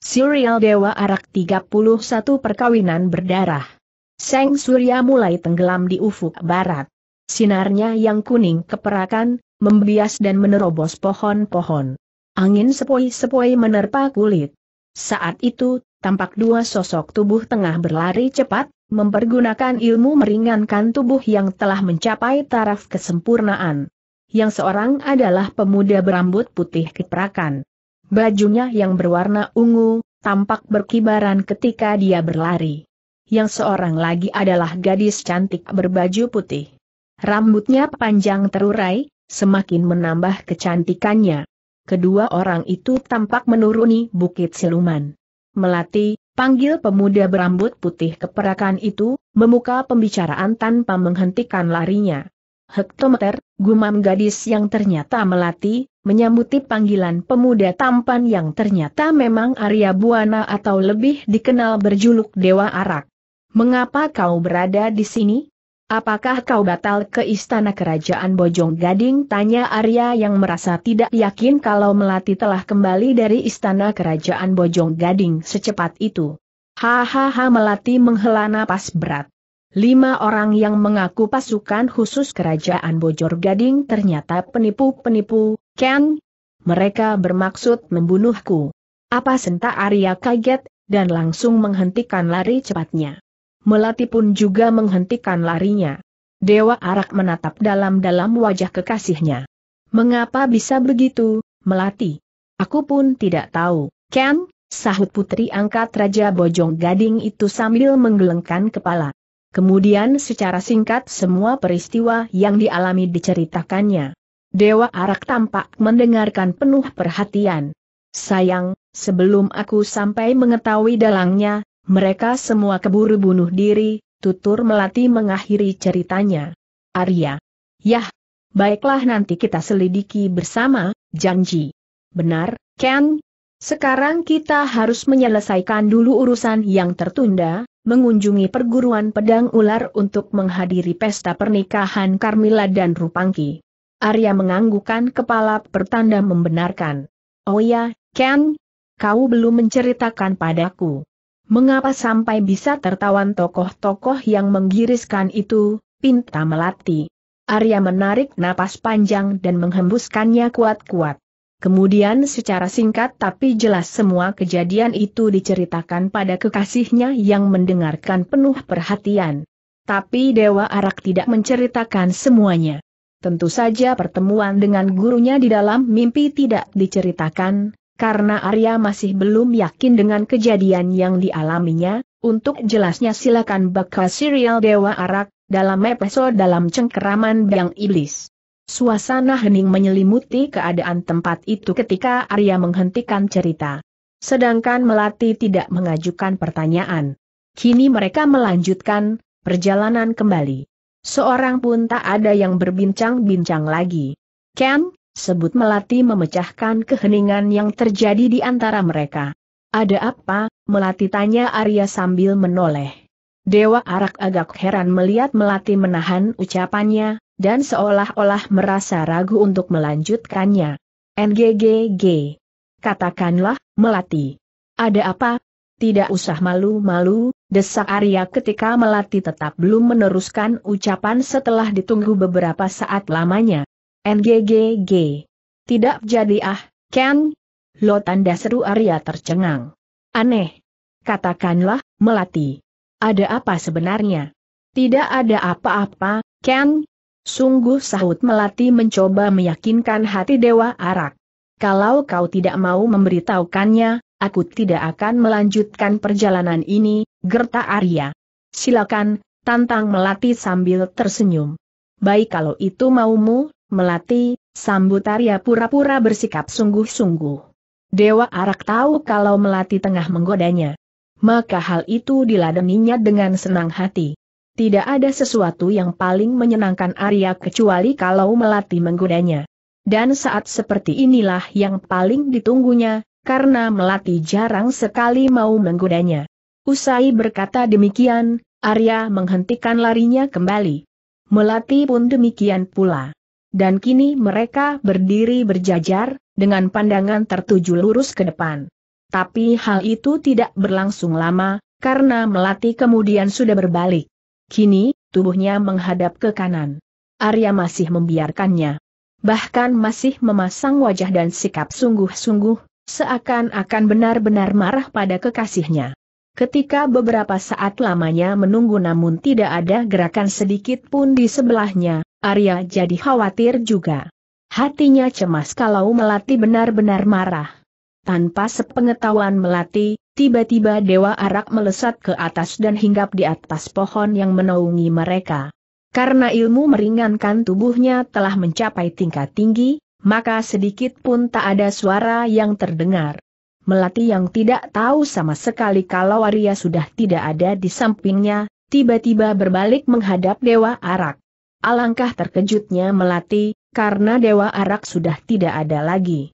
Surya Dewa Arak 31 Perkawinan Berdarah. Seng Surya mulai tenggelam di ufuk barat. Sinarnya yang kuning keperakan, membias dan menerobos pohon-pohon. Angin sepoi-sepoi menerpa kulit. Saat itu, tampak dua sosok tubuh tengah berlari cepat, mempergunakan ilmu meringankan tubuh yang telah mencapai taraf kesempurnaan. Yang seorang adalah pemuda berambut putih keperakan. Bajunya yang berwarna ungu, tampak berkibaran ketika dia berlari. Yang seorang lagi adalah gadis cantik berbaju putih. Rambutnya panjang terurai, semakin menambah kecantikannya. Kedua orang itu tampak menuruni bukit siluman. Melati, panggil pemuda berambut putih keperakan itu, memuka pembicaraan tanpa menghentikan larinya hektometer, gumam gadis yang ternyata melati, menyambuti panggilan pemuda tampan yang ternyata memang Arya Buana atau lebih dikenal berjuluk Dewa Arak. Mengapa kau berada di sini? Apakah kau batal ke istana kerajaan Bojong Gading? Tanya Arya yang merasa tidak yakin kalau Melati telah kembali dari istana kerajaan Bojong Gading secepat itu. Hahaha Melati menghela napas berat. Lima orang yang mengaku pasukan khusus kerajaan Bojor Gading ternyata penipu-penipu, Ken. Mereka bermaksud membunuhku. Apa senta Arya kaget, dan langsung menghentikan lari cepatnya. Melati pun juga menghentikan larinya. Dewa Arak menatap dalam-dalam wajah kekasihnya. Mengapa bisa begitu, Melati? Aku pun tidak tahu, Ken, sahut putri angkat Raja Bojong Gading itu sambil menggelengkan kepala. Kemudian secara singkat semua peristiwa yang dialami diceritakannya. Dewa Arak tampak mendengarkan penuh perhatian. Sayang, sebelum aku sampai mengetahui dalangnya, mereka semua keburu bunuh diri, tutur Melati mengakhiri ceritanya. Arya. Yah, baiklah nanti kita selidiki bersama, janji. Benar, Ken, sekarang kita harus menyelesaikan dulu urusan yang tertunda, mengunjungi perguruan pedang ular untuk menghadiri pesta pernikahan Carmila dan Rupangki. Arya menganggukkan kepala pertanda membenarkan. Oh ya, Ken, kau belum menceritakan padaku. Mengapa sampai bisa tertawan tokoh-tokoh yang menggiriskan itu, pinta melati. Arya menarik napas panjang dan menghembuskannya kuat-kuat. Kemudian secara singkat tapi jelas semua kejadian itu diceritakan pada kekasihnya yang mendengarkan penuh perhatian. Tapi Dewa Arak tidak menceritakan semuanya. Tentu saja pertemuan dengan gurunya di dalam mimpi tidak diceritakan, karena Arya masih belum yakin dengan kejadian yang dialaminya, untuk jelasnya silakan bakal serial Dewa Arak, dalam episode dalam cengkeraman Biang Iblis. Suasana hening menyelimuti keadaan tempat itu ketika Arya menghentikan cerita. Sedangkan Melati tidak mengajukan pertanyaan. Kini mereka melanjutkan perjalanan kembali. Seorang pun tak ada yang berbincang-bincang lagi. Ken, sebut Melati memecahkan keheningan yang terjadi di antara mereka. Ada apa, Melati tanya Arya sambil menoleh. Dewa Arak agak heran melihat Melati menahan ucapannya, dan seolah-olah merasa ragu untuk melanjutkannya. NGGG. Katakanlah, Melati. Ada apa? Tidak usah malu-malu, desak Arya ketika Melati tetap belum meneruskan ucapan setelah ditunggu beberapa saat lamanya. NGGG. Tidak jadi ah, Ken. Lo tanda seru Arya tercengang. Aneh. Katakanlah, Melati. Ada apa sebenarnya? Tidak ada apa-apa, Ken, Sungguh sahut Melati mencoba meyakinkan hati Dewa Arak. Kalau kau tidak mau memberitahukannya, aku tidak akan melanjutkan perjalanan ini, Gerta Arya. Silakan, tantang Melati sambil tersenyum. Baik kalau itu maumu, Melati, sambut Arya pura-pura bersikap sungguh-sungguh. Dewa Arak tahu kalau Melati tengah menggodanya. Maka hal itu diladeninya dengan senang hati. Tidak ada sesuatu yang paling menyenangkan Arya kecuali kalau melati menggodanya. Dan saat seperti inilah yang paling ditunggunya, karena melati jarang sekali mau menggodanya. Usai berkata demikian, Arya menghentikan larinya kembali. Melati pun demikian pula. Dan kini mereka berdiri berjajar, dengan pandangan tertuju lurus ke depan. Tapi hal itu tidak berlangsung lama, karena Melati kemudian sudah berbalik. Kini, tubuhnya menghadap ke kanan. Arya masih membiarkannya. Bahkan masih memasang wajah dan sikap sungguh-sungguh, seakan-akan benar-benar marah pada kekasihnya. Ketika beberapa saat lamanya menunggu namun tidak ada gerakan sedikit pun di sebelahnya, Arya jadi khawatir juga. Hatinya cemas kalau Melati benar-benar marah. Tanpa sepengetahuan melati, tiba-tiba Dewa Arak melesat ke atas dan hinggap di atas pohon yang menaungi mereka. Karena ilmu meringankan tubuhnya telah mencapai tingkat tinggi, maka sedikit pun tak ada suara yang terdengar. Melati yang tidak tahu sama sekali kalau Arya sudah tidak ada di sampingnya, tiba-tiba berbalik menghadap Dewa Arak. Alangkah terkejutnya Melati, karena Dewa Arak sudah tidak ada lagi.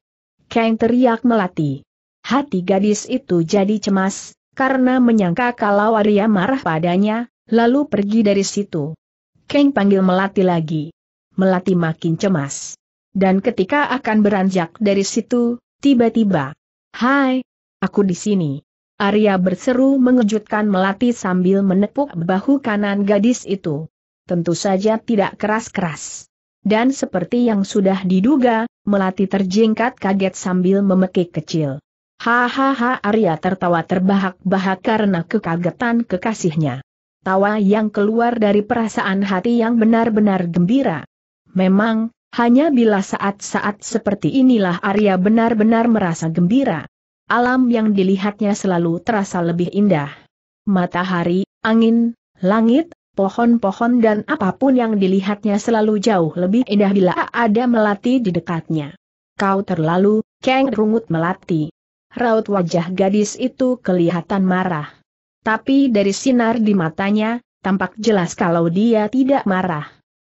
Kang teriak melati. Hati gadis itu jadi cemas, karena menyangka kalau Arya marah padanya, lalu pergi dari situ. Keng panggil melati lagi. Melati makin cemas. Dan ketika akan beranjak dari situ, tiba-tiba. Hai, aku di sini. Arya berseru mengejutkan melati sambil menepuk bahu kanan gadis itu. Tentu saja tidak keras-keras dan seperti yang sudah diduga, Melati terjingkat kaget sambil memekik kecil. Hahaha Arya tertawa terbahak-bahak karena kekagetan kekasihnya. Tawa yang keluar dari perasaan hati yang benar-benar gembira. Memang, hanya bila saat-saat seperti inilah Arya benar-benar merasa gembira. Alam yang dilihatnya selalu terasa lebih indah. Matahari, angin, langit, pohon-pohon dan apapun yang dilihatnya selalu jauh lebih indah bila ada melati di dekatnya. Kau terlalu, Kang rungut melati. Raut wajah gadis itu kelihatan marah. Tapi dari sinar di matanya, tampak jelas kalau dia tidak marah.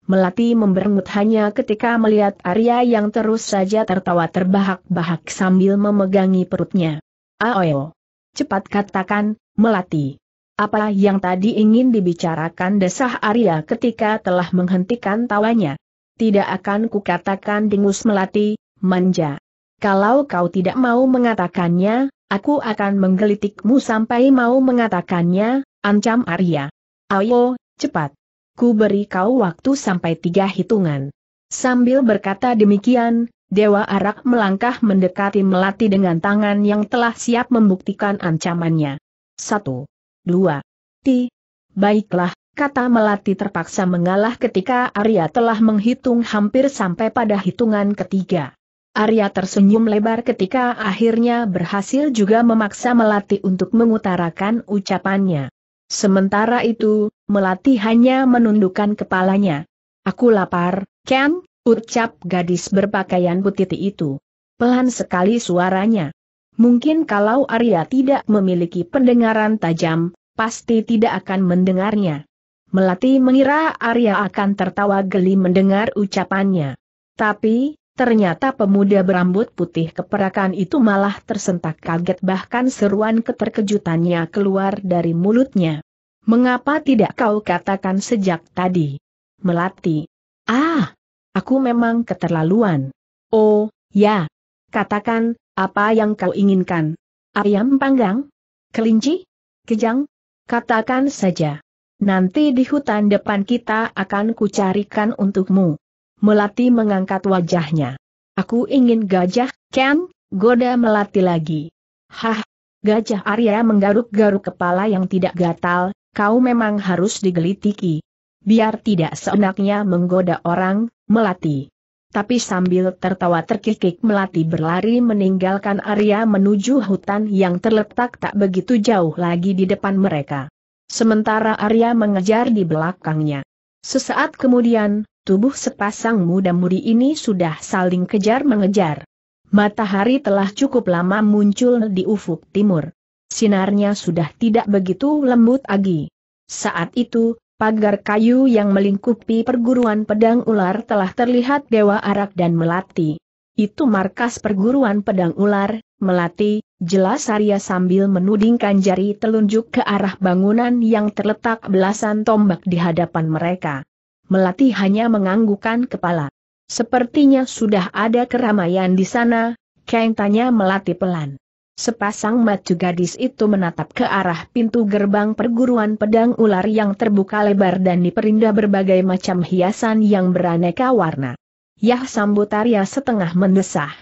Melati memberengut hanya ketika melihat Arya yang terus saja tertawa terbahak-bahak sambil memegangi perutnya. Aoyo. Cepat katakan, Melati. Apa yang tadi ingin dibicarakan desah Arya ketika telah menghentikan tawanya? Tidak akan kukatakan Dingus Melati, manja. Kalau kau tidak mau mengatakannya, aku akan menggelitikmu sampai mau mengatakannya, ancam Arya. Ayo, cepat. Ku beri kau waktu sampai tiga hitungan. Sambil berkata demikian, Dewa Arak melangkah mendekati Melati dengan tangan yang telah siap membuktikan ancamannya. Satu. Dua. Ti. Baiklah, kata Melati terpaksa mengalah ketika Arya telah menghitung hampir sampai pada hitungan ketiga. Arya tersenyum lebar ketika akhirnya berhasil juga memaksa Melati untuk mengutarakan ucapannya. Sementara itu, Melati hanya menundukkan kepalanya. Aku lapar, Ken, ucap gadis berpakaian putih itu. Pelan sekali suaranya. Mungkin kalau Arya tidak memiliki pendengaran tajam, pasti tidak akan mendengarnya. Melati mengira Arya akan tertawa geli mendengar ucapannya. Tapi, ternyata pemuda berambut putih keperakan itu malah tersentak kaget bahkan seruan keterkejutannya keluar dari mulutnya. Mengapa tidak kau katakan sejak tadi? Melati. Ah, aku memang keterlaluan. Oh, ya. Katakan, apa yang kau inginkan? Ayam panggang? Kelinci? Kejang? Katakan saja. Nanti di hutan depan kita akan kucarikan untukmu. Melati mengangkat wajahnya. Aku ingin gajah, Ken, goda Melati lagi. Hah, gajah Arya menggaruk-garuk kepala yang tidak gatal, kau memang harus digelitiki. Biar tidak seenaknya menggoda orang, Melati. Tapi sambil tertawa terkikik Melati berlari meninggalkan Arya menuju hutan yang terletak tak begitu jauh lagi di depan mereka. Sementara Arya mengejar di belakangnya. Sesaat kemudian, tubuh sepasang muda-mudi ini sudah saling kejar-mengejar. Matahari telah cukup lama muncul di ufuk timur. Sinarnya sudah tidak begitu lembut lagi. Saat itu, pagar kayu yang melingkupi perguruan pedang ular telah terlihat Dewa Arak dan Melati. Itu markas perguruan pedang ular, Melati, jelas Arya sambil menudingkan jari telunjuk ke arah bangunan yang terletak belasan tombak di hadapan mereka. Melati hanya menganggukan kepala. Sepertinya sudah ada keramaian di sana, Kang tanya Melati pelan. Sepasang mata gadis itu menatap ke arah pintu gerbang perguruan pedang ular yang terbuka lebar dan diperindah berbagai macam hiasan yang beraneka warna. Yah sambut Arya setengah mendesah.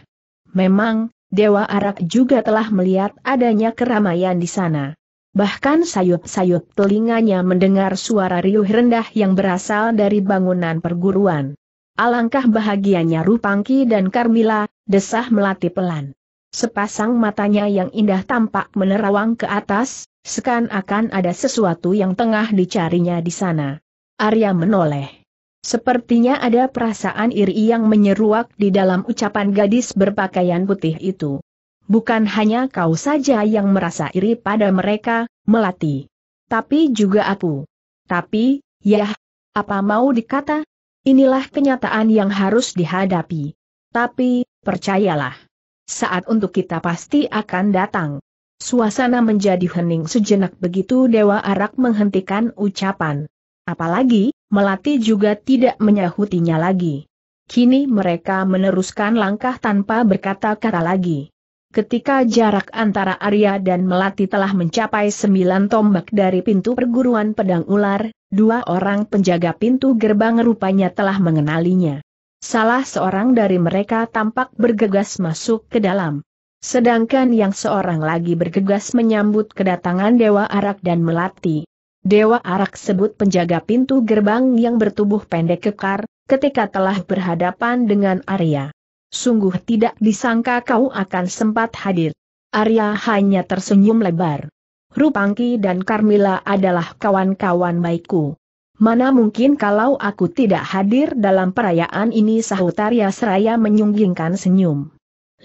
Memang, Dewa Arak juga telah melihat adanya keramaian di sana. Bahkan sayup-sayup telinganya mendengar suara riuh rendah yang berasal dari bangunan perguruan. Alangkah bahagianya Rupangki dan Karmila, desah melati pelan sepasang matanya yang indah tampak menerawang ke atas, sekan-akan ada sesuatu yang tengah dicarinya di sana. Arya menoleh. Sepertinya ada perasaan iri yang menyeruak di dalam ucapan gadis berpakaian putih itu. Bukan hanya kau saja yang merasa iri pada mereka, Melati. Tapi juga aku. Tapi, yah, apa mau dikata? Inilah kenyataan yang harus dihadapi. Tapi, percayalah. Saat untuk kita pasti akan datang. Suasana menjadi hening sejenak begitu Dewa Arak menghentikan ucapan. Apalagi, Melati juga tidak menyahutinya lagi. Kini mereka meneruskan langkah tanpa berkata-kata lagi. Ketika jarak antara Arya dan Melati telah mencapai sembilan tombak dari pintu perguruan pedang ular, dua orang penjaga pintu gerbang rupanya telah mengenalinya. Salah seorang dari mereka tampak bergegas masuk ke dalam. Sedangkan yang seorang lagi bergegas menyambut kedatangan Dewa Arak dan Melati. Dewa Arak sebut penjaga pintu gerbang yang bertubuh pendek kekar, ketika telah berhadapan dengan Arya. Sungguh tidak disangka kau akan sempat hadir. Arya hanya tersenyum lebar. Rupangki dan Carmila adalah kawan-kawan baikku. Mana mungkin kalau aku tidak hadir dalam perayaan ini sahut Arya Seraya menyunggingkan senyum.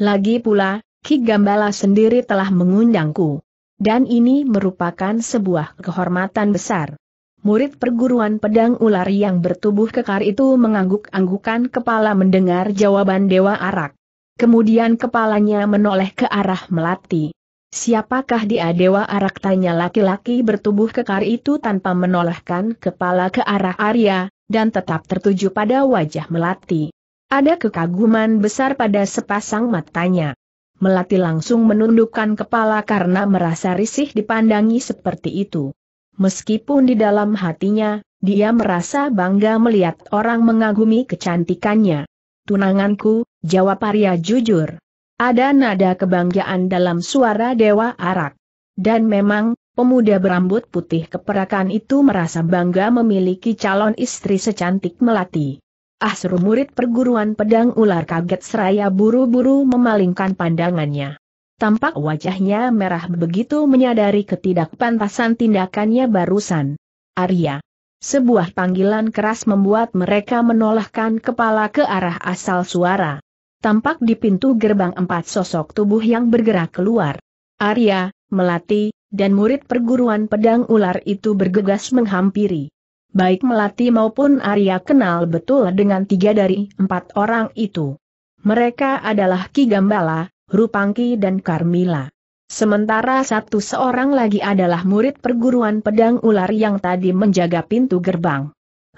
Lagi pula, Ki Gambala sendiri telah mengundangku. Dan ini merupakan sebuah kehormatan besar. Murid perguruan pedang ular yang bertubuh kekar itu mengangguk-anggukan kepala mendengar jawaban Dewa Arak. Kemudian kepalanya menoleh ke arah Melati. Siapakah dia Dewa Arak tanya laki-laki bertubuh kekar itu tanpa menolehkan kepala ke arah Arya, dan tetap tertuju pada wajah Melati. Ada kekaguman besar pada sepasang matanya. Melati langsung menundukkan kepala karena merasa risih dipandangi seperti itu. Meskipun di dalam hatinya, dia merasa bangga melihat orang mengagumi kecantikannya. Tunanganku, jawab Arya jujur. Ada nada kebanggaan dalam suara Dewa Arak. Dan memang, pemuda berambut putih keperakan itu merasa bangga memiliki calon istri secantik Melati. Ah seru murid perguruan pedang ular kaget seraya buru-buru memalingkan pandangannya. Tampak wajahnya merah begitu menyadari ketidakpantasan tindakannya barusan. Arya. Sebuah panggilan keras membuat mereka menolakkan kepala ke arah asal suara. Tampak di pintu gerbang empat sosok tubuh yang bergerak keluar. Arya, Melati, dan murid perguruan pedang ular itu bergegas menghampiri. Baik Melati maupun Arya kenal betul dengan tiga dari empat orang itu. Mereka adalah Ki Gambala, Rupangki dan Karmila. Sementara satu seorang lagi adalah murid perguruan pedang ular yang tadi menjaga pintu gerbang.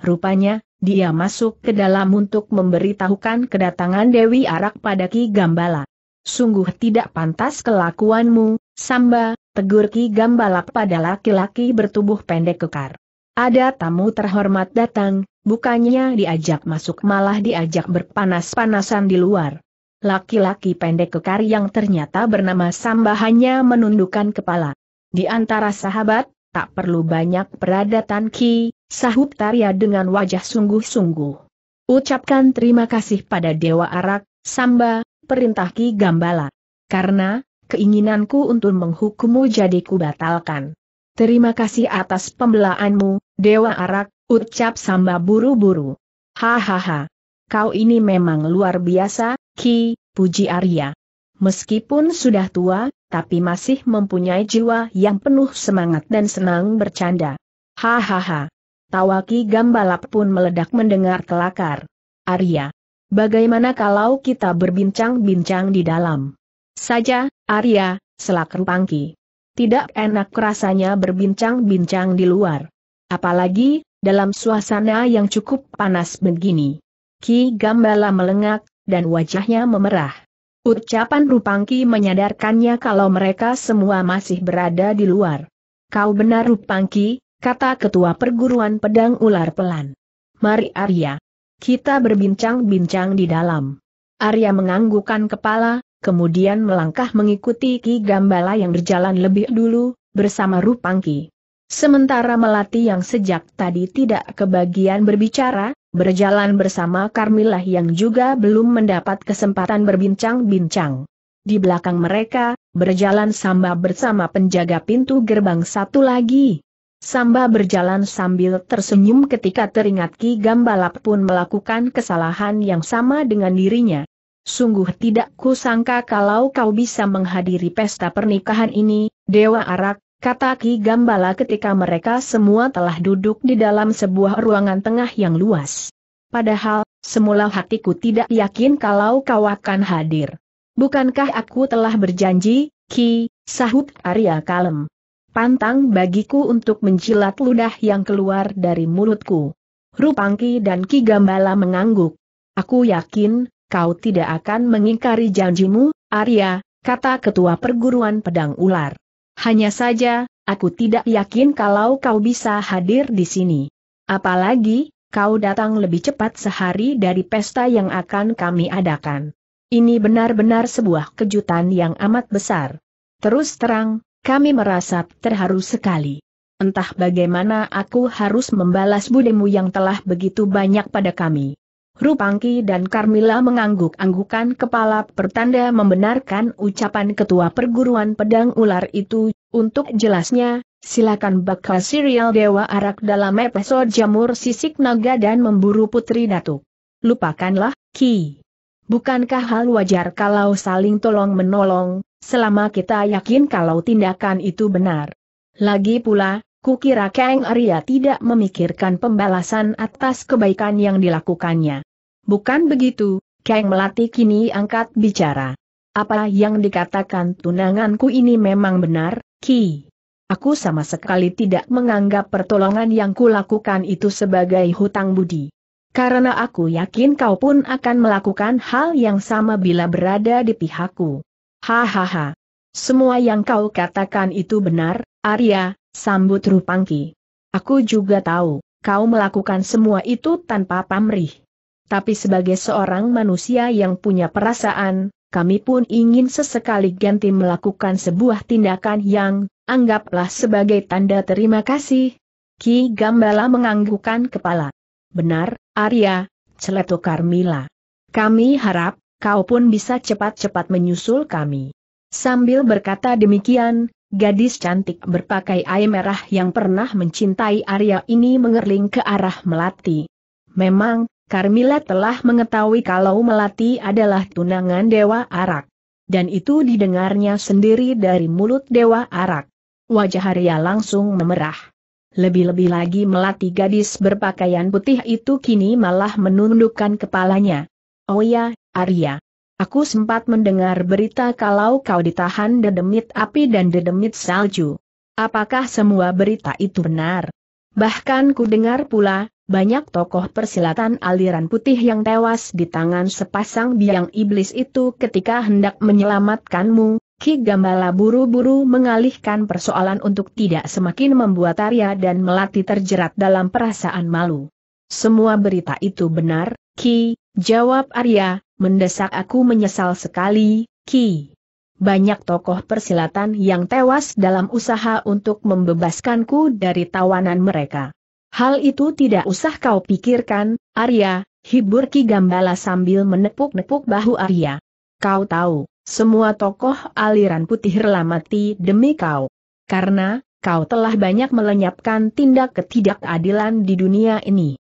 Rupanya, dia masuk ke dalam untuk memberitahukan kedatangan Dewi Arak pada Ki Gambala. Sungguh tidak pantas kelakuanmu, Samba, tegur Ki Gambala pada laki-laki bertubuh pendek kekar. Ada tamu terhormat datang, bukannya diajak masuk malah diajak berpanas-panasan di luar. Laki-laki pendek kekar yang ternyata bernama Samba hanya menundukkan kepala. Di antara sahabat, tak perlu banyak peradatan Ki, sahut Tarya dengan wajah sungguh-sungguh. Ucapkan terima kasih pada Dewa Arak, Samba, perintah Ki Gambala. Karena, keinginanku untuk menghukummu jadi kubatalkan. Terima kasih atas pembelaanmu, Dewa Arak, ucap Samba buru-buru. Hahaha. Kau ini memang luar biasa, Ki, puji Arya. Meskipun sudah tua, tapi masih mempunyai jiwa yang penuh semangat dan senang bercanda. Hahaha. Tawaki Ki Gambalap pun meledak mendengar kelakar. Arya. Bagaimana kalau kita berbincang-bincang di dalam? Saja, Arya, selak Rupangki. Tidak enak rasanya berbincang-bincang di luar. Apalagi, dalam suasana yang cukup panas begini. Ki Gambala melengak, dan wajahnya memerah. Ucapan Rupangki menyadarkannya kalau mereka semua masih berada di luar. Kau benar Rupangki, kata ketua perguruan pedang ular pelan. Mari Arya. Kita berbincang-bincang di dalam. Arya menganggukkan kepala, kemudian melangkah mengikuti Ki Gambala yang berjalan lebih dulu, bersama Rupangki. Sementara Melati yang sejak tadi tidak kebagian berbicara, berjalan bersama Karmilah yang juga belum mendapat kesempatan berbincang-bincang. Di belakang mereka, berjalan Samba bersama penjaga pintu gerbang satu lagi. Samba berjalan sambil tersenyum ketika teringat Ki Gambalap pun melakukan kesalahan yang sama dengan dirinya. Sungguh tidak kusangka kalau kau bisa menghadiri pesta pernikahan ini, Dewa Arak, kata Ki Gambala ketika mereka semua telah duduk di dalam sebuah ruangan tengah yang luas. Padahal, semula hatiku tidak yakin kalau kau akan hadir. Bukankah aku telah berjanji, Ki, sahut Arya kalem. Pantang bagiku untuk menjilat ludah yang keluar dari mulutku. Rupangki dan Ki Gambala mengangguk. Aku yakin, kau tidak akan mengingkari janjimu, Arya, kata ketua perguruan pedang ular. Hanya saja, aku tidak yakin kalau kau bisa hadir di sini. Apalagi, kau datang lebih cepat sehari dari pesta yang akan kami adakan. Ini benar-benar sebuah kejutan yang amat besar. Terus terang, kami merasa terharu sekali. Entah bagaimana aku harus membalas budimu yang telah begitu banyak pada kami. Rupangki dan Carmilla mengangguk-anggukan kepala pertanda membenarkan ucapan ketua perguruan pedang ular itu, untuk jelasnya, silakan bakal serial Dewa Arak dalam episode Jamur Sisik Naga dan Memburu Putri Datuk. Lupakanlah, Ki. Bukankah hal wajar kalau saling tolong-menolong, selama kita yakin kalau tindakan itu benar. Lagi pula, Kukira Kang Arya tidak memikirkan pembalasan atas kebaikan yang dilakukannya. Bukan begitu, Kang Melati kini angkat bicara. Apa yang dikatakan tunanganku ini memang benar, Ki. Aku sama sekali tidak menganggap pertolongan yang kulakukan itu sebagai hutang budi. Karena aku yakin kau pun akan melakukan hal yang sama bila berada di pihakku. Hahaha. Semua yang kau katakan itu benar, Arya, Sambut Rupangki. Aku juga tahu, kau melakukan semua itu tanpa pamrih. Tapi sebagai seorang manusia yang punya perasaan, kami pun ingin sesekali ganti melakukan sebuah tindakan yang, anggaplah sebagai tanda terima kasih. Ki Gambala menganggukkan kepala. Benar, Arya, celetuk Carmila. Kami harap, kau pun bisa cepat-cepat menyusul kami. Sambil berkata demikian, Gadis cantik berpakaian merah yang pernah mencintai Arya ini mengerling ke arah Melati. Memang, Carmila telah mengetahui kalau Melati adalah tunangan Dewa Arak. Dan itu didengarnya sendiri dari mulut Dewa Arak. Wajah Arya langsung memerah. Lebih-lebih lagi Melati gadis berpakaian putih itu kini malah menundukkan kepalanya. Oh ya, Arya, Aku sempat mendengar berita kalau kau ditahan dedemit api dan dedemit salju. Apakah semua berita itu benar? Bahkan ku dengar pula, banyak tokoh persilatan aliran putih yang tewas di tangan sepasang biang iblis itu ketika hendak menyelamatkanmu, Ki Gambala buru-buru mengalihkan persoalan untuk tidak semakin membuat Arya dan Melati terjerat dalam perasaan malu. Semua berita itu benar, Ki, jawab Arya, mendesak aku menyesal sekali, Ki. Banyak tokoh persilatan yang tewas dalam usaha untuk membebaskanku dari tawanan mereka. Hal itu tidak usah kau pikirkan, Arya, hibur Ki Gambala sambil menepuk-nepuk bahu Arya. Kau tahu, semua tokoh aliran putih rela mati demi kau. Karena, kau telah banyak melenyapkan tindak ketidakadilan di dunia ini.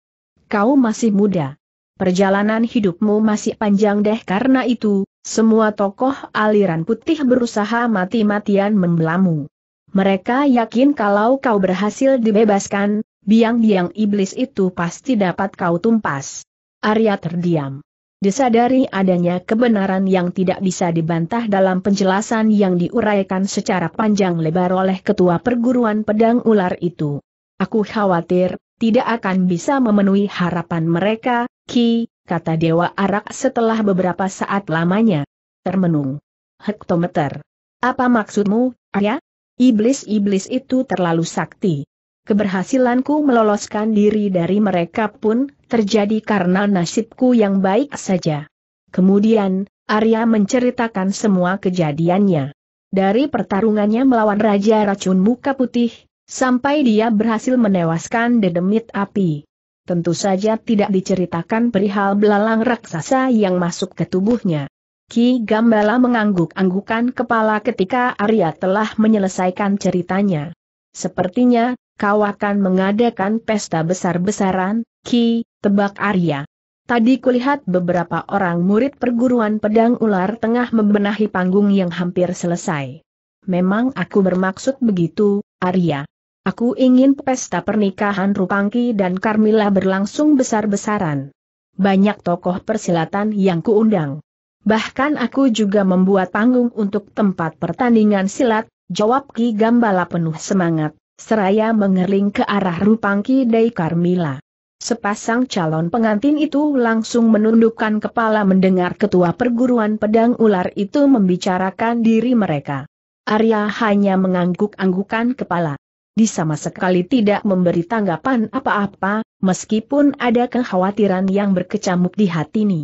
Kau masih muda, Perjalanan hidupmu masih panjang deh karena itu, semua tokoh aliran putih berusaha mati-matian membelamu. Mereka yakin kalau kau berhasil dibebaskan, biang-biang iblis itu pasti dapat kau tumpas. Arya terdiam. Disadari adanya kebenaran yang tidak bisa dibantah dalam penjelasan yang diuraikan secara panjang lebar oleh ketua perguruan pedang ular itu. Aku khawatir, tidak akan bisa memenuhi harapan mereka, Ki, kata Dewa Arak setelah beberapa saat lamanya. Termenung. Hektometer. Apa maksudmu, Arya? Iblis-iblis itu terlalu sakti. Keberhasilanku meloloskan diri dari mereka pun terjadi karena nasibku yang baik saja. Kemudian, Arya menceritakan semua kejadiannya. Dari pertarungannya melawan Raja Racun Muka Putih, sampai dia berhasil menewaskan dedemit api. Tentu saja tidak diceritakan perihal belalang raksasa yang masuk ke tubuhnya. Ki Gambala mengangguk-anggukan kepala ketika Arya telah menyelesaikan ceritanya. Sepertinya, kau akan mengadakan pesta besar-besaran, Ki, tebak Arya. Tadi kulihat beberapa orang murid perguruan pedang ular tengah membenahi panggung yang hampir selesai. Memang aku bermaksud begitu, Arya. Aku ingin pesta pernikahan Rupangki dan Carmila berlangsung besar-besaran. Banyak tokoh persilatan yang kuundang. Bahkan aku juga membuat panggung untuk tempat pertandingan silat, jawab Ki Gambala penuh semangat, seraya mengerling ke arah Rupangki dari Carmila. Sepasang calon pengantin itu langsung menundukkan kepala mendengar ketua perguruan pedang ular itu membicarakan diri mereka. Arya hanya mengangguk-anggukan kepala. Di sama sekali tidak memberi tanggapan apa-apa, meskipun ada kekhawatiran yang berkecamuk di hati ini.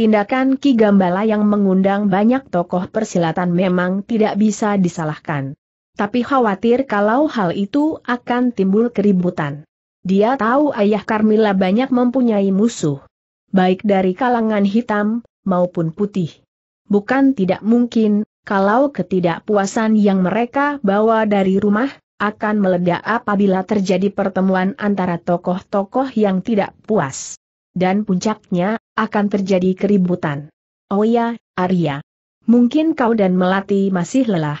Tindakan Ki Gambala yang mengundang banyak tokoh persilatan memang tidak bisa disalahkan. Tapi khawatir kalau hal itu akan timbul keributan. Dia tahu ayah Carmila banyak mempunyai musuh. Baik dari kalangan hitam, maupun putih. Bukan tidak mungkin, kalau ketidakpuasan yang mereka bawa dari rumah, akan meledak apabila terjadi pertemuan antara tokoh-tokoh yang tidak puas. Dan puncaknya, akan terjadi keributan. Oh ya, Arya. Mungkin kau dan Melati masih lelah.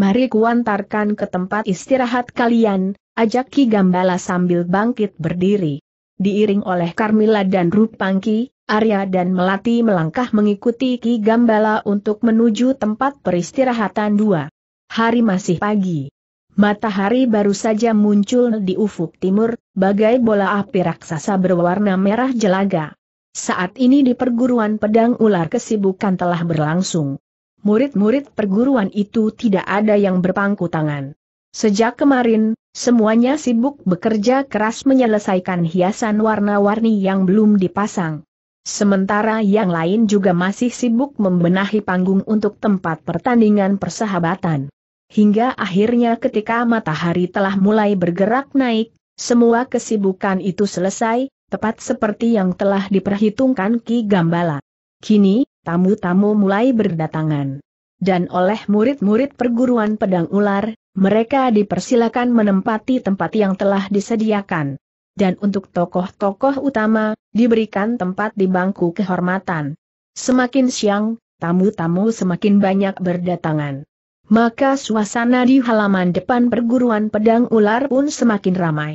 Mari kuantarkan ke tempat istirahat kalian, ajak Ki Gambala sambil bangkit berdiri. Diiring oleh Carmila dan Rupangki, Arya dan Melati melangkah mengikuti Ki Gambala untuk menuju tempat peristirahatan dua. Hari masih pagi. Matahari baru saja muncul di ufuk timur, bagai bola api raksasa berwarna merah jelaga. Saat ini di perguruan pedang ular kesibukan telah berlangsung. Murid-murid perguruan itu tidak ada yang berpangku tangan. Sejak kemarin, semuanya sibuk bekerja keras menyelesaikan hiasan warna-warni yang belum dipasang. Sementara yang lain juga masih sibuk membenahi panggung untuk tempat pertandingan persahabatan hingga akhirnya ketika matahari telah mulai bergerak naik, semua kesibukan itu selesai, tepat seperti yang telah diperhitungkan Ki Gambala. Kini, tamu-tamu mulai berdatangan. Dan oleh murid-murid perguruan pedang ular, mereka dipersilakan menempati tempat yang telah disediakan. Dan untuk tokoh-tokoh utama, diberikan tempat di bangku kehormatan. Semakin siang, tamu-tamu semakin banyak berdatangan maka suasana di halaman depan perguruan pedang ular pun semakin ramai.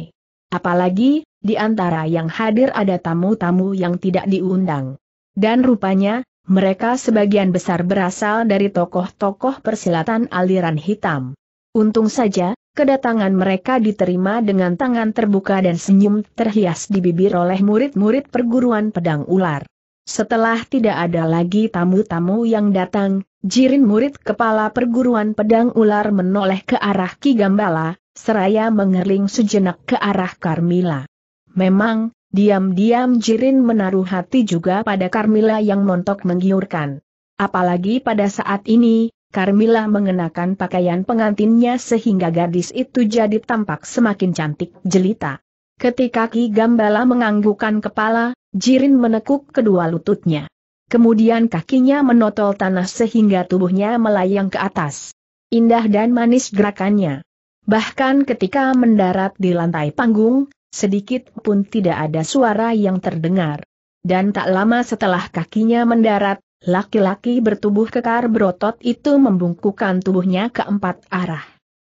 Apalagi, di antara yang hadir ada tamu-tamu yang tidak diundang. Dan rupanya, mereka sebagian besar berasal dari tokoh-tokoh persilatan aliran hitam. Untung saja, kedatangan mereka diterima dengan tangan terbuka dan senyum terhias di bibir oleh murid-murid perguruan pedang ular. Setelah tidak ada lagi tamu-tamu yang datang, Jirin murid kepala perguruan pedang ular menoleh ke arah Ki Gambala, seraya mengerling sejenak ke arah Karmila. Memang, diam-diam Jirin menaruh hati juga pada Karmila yang montok menggiurkan. Apalagi pada saat ini, Carmilla mengenakan pakaian pengantinnya sehingga gadis itu jadi tampak semakin cantik jelita. Ketika Ki Gambala menganggukkan kepala, Jirin menekuk kedua lututnya. Kemudian kakinya menotol tanah sehingga tubuhnya melayang ke atas. Indah dan manis gerakannya. Bahkan ketika mendarat di lantai panggung, sedikit pun tidak ada suara yang terdengar. Dan tak lama setelah kakinya mendarat, laki-laki bertubuh kekar berotot itu membungkukkan tubuhnya ke empat arah.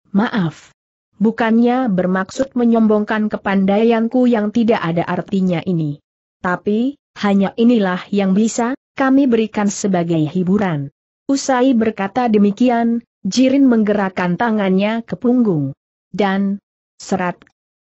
Maaf, Bukannya bermaksud menyombongkan kepandaianku yang tidak ada artinya ini. Tapi, hanya inilah yang bisa kami berikan sebagai hiburan. Usai berkata demikian, Jirin menggerakkan tangannya ke punggung. Dan, serat,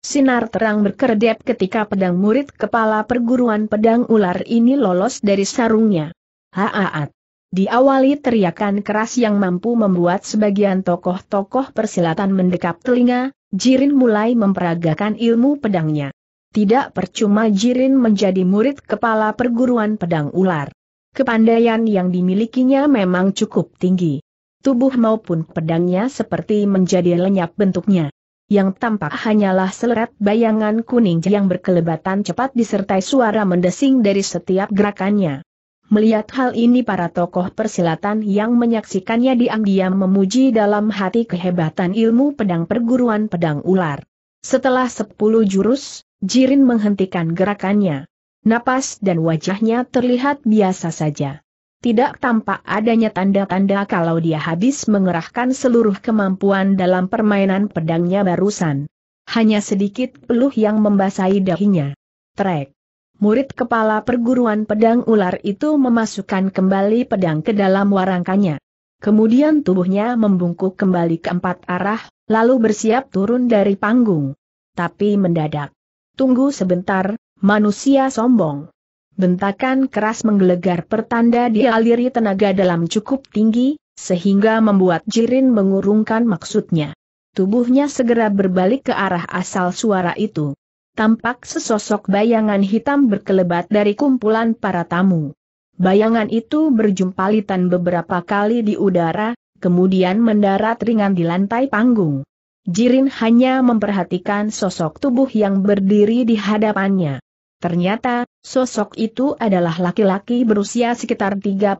sinar terang berkedip ketika pedang murid kepala perguruan pedang ular ini lolos dari sarungnya. Haaat. Diawali teriakan keras yang mampu membuat sebagian tokoh-tokoh persilatan mendekap telinga, Jirin mulai memperagakan ilmu pedangnya. Tidak percuma Jirin menjadi murid kepala perguruan pedang ular. Kepandaian yang dimilikinya memang cukup tinggi. Tubuh maupun pedangnya seperti menjadi lenyap bentuknya. Yang tampak hanyalah seleret bayangan kuning yang berkelebatan cepat disertai suara mendesing dari setiap gerakannya. Melihat hal ini para tokoh persilatan yang menyaksikannya diam-diam memuji dalam hati kehebatan ilmu pedang perguruan pedang ular. Setelah sepuluh jurus, Jirin menghentikan gerakannya. Napas dan wajahnya terlihat biasa saja. Tidak tampak adanya tanda-tanda kalau dia habis mengerahkan seluruh kemampuan dalam permainan pedangnya barusan. Hanya sedikit peluh yang membasahi dahinya. Trek murid kepala perguruan pedang ular itu memasukkan kembali pedang ke dalam warangkanya. Kemudian tubuhnya membungkuk kembali ke empat arah, lalu bersiap turun dari panggung. Tapi mendadak. Tunggu sebentar, manusia sombong. Bentakan keras menggelegar pertanda dialiri tenaga dalam cukup tinggi, sehingga membuat Jirin mengurungkan maksudnya. Tubuhnya segera berbalik ke arah asal suara itu tampak sesosok bayangan hitam berkelebat dari kumpulan para tamu. Bayangan itu berjumpalitan beberapa kali di udara, kemudian mendarat ringan di lantai panggung. Jirin hanya memperhatikan sosok tubuh yang berdiri di hadapannya. Ternyata, sosok itu adalah laki-laki berusia sekitar 35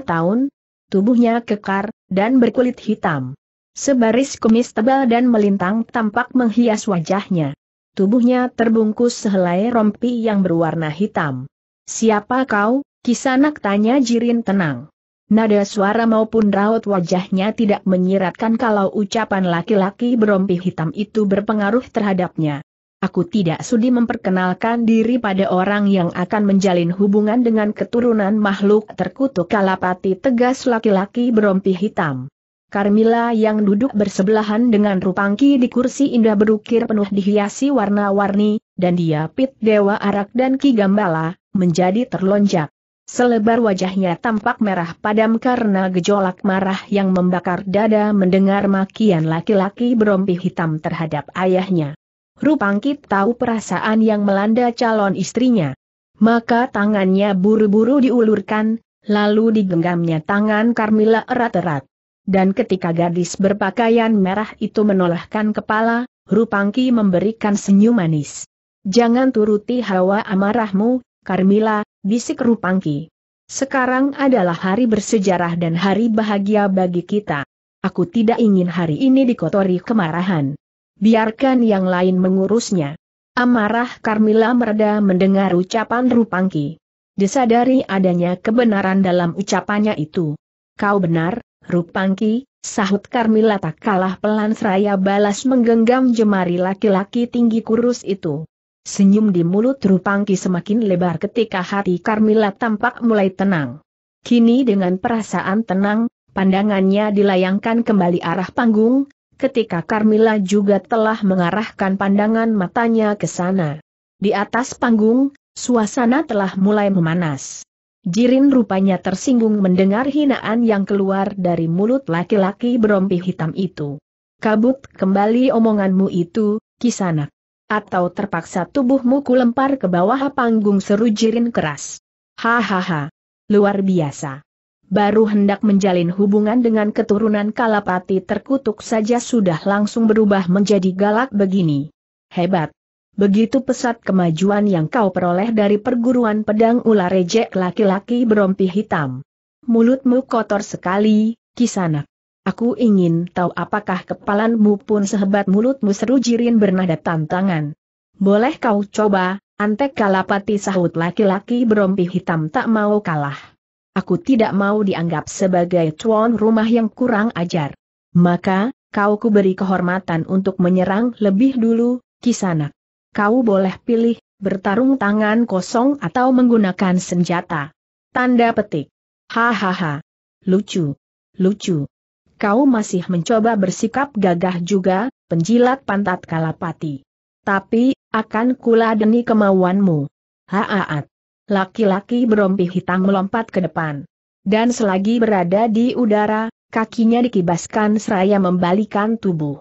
tahun, tubuhnya kekar, dan berkulit hitam. Sebaris kumis tebal dan melintang tampak menghias wajahnya. Tubuhnya terbungkus sehelai rompi yang berwarna hitam. Siapa kau? Kisanak tanya Jirin tenang. Nada suara maupun raut wajahnya tidak menyiratkan kalau ucapan laki-laki berompi hitam itu berpengaruh terhadapnya. Aku tidak sudi memperkenalkan diri pada orang yang akan menjalin hubungan dengan keturunan makhluk terkutuk kalapati tegas laki-laki berompi hitam. Carmila yang duduk bersebelahan dengan Rupangki di kursi indah berukir penuh dihiasi warna-warni, dan dia Pit Dewa Arak dan Ki Gambala, menjadi terlonjak. Selebar wajahnya tampak merah padam karena gejolak marah yang membakar dada mendengar makian laki-laki berompi hitam terhadap ayahnya. Rupangki tahu perasaan yang melanda calon istrinya. Maka tangannya buru-buru diulurkan, lalu digenggamnya tangan Carmila erat-erat. Dan ketika gadis berpakaian merah itu menolakkan kepala, Rupangki memberikan senyum manis. Jangan turuti hawa amarahmu, Carmila, bisik Rupangki. Sekarang adalah hari bersejarah dan hari bahagia bagi kita. Aku tidak ingin hari ini dikotori kemarahan. Biarkan yang lain mengurusnya. Amarah Carmila mereda mendengar ucapan Rupangki. Disadari adanya kebenaran dalam ucapannya itu. Kau benar, Rupangki, sahut Karmila tak kalah pelan seraya balas menggenggam jemari laki-laki tinggi kurus itu. Senyum di mulut Rupangki semakin lebar ketika hati Karmila tampak mulai tenang. Kini dengan perasaan tenang, pandangannya dilayangkan kembali arah panggung, ketika Karmila juga telah mengarahkan pandangan matanya ke sana. Di atas panggung, suasana telah mulai memanas. Jirin rupanya tersinggung mendengar hinaan yang keluar dari mulut laki-laki berompi hitam itu. Kabut kembali omonganmu itu, kisanak. Atau terpaksa tubuhmu kulempar ke bawah panggung seru Jirin keras. Hahaha. Luar biasa. Baru hendak menjalin hubungan dengan keturunan Kalapati terkutuk saja sudah langsung berubah menjadi galak begini. Hebat. Begitu pesat kemajuan yang kau peroleh dari perguruan pedang ular rejek laki-laki berompi hitam. Mulutmu kotor sekali, kisana. Aku ingin tahu apakah kepalanmu pun sehebat mulutmu seru jirin bernada tantangan. Boleh kau coba, antek kalapati sahut laki-laki berompi hitam tak mau kalah. Aku tidak mau dianggap sebagai tuan rumah yang kurang ajar. Maka, kau kuberi kehormatan untuk menyerang lebih dulu, kisana kau boleh pilih, bertarung tangan kosong atau menggunakan senjata. Tanda petik. Hahaha. Lucu. Lucu. Kau masih mencoba bersikap gagah juga, penjilat pantat kalapati. Tapi, akan kuladeni kemauanmu. Haaat. Laki-laki berompi hitam melompat ke depan. Dan selagi berada di udara, kakinya dikibaskan seraya membalikan tubuh.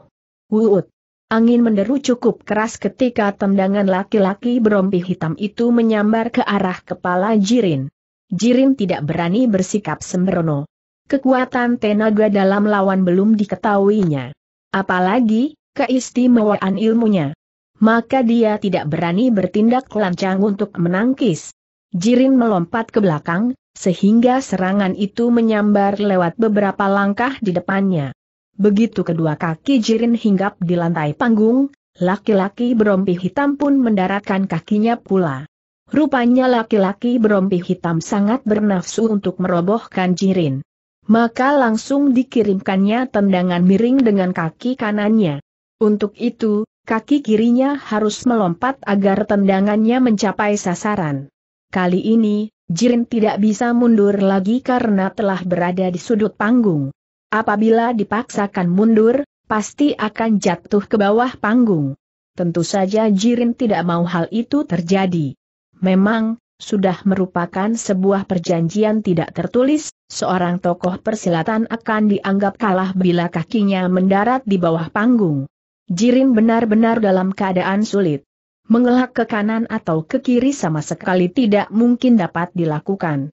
Wuut. Angin menderu cukup keras ketika tendangan laki-laki berompi hitam itu menyambar ke arah kepala Jirin. Jirin tidak berani bersikap sembrono. Kekuatan tenaga dalam lawan belum diketahuinya. Apalagi, keistimewaan ilmunya. Maka dia tidak berani bertindak lancang untuk menangkis. Jirin melompat ke belakang, sehingga serangan itu menyambar lewat beberapa langkah di depannya. Begitu kedua kaki Jirin hinggap di lantai panggung, laki-laki berompi hitam pun mendaratkan kakinya pula. Rupanya laki-laki berompi hitam sangat bernafsu untuk merobohkan Jirin. Maka langsung dikirimkannya tendangan miring dengan kaki kanannya. Untuk itu, kaki kirinya harus melompat agar tendangannya mencapai sasaran. Kali ini, Jirin tidak bisa mundur lagi karena telah berada di sudut panggung apabila dipaksakan mundur, pasti akan jatuh ke bawah panggung. Tentu saja Jirin tidak mau hal itu terjadi. Memang, sudah merupakan sebuah perjanjian tidak tertulis, seorang tokoh persilatan akan dianggap kalah bila kakinya mendarat di bawah panggung. Jirin benar-benar dalam keadaan sulit. Mengelak ke kanan atau ke kiri sama sekali tidak mungkin dapat dilakukan.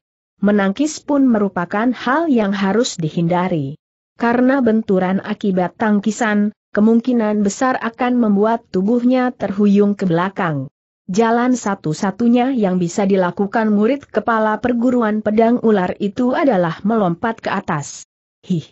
Menangkis pun merupakan hal yang harus dihindari karena benturan akibat tangkisan, kemungkinan besar akan membuat tubuhnya terhuyung ke belakang. Jalan satu-satunya yang bisa dilakukan murid kepala perguruan pedang ular itu adalah melompat ke atas. Hih!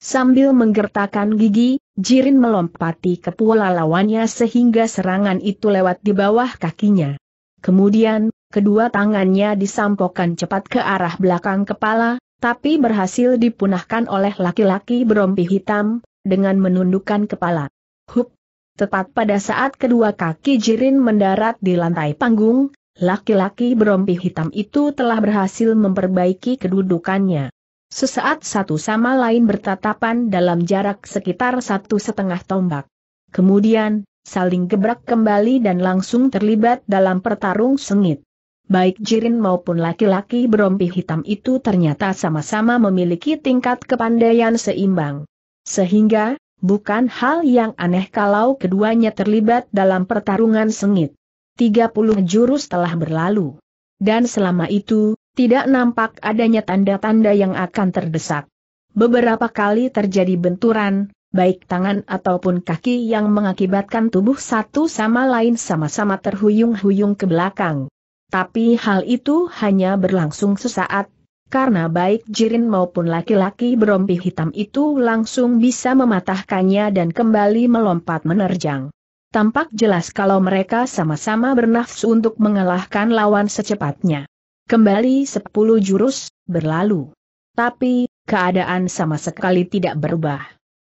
Sambil menggertakkan gigi, Jirin melompati pula lawannya sehingga serangan itu lewat di bawah kakinya. Kemudian, kedua tangannya disampokkan cepat ke arah belakang kepala, tapi berhasil dipunahkan oleh laki-laki berompi hitam, dengan menundukkan kepala. Hup! Tepat pada saat kedua kaki Jirin mendarat di lantai panggung, laki-laki berompi hitam itu telah berhasil memperbaiki kedudukannya. Sesaat satu sama lain bertatapan dalam jarak sekitar satu setengah tombak. Kemudian, saling gebrak kembali dan langsung terlibat dalam pertarung sengit baik Jirin maupun laki-laki berompi hitam itu ternyata sama-sama memiliki tingkat kepandaian seimbang. Sehingga, bukan hal yang aneh kalau keduanya terlibat dalam pertarungan sengit. 30 jurus telah berlalu. Dan selama itu, tidak nampak adanya tanda-tanda yang akan terdesak. Beberapa kali terjadi benturan, baik tangan ataupun kaki yang mengakibatkan tubuh satu sama lain sama-sama terhuyung-huyung ke belakang. Tapi hal itu hanya berlangsung sesaat, karena baik Jirin maupun laki-laki berompi hitam itu langsung bisa mematahkannya dan kembali melompat menerjang. Tampak jelas kalau mereka sama-sama bernafsu untuk mengalahkan lawan secepatnya. Kembali sepuluh jurus, berlalu. Tapi, keadaan sama sekali tidak berubah.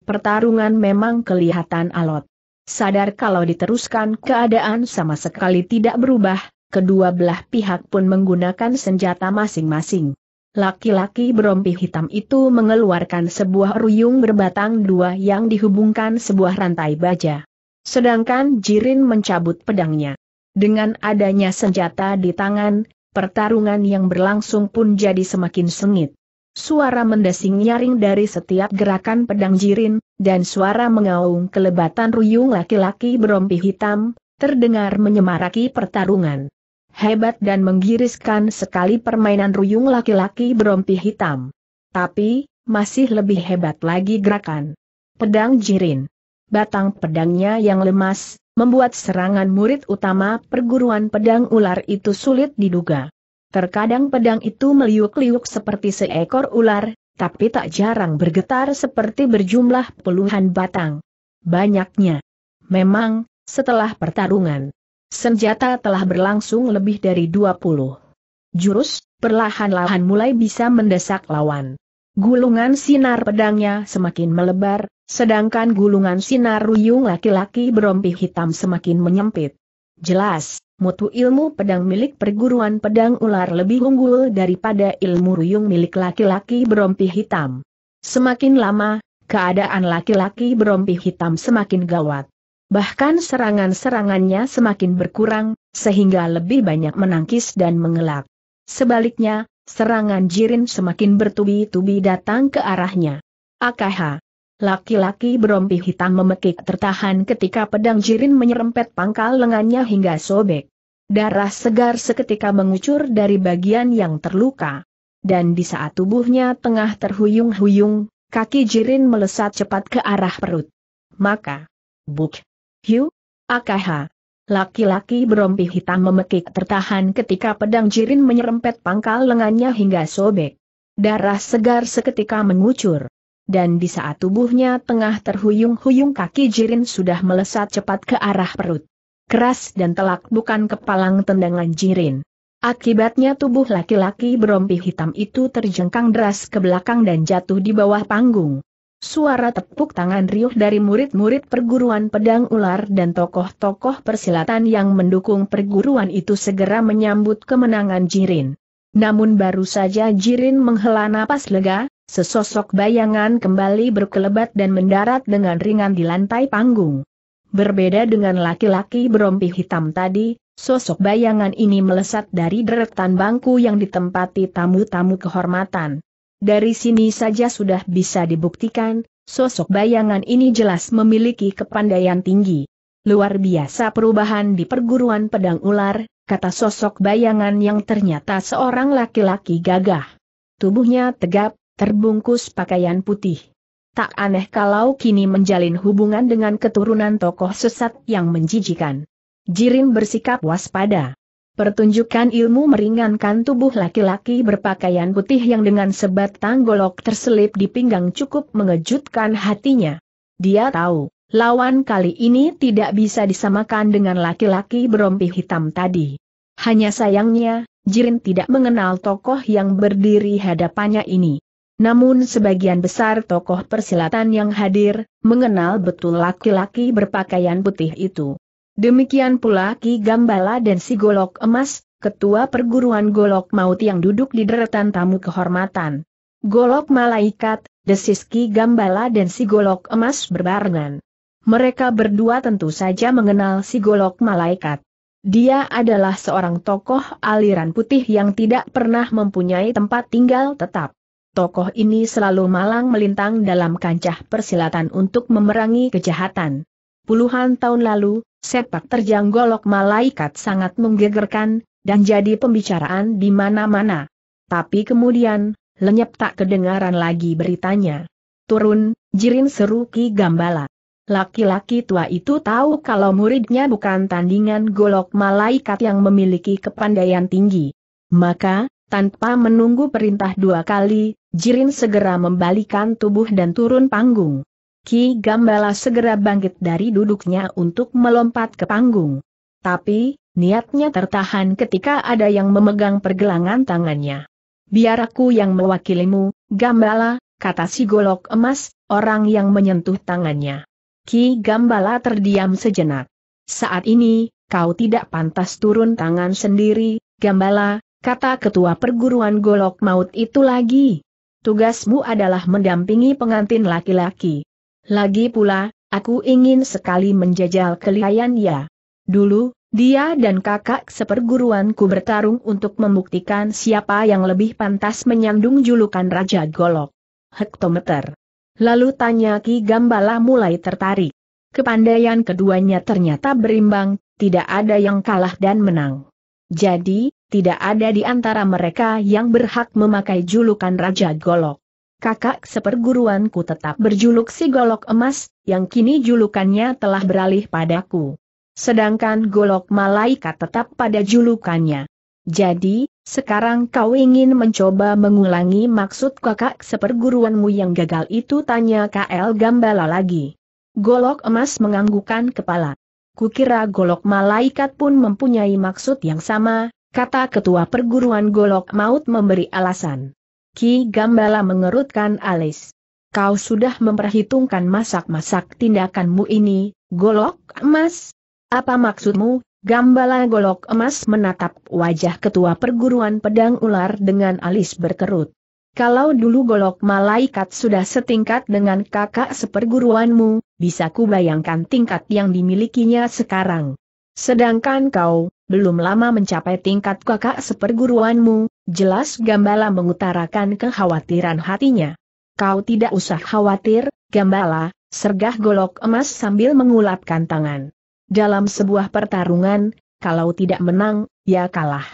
Pertarungan memang kelihatan alot. Sadar kalau diteruskan keadaan sama sekali tidak berubah, kedua belah pihak pun menggunakan senjata masing-masing. Laki-laki berompi hitam itu mengeluarkan sebuah ruyung berbatang dua yang dihubungkan sebuah rantai baja. Sedangkan Jirin mencabut pedangnya. Dengan adanya senjata di tangan, pertarungan yang berlangsung pun jadi semakin sengit. Suara mendesing nyaring dari setiap gerakan pedang Jirin, dan suara mengaung kelebatan ruyung laki-laki berompi hitam, terdengar menyemaraki pertarungan hebat dan menggiriskan sekali permainan ruyung laki-laki berompi hitam. Tapi, masih lebih hebat lagi gerakan. Pedang Jirin. Batang pedangnya yang lemas, membuat serangan murid utama perguruan pedang ular itu sulit diduga. Terkadang pedang itu meliuk-liuk seperti seekor ular, tapi tak jarang bergetar seperti berjumlah puluhan batang. Banyaknya. Memang, setelah pertarungan, Senjata telah berlangsung lebih dari 20. Jurus, perlahan-lahan mulai bisa mendesak lawan. Gulungan sinar pedangnya semakin melebar, sedangkan gulungan sinar ruyung laki-laki berompi hitam semakin menyempit. Jelas, mutu ilmu pedang milik perguruan pedang ular lebih unggul daripada ilmu ruyung milik laki-laki berompi hitam. Semakin lama, keadaan laki-laki berompi hitam semakin gawat. Bahkan serangan-serangannya semakin berkurang, sehingga lebih banyak menangkis dan mengelak. Sebaliknya, serangan Jirin semakin bertubi-tubi datang ke arahnya. AKH. Laki-laki berompi hitam memekik tertahan ketika pedang Jirin menyerempet pangkal lengannya hingga sobek. Darah segar seketika mengucur dari bagian yang terluka. Dan di saat tubuhnya tengah terhuyung-huyung, kaki Jirin melesat cepat ke arah perut. Maka, buk, Hiu? Akaha. Laki-laki berompi hitam memekik tertahan ketika pedang jirin menyerempet pangkal lengannya hingga sobek. Darah segar seketika mengucur. Dan di saat tubuhnya tengah terhuyung-huyung kaki jirin sudah melesat cepat ke arah perut. Keras dan telak bukan kepalang tendangan jirin. Akibatnya tubuh laki-laki berompi hitam itu terjengkang deras ke belakang dan jatuh di bawah panggung. Suara tepuk tangan riuh dari murid-murid perguruan pedang ular dan tokoh-tokoh persilatan yang mendukung perguruan itu segera menyambut kemenangan Jirin. Namun baru saja Jirin menghela napas lega, sesosok bayangan kembali berkelebat dan mendarat dengan ringan di lantai panggung. Berbeda dengan laki-laki berompi hitam tadi, sosok bayangan ini melesat dari deretan bangku yang ditempati tamu-tamu kehormatan. Dari sini saja sudah bisa dibuktikan, sosok bayangan ini jelas memiliki kepandaian tinggi. Luar biasa perubahan di perguruan pedang ular, kata sosok bayangan yang ternyata seorang laki-laki gagah. Tubuhnya tegap, terbungkus pakaian putih. Tak aneh kalau kini menjalin hubungan dengan keturunan tokoh sesat yang menjijikan. Jirin bersikap waspada. Pertunjukan ilmu meringankan tubuh laki-laki berpakaian putih yang dengan sebatang golok terselip di pinggang cukup mengejutkan hatinya. Dia tahu, lawan kali ini tidak bisa disamakan dengan laki-laki berompi hitam tadi. Hanya sayangnya, Jirin tidak mengenal tokoh yang berdiri hadapannya ini. Namun sebagian besar tokoh persilatan yang hadir, mengenal betul laki-laki berpakaian putih itu. Demikian pula Ki Gambala dan si Golok Emas, ketua perguruan Golok Maut yang duduk di deretan tamu kehormatan. Golok Malaikat, desis Ki Gambala dan si Golok Emas berbarengan. Mereka berdua tentu saja mengenal si Golok Malaikat. Dia adalah seorang tokoh aliran putih yang tidak pernah mempunyai tempat tinggal tetap. Tokoh ini selalu malang melintang dalam kancah persilatan untuk memerangi kejahatan. Puluhan tahun lalu, Sepak terjang golok malaikat sangat menggegerkan, dan jadi pembicaraan di mana-mana. Tapi kemudian, lenyap tak kedengaran lagi beritanya. Turun, jirin seru Ki Gambala. Laki-laki tua itu tahu kalau muridnya bukan tandingan golok malaikat yang memiliki kepandaian tinggi. Maka, tanpa menunggu perintah dua kali, Jirin segera membalikan tubuh dan turun panggung. Ki Gambala segera bangkit dari duduknya untuk melompat ke panggung. Tapi, niatnya tertahan ketika ada yang memegang pergelangan tangannya. Biar aku yang mewakilimu, Gambala, kata si golok emas, orang yang menyentuh tangannya. Ki Gambala terdiam sejenak. Saat ini, kau tidak pantas turun tangan sendiri, Gambala, kata ketua perguruan golok maut itu lagi. Tugasmu adalah mendampingi pengantin laki-laki. Lagi pula, aku ingin sekali menjajal kelihayan ya. Dulu, dia dan kakak seperguruanku bertarung untuk membuktikan siapa yang lebih pantas menyandung julukan Raja Golok. Hektometer. Lalu tanya Ki Gambala mulai tertarik. Kepandaian keduanya ternyata berimbang, tidak ada yang kalah dan menang. Jadi, tidak ada di antara mereka yang berhak memakai julukan Raja Golok kakak seperguruanku tetap berjuluk si golok emas, yang kini julukannya telah beralih padaku. Sedangkan golok malaikat tetap pada julukannya. Jadi, sekarang kau ingin mencoba mengulangi maksud kakak seperguruanmu yang gagal itu tanya KL Gambala lagi. Golok emas menganggukan kepala. Kukira golok malaikat pun mempunyai maksud yang sama, kata ketua perguruan golok maut memberi alasan. Ki Gambala mengerutkan alis. Kau sudah memperhitungkan masak-masak tindakanmu ini, golok emas? Apa maksudmu? Gambala golok emas menatap wajah ketua perguruan pedang ular dengan alis berkerut. Kalau dulu golok malaikat sudah setingkat dengan kakak seperguruanmu, bisa kubayangkan tingkat yang dimilikinya sekarang. Sedangkan kau, belum lama mencapai tingkat kakak seperguruanmu, Jelas Gambala mengutarakan kekhawatiran hatinya. Kau tidak usah khawatir, Gambala, sergah golok emas sambil mengulapkan tangan. Dalam sebuah pertarungan, kalau tidak menang, ya kalah.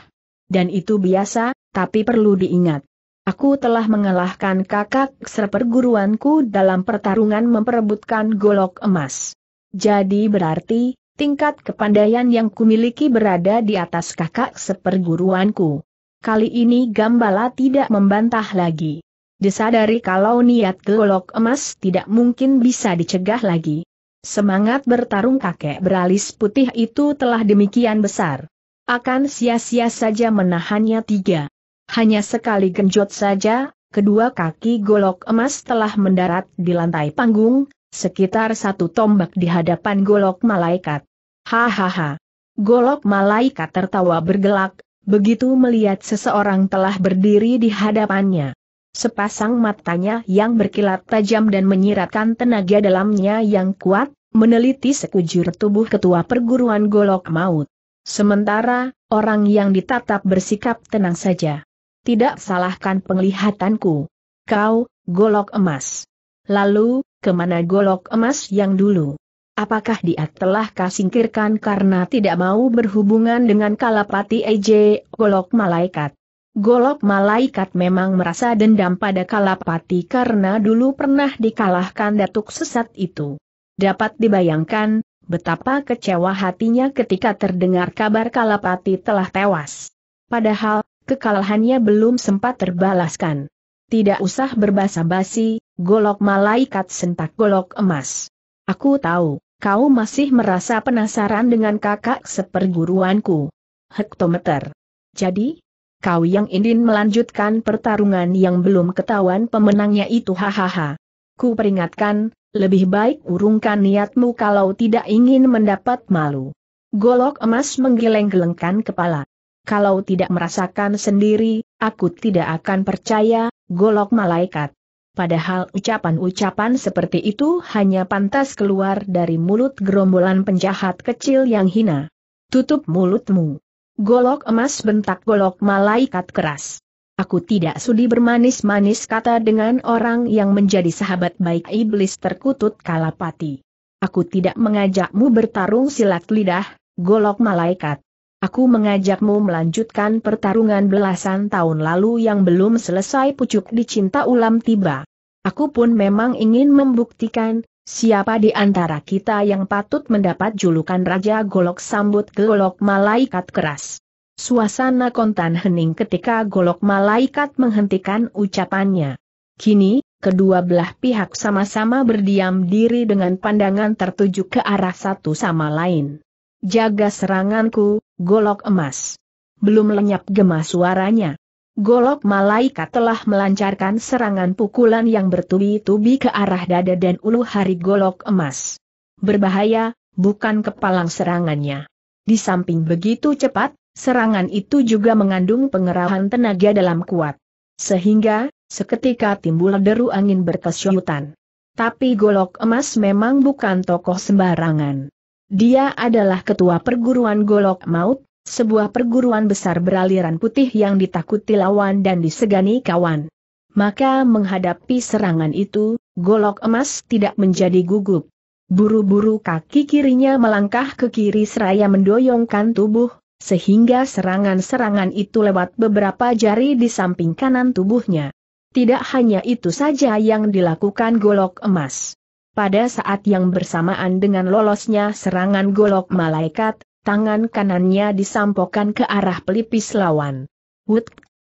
Dan itu biasa, tapi perlu diingat. Aku telah mengalahkan kakak seperguruanku dalam pertarungan memperebutkan golok emas. Jadi berarti, tingkat kepandaian yang kumiliki berada di atas kakak seperguruanku. Kali ini Gambala tidak membantah lagi. Disadari kalau niat golok emas tidak mungkin bisa dicegah lagi. Semangat bertarung kakek beralis putih itu telah demikian besar. Akan sia-sia saja menahannya tiga. Hanya sekali genjot saja, kedua kaki golok emas telah mendarat di lantai panggung, sekitar satu tombak di hadapan golok malaikat. Hahaha. Golok malaikat tertawa bergelak, begitu melihat seseorang telah berdiri di hadapannya. Sepasang matanya yang berkilat tajam dan menyiratkan tenaga dalamnya yang kuat, meneliti sekujur tubuh ketua perguruan golok maut. Sementara, orang yang ditatap bersikap tenang saja. Tidak salahkan penglihatanku. Kau, golok emas. Lalu, kemana golok emas yang dulu? Apakah dia telah kasingkirkan karena tidak mau berhubungan dengan Kalapati EJ, Golok Malaikat? Golok Malaikat memang merasa dendam pada Kalapati karena dulu pernah dikalahkan datuk sesat itu. Dapat dibayangkan, betapa kecewa hatinya ketika terdengar kabar Kalapati telah tewas. Padahal, kekalahannya belum sempat terbalaskan. Tidak usah berbasa-basi, golok malaikat sentak golok emas. Aku tahu, kau masih merasa penasaran dengan kakak seperguruanku. Hektometer. Jadi, kau yang ingin melanjutkan pertarungan yang belum ketahuan pemenangnya itu hahaha. Ku peringatkan, lebih baik urungkan niatmu kalau tidak ingin mendapat malu. Golok emas menggeleng-gelengkan kepala. Kalau tidak merasakan sendiri, aku tidak akan percaya, golok malaikat. Padahal ucapan-ucapan seperti itu hanya pantas keluar dari mulut gerombolan penjahat kecil yang hina. Tutup mulutmu. Golok emas bentak golok malaikat keras. Aku tidak sudi bermanis-manis kata dengan orang yang menjadi sahabat baik iblis terkutut kalapati. Aku tidak mengajakmu bertarung silat lidah, golok malaikat. Aku mengajakmu melanjutkan pertarungan belasan tahun lalu yang belum selesai pucuk dicinta ulam tiba. Aku pun memang ingin membuktikan, siapa di antara kita yang patut mendapat julukan Raja Golok sambut Golok Malaikat keras. Suasana kontan hening ketika Golok Malaikat menghentikan ucapannya. Kini, kedua belah pihak sama-sama berdiam diri dengan pandangan tertuju ke arah satu sama lain. Jaga seranganku, golok emas. Belum lenyap gemas suaranya. Golok malaikat telah melancarkan serangan pukulan yang bertubi-tubi ke arah dada dan ulu hari golok emas. Berbahaya, bukan kepalang serangannya. Di samping begitu cepat, serangan itu juga mengandung pengerahan tenaga dalam kuat. Sehingga, seketika timbul deru angin berkesyutan. Tapi golok emas memang bukan tokoh sembarangan. Dia adalah ketua perguruan Golok Maut, sebuah perguruan besar beraliran putih yang ditakuti lawan dan disegani kawan. Maka menghadapi serangan itu, Golok Emas tidak menjadi gugup. Buru-buru kaki kirinya melangkah ke kiri seraya mendoyongkan tubuh, sehingga serangan-serangan itu lewat beberapa jari di samping kanan tubuhnya. Tidak hanya itu saja yang dilakukan Golok Emas. Pada saat yang bersamaan dengan lolosnya serangan golok malaikat, tangan kanannya disampokan ke arah pelipis lawan. Wut!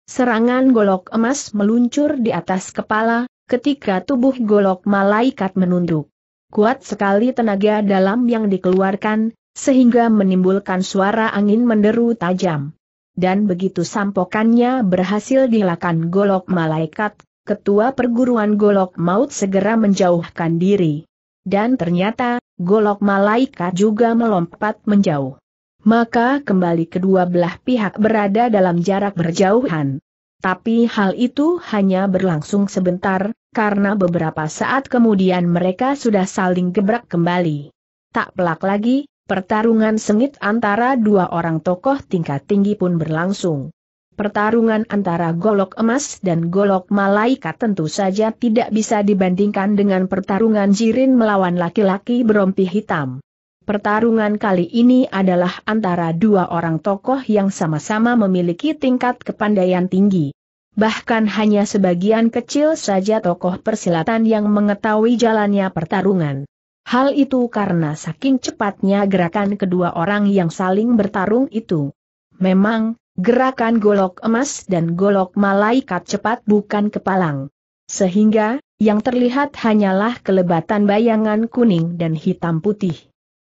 Serangan golok emas meluncur di atas kepala, ketika tubuh golok malaikat menunduk. Kuat sekali tenaga dalam yang dikeluarkan, sehingga menimbulkan suara angin menderu tajam. Dan begitu sampokannya berhasil dilakukan golok malaikat, ketua perguruan Golok Maut segera menjauhkan diri. Dan ternyata, Golok Malaikat juga melompat menjauh. Maka kembali kedua belah pihak berada dalam jarak berjauhan. Tapi hal itu hanya berlangsung sebentar, karena beberapa saat kemudian mereka sudah saling gebrak kembali. Tak pelak lagi, pertarungan sengit antara dua orang tokoh tingkat tinggi pun berlangsung. Pertarungan antara golok emas dan golok malaikat tentu saja tidak bisa dibandingkan dengan pertarungan jirin melawan laki-laki berompi hitam. Pertarungan kali ini adalah antara dua orang tokoh yang sama-sama memiliki tingkat kepandaian tinggi. Bahkan hanya sebagian kecil saja tokoh persilatan yang mengetahui jalannya pertarungan. Hal itu karena saking cepatnya gerakan kedua orang yang saling bertarung itu. Memang, Gerakan golok emas dan golok malaikat cepat bukan kepalang. Sehingga, yang terlihat hanyalah kelebatan bayangan kuning dan hitam putih.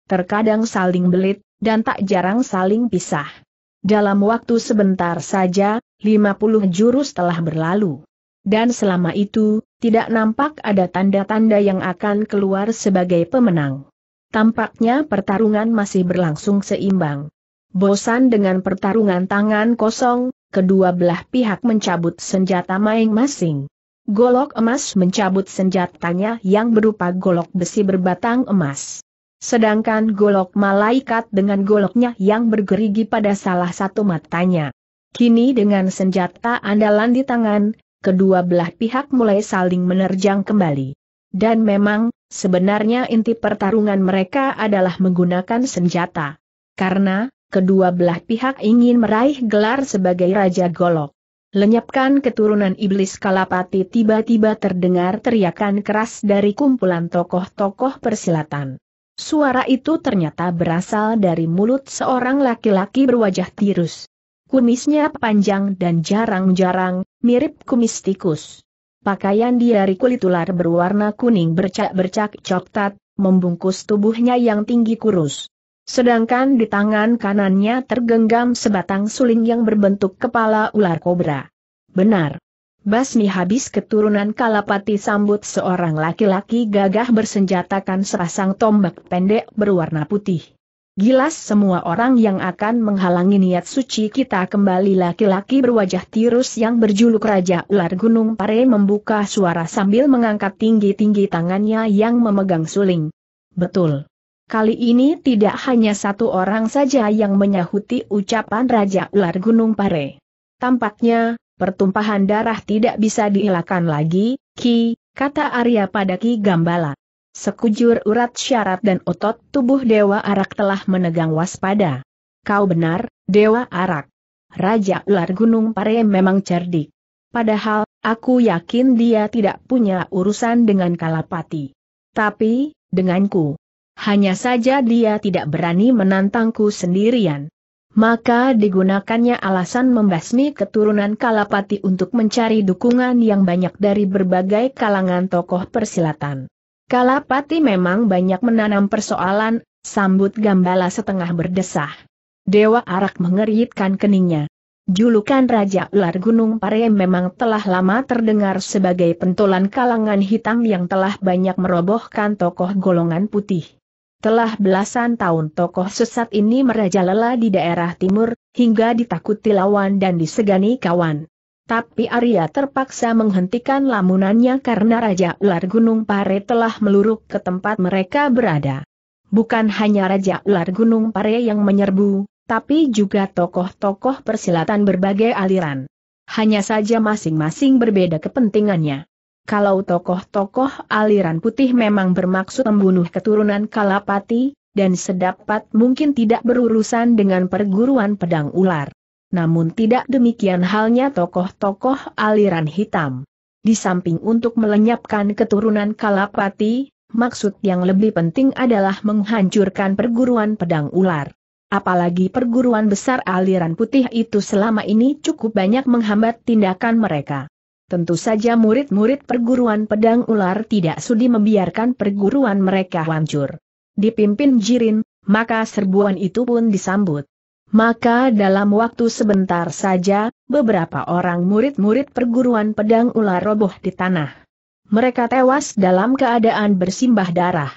Terkadang saling belit, dan tak jarang saling pisah. Dalam waktu sebentar saja, 50 jurus telah berlalu. Dan selama itu, tidak nampak ada tanda-tanda yang akan keluar sebagai pemenang. Tampaknya pertarungan masih berlangsung seimbang. Bosan dengan pertarungan tangan kosong, kedua belah pihak mencabut senjata masing-masing. Golok emas mencabut senjatanya yang berupa golok besi berbatang emas. Sedangkan golok malaikat dengan goloknya yang bergerigi pada salah satu matanya. Kini dengan senjata andalan di tangan, kedua belah pihak mulai saling menerjang kembali. Dan memang, sebenarnya inti pertarungan mereka adalah menggunakan senjata. Karena, kedua belah pihak ingin meraih gelar sebagai Raja Golok. Lenyapkan keturunan iblis Kalapati tiba-tiba terdengar teriakan keras dari kumpulan tokoh-tokoh persilatan. Suara itu ternyata berasal dari mulut seorang laki-laki berwajah tirus. Kumisnya panjang dan jarang-jarang, mirip kumis tikus. Pakaian dia dari kulit ular berwarna kuning bercak-bercak coklat, membungkus tubuhnya yang tinggi kurus. Sedangkan di tangan kanannya tergenggam sebatang suling yang berbentuk kepala ular kobra. Benar. Basmi habis keturunan Kalapati sambut seorang laki-laki gagah bersenjatakan serasang tombak pendek berwarna putih. Gilas semua orang yang akan menghalangi niat suci kita kembali laki-laki berwajah tirus yang berjuluk Raja Ular Gunung Pare membuka suara sambil mengangkat tinggi-tinggi tangannya yang memegang suling. Betul. Kali ini tidak hanya satu orang saja yang menyahuti ucapan Raja Ular Gunung Pare. Tampaknya, pertumpahan darah tidak bisa dielakkan lagi, Ki, kata Arya pada Ki Gambala. Sekujur urat syarat dan otot tubuh Dewa Arak telah menegang waspada. Kau benar, Dewa Arak. Raja Ular Gunung Pare memang cerdik. Padahal, aku yakin dia tidak punya urusan dengan Kalapati. Tapi, denganku, hanya saja dia tidak berani menantangku sendirian. Maka digunakannya alasan membasmi keturunan Kalapati untuk mencari dukungan yang banyak dari berbagai kalangan tokoh persilatan. Kalapati memang banyak menanam persoalan, sambut Gambala setengah berdesah. Dewa Arak mengeritkan keningnya. Julukan Raja Ular Gunung Pare memang telah lama terdengar sebagai pentolan kalangan hitam yang telah banyak merobohkan tokoh golongan putih. Telah belasan tahun tokoh sesat ini merajalela di daerah timur, hingga ditakuti lawan dan disegani kawan. Tapi Arya terpaksa menghentikan lamunannya karena Raja Ular Gunung Pare telah meluruk ke tempat mereka berada. Bukan hanya Raja Ular Gunung Pare yang menyerbu, tapi juga tokoh-tokoh persilatan berbagai aliran. Hanya saja masing-masing berbeda kepentingannya kalau tokoh-tokoh aliran putih memang bermaksud membunuh keturunan Kalapati, dan sedapat mungkin tidak berurusan dengan perguruan pedang ular. Namun tidak demikian halnya tokoh-tokoh aliran hitam. Di samping untuk melenyapkan keturunan Kalapati, maksud yang lebih penting adalah menghancurkan perguruan pedang ular. Apalagi perguruan besar aliran putih itu selama ini cukup banyak menghambat tindakan mereka. Tentu saja murid-murid perguruan pedang ular tidak sudi membiarkan perguruan mereka hancur. Dipimpin Jirin, maka serbuan itu pun disambut. Maka dalam waktu sebentar saja, beberapa orang murid-murid perguruan pedang ular roboh di tanah. Mereka tewas dalam keadaan bersimbah darah.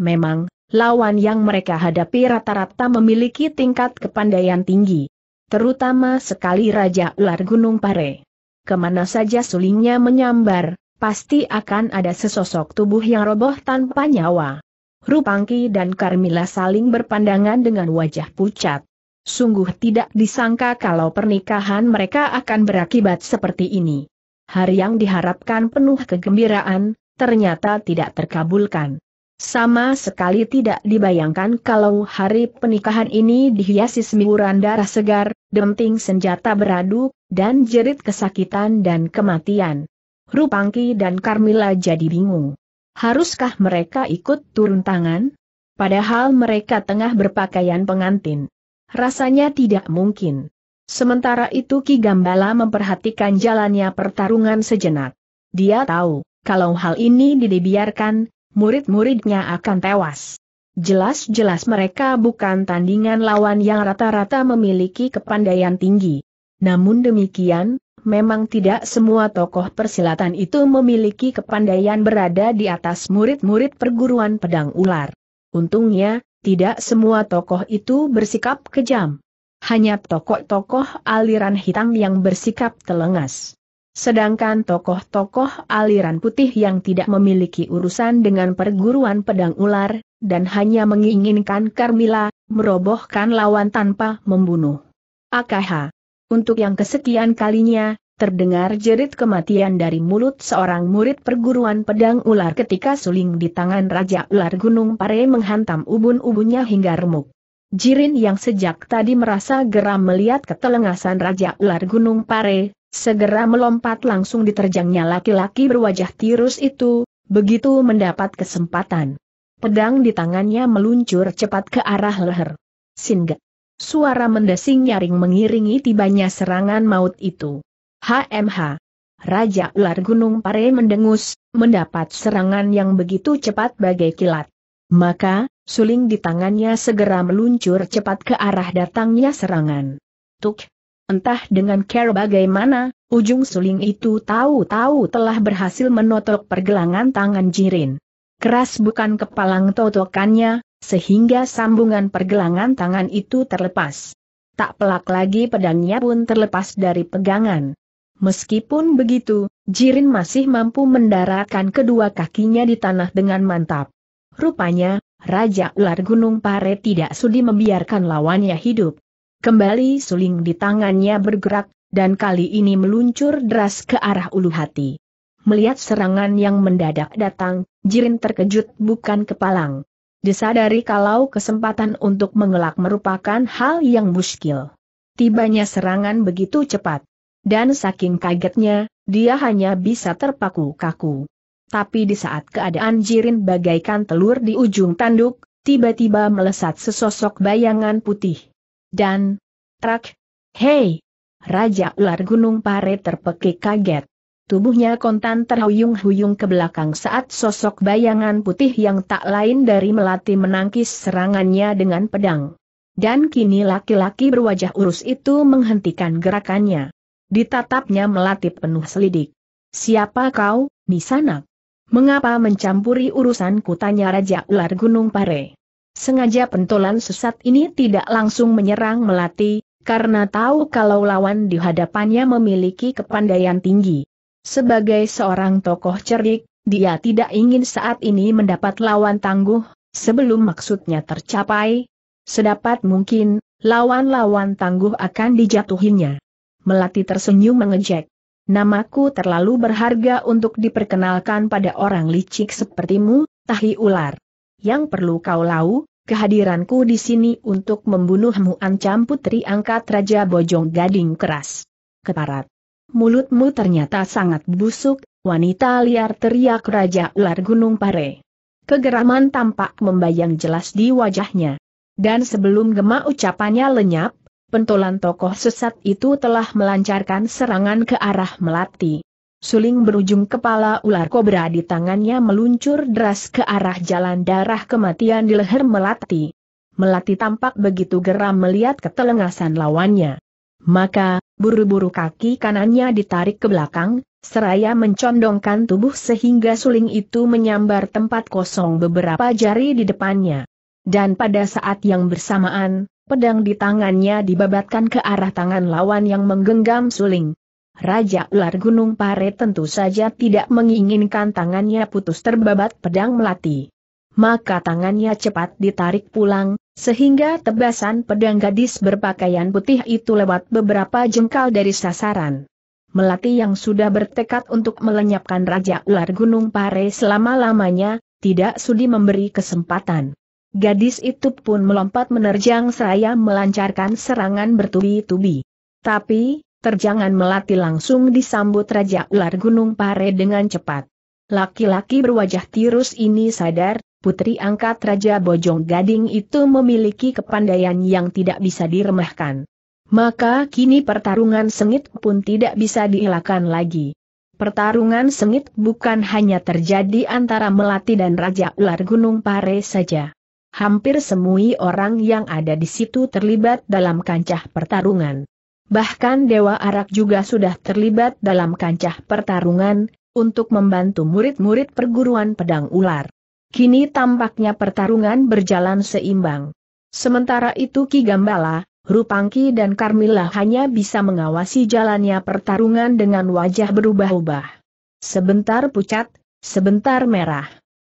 Memang, lawan yang mereka hadapi rata-rata memiliki tingkat kepandaian tinggi. Terutama sekali Raja Ular Gunung Pare kemana saja sulingnya menyambar, pasti akan ada sesosok tubuh yang roboh tanpa nyawa. Rupangki dan Carmila saling berpandangan dengan wajah pucat. Sungguh tidak disangka kalau pernikahan mereka akan berakibat seperti ini. Hari yang diharapkan penuh kegembiraan, ternyata tidak terkabulkan. Sama sekali tidak dibayangkan kalau hari pernikahan ini dihiasi semburan darah segar, denting senjata beradu, dan jerit kesakitan dan kematian. Rupangki dan Carmila jadi bingung. Haruskah mereka ikut turun tangan? Padahal mereka tengah berpakaian pengantin. Rasanya tidak mungkin. Sementara itu Ki Gambala memperhatikan jalannya pertarungan sejenak. Dia tahu, kalau hal ini dibiarkan, murid-muridnya akan tewas. Jelas-jelas mereka bukan tandingan lawan yang rata-rata memiliki kepandaian tinggi. Namun demikian, memang tidak semua tokoh persilatan itu memiliki kepandaian berada di atas murid-murid perguruan pedang ular. Untungnya, tidak semua tokoh itu bersikap kejam. Hanya tokoh-tokoh aliran hitam yang bersikap telengas. Sedangkan tokoh-tokoh aliran putih yang tidak memiliki urusan dengan perguruan pedang ular, dan hanya menginginkan Carmilla, merobohkan lawan tanpa membunuh. AKH. Untuk yang kesekian kalinya, terdengar jerit kematian dari mulut seorang murid perguruan pedang ular ketika suling di tangan Raja Ular Gunung Pare menghantam ubun-ubunnya hingga remuk. Jirin yang sejak tadi merasa geram melihat ketelengasan Raja Ular Gunung Pare, Segera melompat langsung diterjangnya laki-laki berwajah tirus itu, begitu mendapat kesempatan. Pedang di tangannya meluncur cepat ke arah leher. Singgah. Suara mendesing nyaring mengiringi tibanya serangan maut itu. HMH. Raja ular gunung pare mendengus, mendapat serangan yang begitu cepat bagai kilat. Maka, suling di tangannya segera meluncur cepat ke arah datangnya serangan. Tuk, Entah dengan care bagaimana, ujung suling itu tahu-tahu telah berhasil menotok pergelangan tangan Jirin. Keras bukan kepalang totokannya, sehingga sambungan pergelangan tangan itu terlepas. Tak pelak lagi pedangnya pun terlepas dari pegangan. Meskipun begitu, Jirin masih mampu mendaratkan kedua kakinya di tanah dengan mantap. Rupanya, Raja Ular Gunung Pare tidak sudi membiarkan lawannya hidup. Kembali suling di tangannya bergerak, dan kali ini meluncur deras ke arah ulu hati. Melihat serangan yang mendadak datang, Jirin terkejut bukan kepalang. Disadari kalau kesempatan untuk mengelak merupakan hal yang muskil. Tibanya serangan begitu cepat. Dan saking kagetnya, dia hanya bisa terpaku kaku. Tapi di saat keadaan Jirin bagaikan telur di ujung tanduk, tiba-tiba melesat sesosok bayangan putih. Dan, truk, hei! Raja ular gunung pare terpekik kaget. Tubuhnya kontan terhuyung-huyung ke belakang saat sosok bayangan putih yang tak lain dari melati menangkis serangannya dengan pedang. Dan kini laki-laki berwajah urus itu menghentikan gerakannya. Ditatapnya melati penuh selidik. Siapa kau, Nisanak? Mengapa mencampuri urusanku tanya Raja Ular Gunung Pare? Sengaja pentolan sesat ini tidak langsung menyerang Melati, karena tahu kalau lawan di hadapannya memiliki kepandaian tinggi. Sebagai seorang tokoh cerdik, dia tidak ingin saat ini mendapat lawan tangguh, sebelum maksudnya tercapai. Sedapat mungkin, lawan-lawan tangguh akan dijatuhinya. Melati tersenyum mengejek. Namaku terlalu berharga untuk diperkenalkan pada orang licik sepertimu, tahi ular. Yang perlu kau lau, kehadiranku di sini untuk membunuhmu ancam putri angkat Raja Bojong Gading keras. Keparat. Mulutmu ternyata sangat busuk, wanita liar teriak Raja Ular Gunung Pare. Kegeraman tampak membayang jelas di wajahnya. Dan sebelum gema ucapannya lenyap, pentolan tokoh sesat itu telah melancarkan serangan ke arah Melati. Suling berujung kepala ular kobra di tangannya meluncur deras ke arah jalan darah kematian di leher Melati. Melati tampak begitu geram melihat ketelengasan lawannya. Maka, buru-buru kaki kanannya ditarik ke belakang, seraya mencondongkan tubuh sehingga suling itu menyambar tempat kosong beberapa jari di depannya. Dan pada saat yang bersamaan, pedang di tangannya dibabatkan ke arah tangan lawan yang menggenggam suling. Raja Ular Gunung Pare tentu saja tidak menginginkan tangannya putus terbabat pedang melati. Maka tangannya cepat ditarik pulang, sehingga tebasan pedang gadis berpakaian putih itu lewat beberapa jengkal dari sasaran. Melati yang sudah bertekad untuk melenyapkan Raja Ular Gunung Pare selama-lamanya, tidak sudi memberi kesempatan. Gadis itu pun melompat menerjang seraya melancarkan serangan bertubi-tubi. Tapi, terjangan melati langsung disambut Raja Ular Gunung Pare dengan cepat. Laki-laki berwajah tirus ini sadar, putri angkat Raja Bojong Gading itu memiliki kepandaian yang tidak bisa diremehkan. Maka kini pertarungan sengit pun tidak bisa dielakkan lagi. Pertarungan sengit bukan hanya terjadi antara Melati dan Raja Ular Gunung Pare saja. Hampir semua orang yang ada di situ terlibat dalam kancah pertarungan. Bahkan Dewa Arak juga sudah terlibat dalam kancah pertarungan, untuk membantu murid-murid perguruan pedang ular. Kini tampaknya pertarungan berjalan seimbang. Sementara itu Ki Gambala, Rupangki dan Karmila hanya bisa mengawasi jalannya pertarungan dengan wajah berubah-ubah. Sebentar pucat, sebentar merah.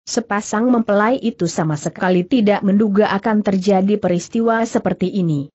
Sepasang mempelai itu sama sekali tidak menduga akan terjadi peristiwa seperti ini.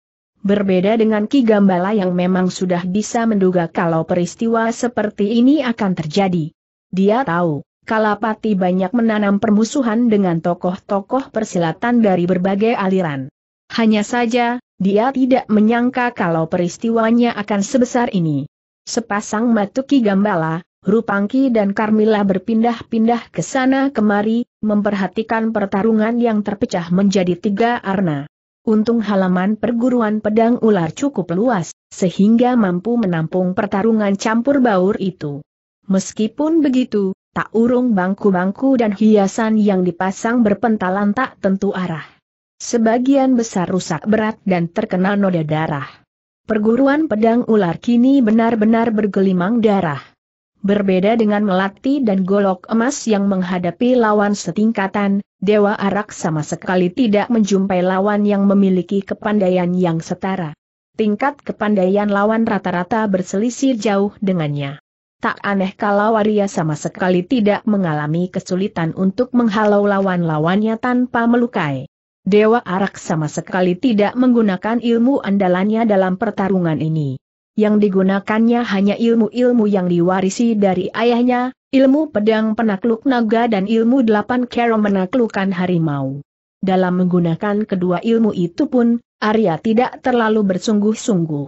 Berbeda dengan Ki Gambala yang memang sudah bisa menduga kalau peristiwa seperti ini akan terjadi. Dia tahu, Kalapati banyak menanam permusuhan dengan tokoh-tokoh persilatan dari berbagai aliran. Hanya saja, dia tidak menyangka kalau peristiwanya akan sebesar ini. Sepasang matu Ki Gambala, Rupangki dan Carmila berpindah-pindah ke sana kemari, memperhatikan pertarungan yang terpecah menjadi tiga arna. Untung halaman perguruan pedang ular cukup luas, sehingga mampu menampung pertarungan campur baur itu. Meskipun begitu, tak urung bangku-bangku dan hiasan yang dipasang berpentalan tak tentu arah. Sebagian besar rusak berat dan terkena noda darah. Perguruan pedang ular kini benar-benar bergelimang darah. Berbeda dengan melati dan golok emas yang menghadapi lawan setingkatan, Dewa Arak sama sekali tidak menjumpai lawan yang memiliki kepandaian yang setara. Tingkat kepandaian lawan rata-rata berselisih jauh dengannya. Tak aneh kalau Arya sama sekali tidak mengalami kesulitan untuk menghalau lawan-lawannya tanpa melukai. Dewa Arak sama sekali tidak menggunakan ilmu andalannya dalam pertarungan ini yang digunakannya hanya ilmu-ilmu yang diwarisi dari ayahnya, ilmu pedang penakluk naga dan ilmu delapan kero menaklukkan harimau. Dalam menggunakan kedua ilmu itu pun, Arya tidak terlalu bersungguh-sungguh.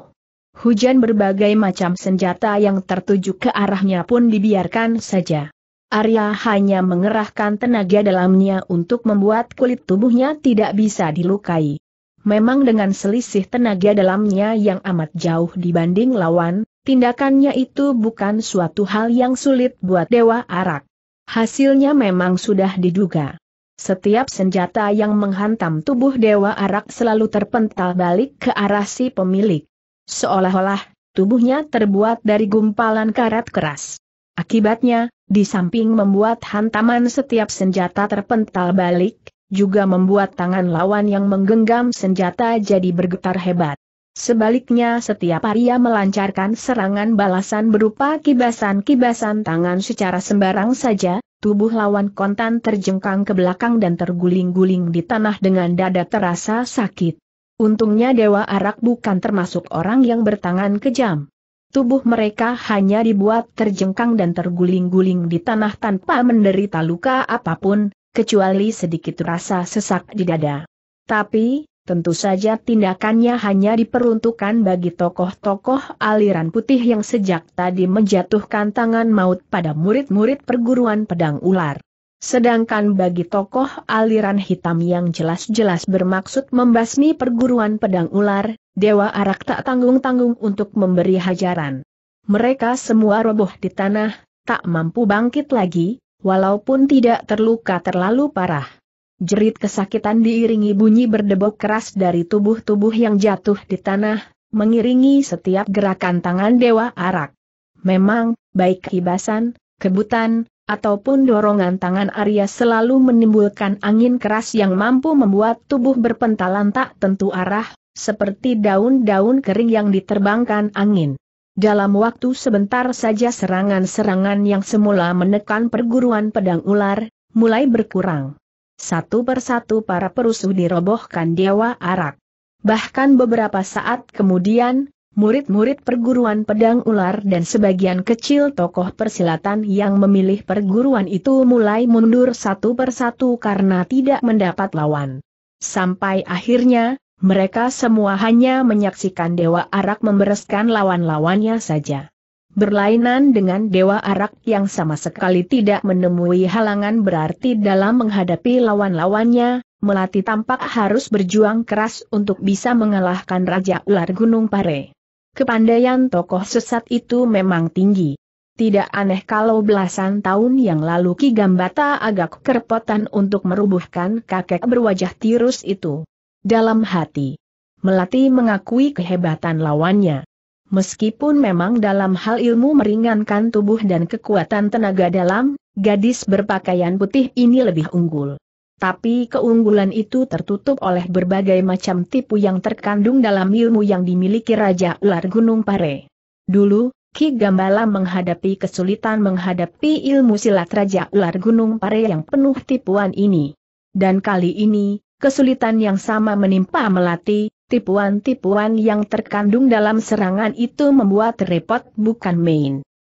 Hujan berbagai macam senjata yang tertuju ke arahnya pun dibiarkan saja. Arya hanya mengerahkan tenaga dalamnya untuk membuat kulit tubuhnya tidak bisa dilukai memang dengan selisih tenaga dalamnya yang amat jauh dibanding lawan, tindakannya itu bukan suatu hal yang sulit buat Dewa Arak. Hasilnya memang sudah diduga. Setiap senjata yang menghantam tubuh Dewa Arak selalu terpental balik ke arah si pemilik. Seolah-olah, tubuhnya terbuat dari gumpalan karat keras. Akibatnya, di samping membuat hantaman setiap senjata terpental balik, juga membuat tangan lawan yang menggenggam senjata jadi bergetar hebat. Sebaliknya setiap Arya melancarkan serangan balasan berupa kibasan-kibasan tangan secara sembarang saja, tubuh lawan kontan terjengkang ke belakang dan terguling-guling di tanah dengan dada terasa sakit. Untungnya Dewa Arak bukan termasuk orang yang bertangan kejam. Tubuh mereka hanya dibuat terjengkang dan terguling-guling di tanah tanpa menderita luka apapun, kecuali sedikit rasa sesak di dada. Tapi, tentu saja tindakannya hanya diperuntukkan bagi tokoh-tokoh aliran putih yang sejak tadi menjatuhkan tangan maut pada murid-murid perguruan pedang ular. Sedangkan bagi tokoh aliran hitam yang jelas-jelas bermaksud membasmi perguruan pedang ular, Dewa Arak tak tanggung-tanggung untuk memberi hajaran. Mereka semua roboh di tanah, tak mampu bangkit lagi, walaupun tidak terluka terlalu parah. Jerit kesakitan diiringi bunyi berdebok keras dari tubuh-tubuh yang jatuh di tanah, mengiringi setiap gerakan tangan Dewa Arak. Memang, baik kibasan, kebutan, ataupun dorongan tangan Arya selalu menimbulkan angin keras yang mampu membuat tubuh berpentalan tak tentu arah, seperti daun-daun kering yang diterbangkan angin. Dalam waktu sebentar saja serangan-serangan yang semula menekan perguruan pedang ular, mulai berkurang. Satu persatu para perusuh dirobohkan Dewa Arak. Bahkan beberapa saat kemudian, murid-murid perguruan pedang ular dan sebagian kecil tokoh persilatan yang memilih perguruan itu mulai mundur satu persatu karena tidak mendapat lawan. Sampai akhirnya, mereka semua hanya menyaksikan Dewa Arak membereskan lawan-lawannya saja. Berlainan dengan Dewa Arak yang sama sekali tidak menemui halangan berarti dalam menghadapi lawan-lawannya, Melati tampak harus berjuang keras untuk bisa mengalahkan Raja Ular Gunung Pare. Kepandaian tokoh sesat itu memang tinggi. Tidak aneh kalau belasan tahun yang lalu Ki Gambata agak kerepotan untuk merubuhkan kakek berwajah tirus itu dalam hati. Melati mengakui kehebatan lawannya. Meskipun memang dalam hal ilmu meringankan tubuh dan kekuatan tenaga dalam, gadis berpakaian putih ini lebih unggul. Tapi keunggulan itu tertutup oleh berbagai macam tipu yang terkandung dalam ilmu yang dimiliki Raja Ular Gunung Pare. Dulu, Ki Gambala menghadapi kesulitan menghadapi ilmu silat Raja Ular Gunung Pare yang penuh tipuan ini. Dan kali ini, kesulitan yang sama menimpa Melati, tipuan-tipuan yang terkandung dalam serangan itu membuat repot bukan main.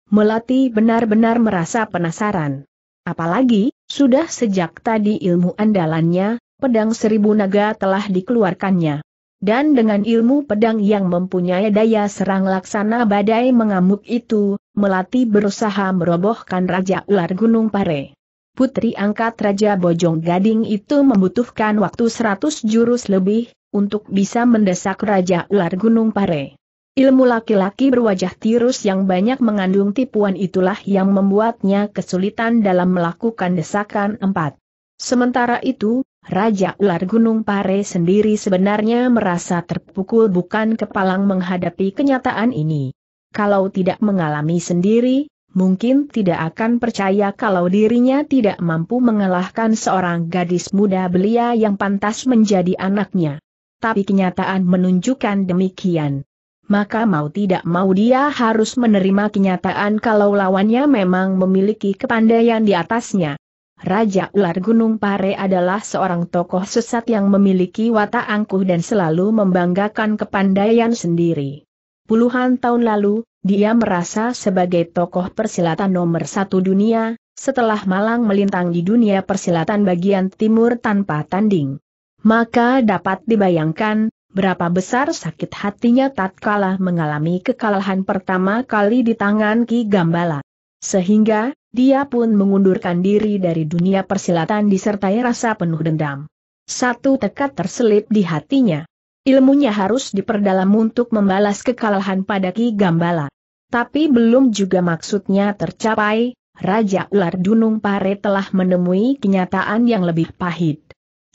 Melati benar-benar merasa penasaran. Apalagi, sudah sejak tadi ilmu andalannya, pedang seribu naga telah dikeluarkannya. Dan dengan ilmu pedang yang mempunyai daya serang laksana badai mengamuk itu, Melati berusaha merobohkan Raja Ular Gunung Pare putri angkat Raja Bojong Gading itu membutuhkan waktu 100 jurus lebih, untuk bisa mendesak Raja Ular Gunung Pare. Ilmu laki-laki berwajah tirus yang banyak mengandung tipuan itulah yang membuatnya kesulitan dalam melakukan desakan empat. Sementara itu, Raja Ular Gunung Pare sendiri sebenarnya merasa terpukul bukan kepalang menghadapi kenyataan ini. Kalau tidak mengalami sendiri, mungkin tidak akan percaya kalau dirinya tidak mampu mengalahkan seorang gadis muda belia yang pantas menjadi anaknya. Tapi kenyataan menunjukkan demikian. Maka mau tidak mau dia harus menerima kenyataan kalau lawannya memang memiliki kepandaian di atasnya. Raja Ular Gunung Pare adalah seorang tokoh sesat yang memiliki watak angkuh dan selalu membanggakan kepandaian sendiri. Puluhan tahun lalu, dia merasa sebagai tokoh persilatan nomor satu dunia, setelah malang melintang di dunia persilatan bagian timur tanpa tanding. Maka dapat dibayangkan, berapa besar sakit hatinya tatkala mengalami kekalahan pertama kali di tangan Ki Gambala. Sehingga, dia pun mengundurkan diri dari dunia persilatan disertai rasa penuh dendam. Satu tekad terselip di hatinya. Ilmunya harus diperdalam untuk membalas kekalahan pada Ki Gambala. Tapi belum juga maksudnya tercapai, Raja Ular Dunung Pare telah menemui kenyataan yang lebih pahit.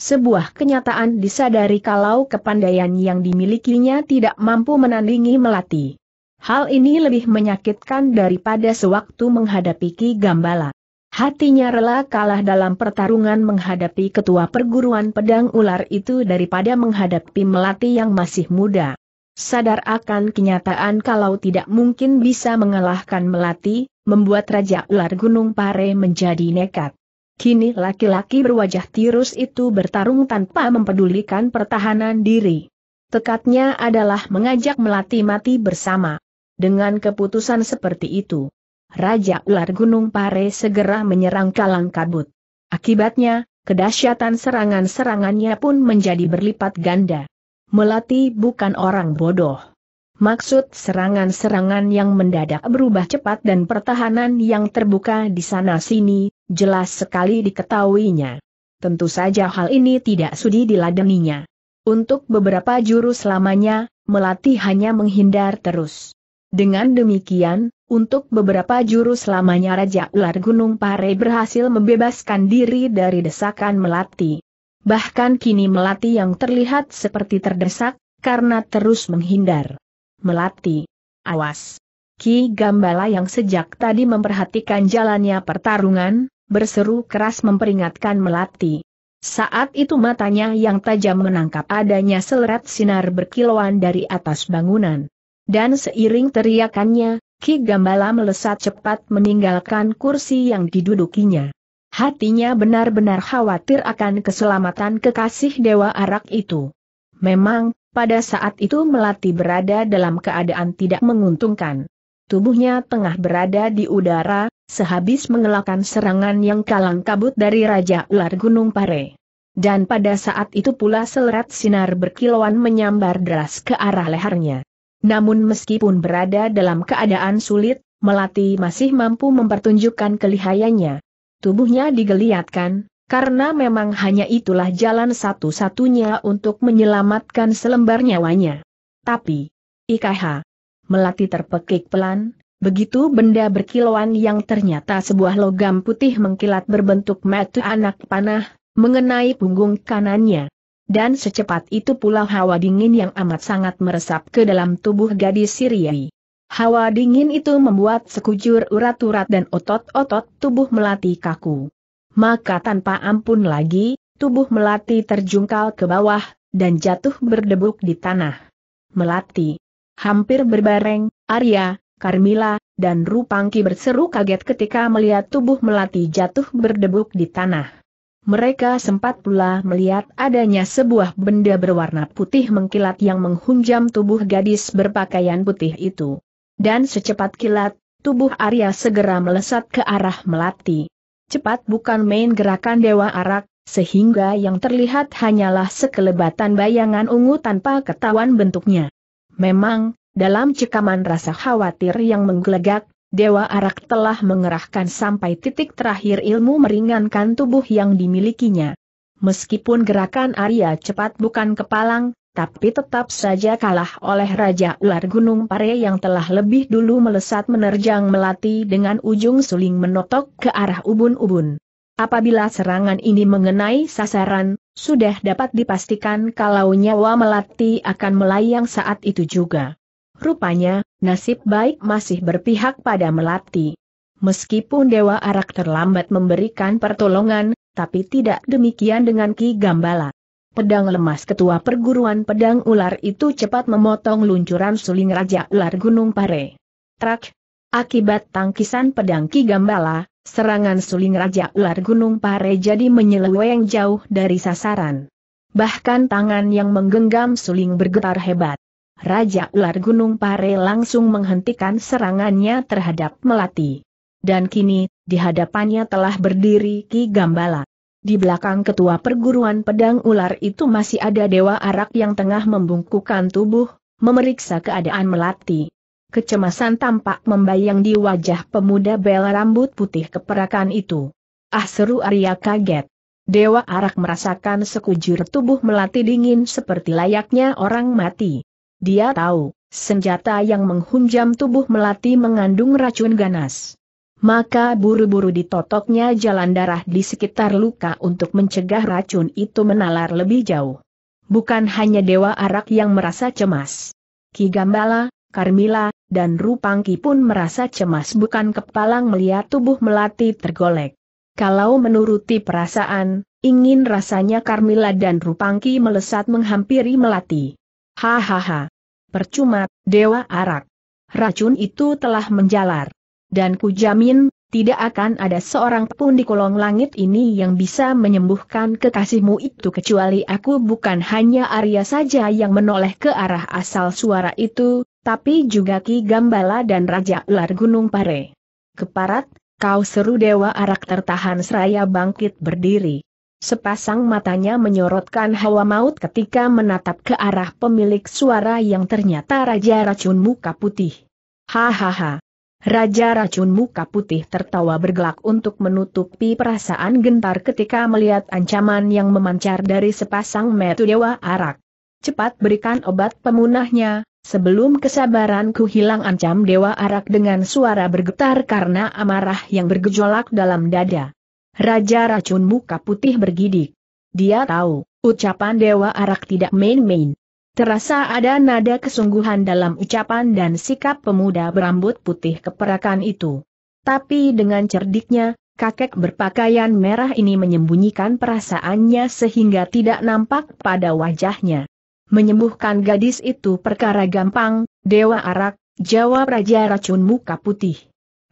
Sebuah kenyataan disadari kalau kepandaian yang dimilikinya tidak mampu menandingi Melati. Hal ini lebih menyakitkan daripada sewaktu menghadapi Ki Gambala. Hatinya rela kalah dalam pertarungan menghadapi ketua perguruan pedang ular itu daripada menghadapi Melati yang masih muda. Sadar akan kenyataan kalau tidak mungkin bisa mengalahkan Melati, membuat Raja Ular Gunung Pare menjadi nekat. Kini laki-laki berwajah tirus itu bertarung tanpa mempedulikan pertahanan diri. Tekadnya adalah mengajak Melati mati bersama. Dengan keputusan seperti itu, Raja Ular Gunung Pare segera menyerang Kalang Kabut. Akibatnya, kedahsyatan serangan-serangannya pun menjadi berlipat ganda. Melati bukan orang bodoh. Maksud serangan-serangan yang mendadak berubah cepat dan pertahanan yang terbuka di sana-sini, jelas sekali diketahuinya. Tentu saja hal ini tidak sudi diladeninya. Untuk beberapa jurus lamanya, Melati hanya menghindar terus. Dengan demikian, untuk beberapa jurus lamanya Raja Ular Gunung Pare berhasil membebaskan diri dari desakan Melati. Bahkan kini Melati yang terlihat seperti terdesak, karena terus menghindar. Melati. Awas. Ki Gambala yang sejak tadi memperhatikan jalannya pertarungan, berseru keras memperingatkan Melati. Saat itu matanya yang tajam menangkap adanya selerat sinar berkilauan dari atas bangunan. Dan seiring teriakannya, Ki Gambala melesat cepat meninggalkan kursi yang didudukinya. Hatinya benar-benar khawatir akan keselamatan kekasih Dewa Arak itu. Memang, pada saat itu Melati berada dalam keadaan tidak menguntungkan. Tubuhnya tengah berada di udara, sehabis mengelakkan serangan yang kalang kabut dari Raja Ular Gunung Pare. Dan pada saat itu pula selerat sinar berkilauan menyambar deras ke arah lehernya. Namun meskipun berada dalam keadaan sulit, Melati masih mampu mempertunjukkan kelihayannya. Tubuhnya digeliatkan, karena memang hanya itulah jalan satu-satunya untuk menyelamatkan selembar nyawanya. Tapi, IKH. Melati terpekik pelan, begitu benda berkilauan yang ternyata sebuah logam putih mengkilat berbentuk metu anak panah, mengenai punggung kanannya. Dan secepat itu pula hawa dingin yang amat sangat meresap ke dalam tubuh gadis Siriai. Hawa dingin itu membuat sekujur urat-urat dan otot-otot tubuh melati kaku. Maka tanpa ampun lagi, tubuh melati terjungkal ke bawah, dan jatuh berdebuk di tanah. Melati. Hampir berbareng, Arya, Karmila, dan Rupangki berseru kaget ketika melihat tubuh melati jatuh berdebuk di tanah. Mereka sempat pula melihat adanya sebuah benda berwarna putih mengkilat yang menghunjam tubuh gadis berpakaian putih itu. Dan secepat kilat, tubuh Arya segera melesat ke arah Melati. Cepat bukan main gerakan Dewa Arak, sehingga yang terlihat hanyalah sekelebatan bayangan ungu tanpa ketahuan bentuknya. Memang, dalam cekaman rasa khawatir yang menggelegak, Dewa Arak telah mengerahkan sampai titik terakhir ilmu meringankan tubuh yang dimilikinya. Meskipun gerakan Arya cepat bukan kepalang, tapi tetap saja kalah oleh Raja Ular Gunung Pare yang telah lebih dulu melesat menerjang Melati dengan ujung suling menotok ke arah ubun-ubun. Apabila serangan ini mengenai sasaran, sudah dapat dipastikan kalau nyawa Melati akan melayang saat itu juga. Rupanya, nasib baik masih berpihak pada Melati. Meskipun Dewa Arak terlambat memberikan pertolongan, tapi tidak demikian dengan Ki Gambala. Pedang lemas ketua perguruan pedang ular itu cepat memotong luncuran suling Raja Ular Gunung Pare. Trak! Akibat tangkisan pedang Ki Gambala, serangan suling Raja Ular Gunung Pare jadi menyeleweng jauh dari sasaran. Bahkan tangan yang menggenggam suling bergetar hebat. Raja Ular Gunung Pare langsung menghentikan serangannya terhadap Melati. Dan kini, di hadapannya telah berdiri Ki Gambala. Di belakang ketua perguruan pedang ular itu masih ada dewa arak yang tengah membungkukkan tubuh, memeriksa keadaan melati. Kecemasan tampak membayang di wajah pemuda bel rambut putih keperakan itu. Ah seru Arya kaget. Dewa arak merasakan sekujur tubuh melati dingin seperti layaknya orang mati. Dia tahu, senjata yang menghunjam tubuh melati mengandung racun ganas maka buru-buru ditotoknya jalan darah di sekitar luka untuk mencegah racun itu menalar lebih jauh. Bukan hanya Dewa Arak yang merasa cemas. Ki Gambala, Karmila, dan Rupangki pun merasa cemas bukan kepalang melihat tubuh melati tergolek. Kalau menuruti perasaan, ingin rasanya Karmila dan Rupangki melesat menghampiri melati. Hahaha. Percuma, Dewa Arak. Racun itu telah menjalar. Dan kujamin, tidak akan ada seorang pun di kolong langit ini yang bisa menyembuhkan kekasihmu itu kecuali aku bukan hanya Arya saja yang menoleh ke arah asal suara itu, tapi juga Ki Gambala dan Raja Ular Gunung Pare. Keparat, kau seru Dewa Arak tertahan seraya bangkit berdiri. Sepasang matanya menyorotkan hawa maut ketika menatap ke arah pemilik suara yang ternyata Raja Racun Muka Putih. Hahaha, Raja racun muka putih tertawa bergelak untuk menutupi perasaan gentar ketika melihat ancaman yang memancar dari sepasang metu dewa arak. Cepat berikan obat pemunahnya, sebelum kesabaranku hilang ancam dewa arak dengan suara bergetar karena amarah yang bergejolak dalam dada. Raja racun muka putih bergidik. Dia tahu, ucapan dewa arak tidak main-main. Terasa ada nada kesungguhan dalam ucapan dan sikap pemuda berambut putih keperakan itu. Tapi dengan cerdiknya, kakek berpakaian merah ini menyembunyikan perasaannya sehingga tidak nampak pada wajahnya. Menyembuhkan gadis itu perkara gampang, Dewa Arak, jawab Raja Racun Muka Putih.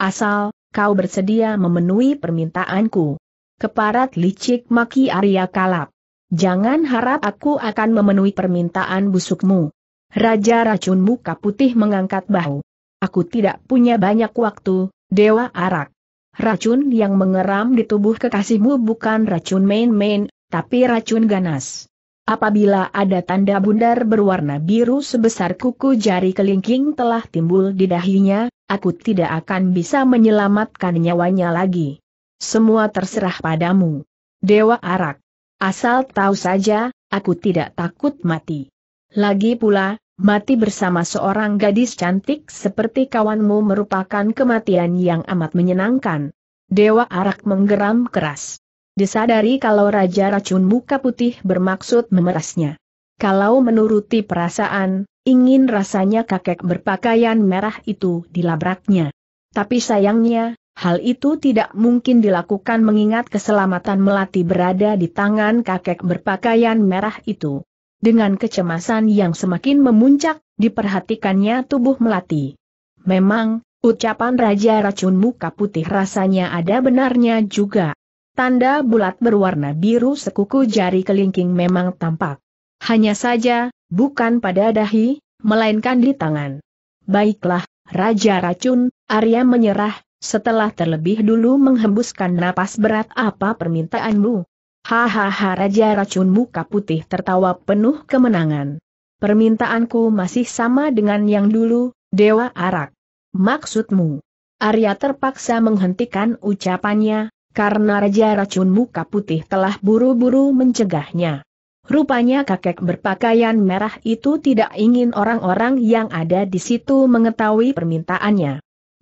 Asal, kau bersedia memenuhi permintaanku. Keparat licik maki Arya Kalap. Jangan harap aku akan memenuhi permintaan busukmu. Raja racun muka putih mengangkat bahu. Aku tidak punya banyak waktu, Dewa Arak. Racun yang mengeram di tubuh kekasihmu bukan racun main-main, tapi racun ganas. Apabila ada tanda bundar berwarna biru sebesar kuku jari kelingking telah timbul di dahinya, aku tidak akan bisa menyelamatkan nyawanya lagi. Semua terserah padamu. Dewa Arak. Asal tahu saja, aku tidak takut mati. Lagi pula, mati bersama seorang gadis cantik seperti kawanmu merupakan kematian yang amat menyenangkan. Dewa Arak menggeram keras. Disadari kalau Raja Racun Muka Putih bermaksud memerasnya. Kalau menuruti perasaan, ingin rasanya kakek berpakaian merah itu dilabraknya. Tapi sayangnya, Hal itu tidak mungkin dilakukan mengingat keselamatan Melati berada di tangan kakek berpakaian merah itu. Dengan kecemasan yang semakin memuncak, diperhatikannya tubuh Melati. Memang, ucapan Raja Racun Muka Putih rasanya ada benarnya juga. Tanda bulat berwarna biru sekuku jari kelingking memang tampak. Hanya saja, bukan pada dahi, melainkan di tangan. Baiklah, Raja Racun, Arya menyerah, setelah terlebih dulu menghembuskan napas berat apa permintaanmu? Hahaha Raja Racun muka putih tertawa penuh kemenangan. Permintaanku masih sama dengan yang dulu, Dewa Arak. Maksudmu? Arya terpaksa menghentikan ucapannya, karena Raja Racun Muka Putih telah buru-buru mencegahnya. Rupanya kakek berpakaian merah itu tidak ingin orang-orang yang ada di situ mengetahui permintaannya.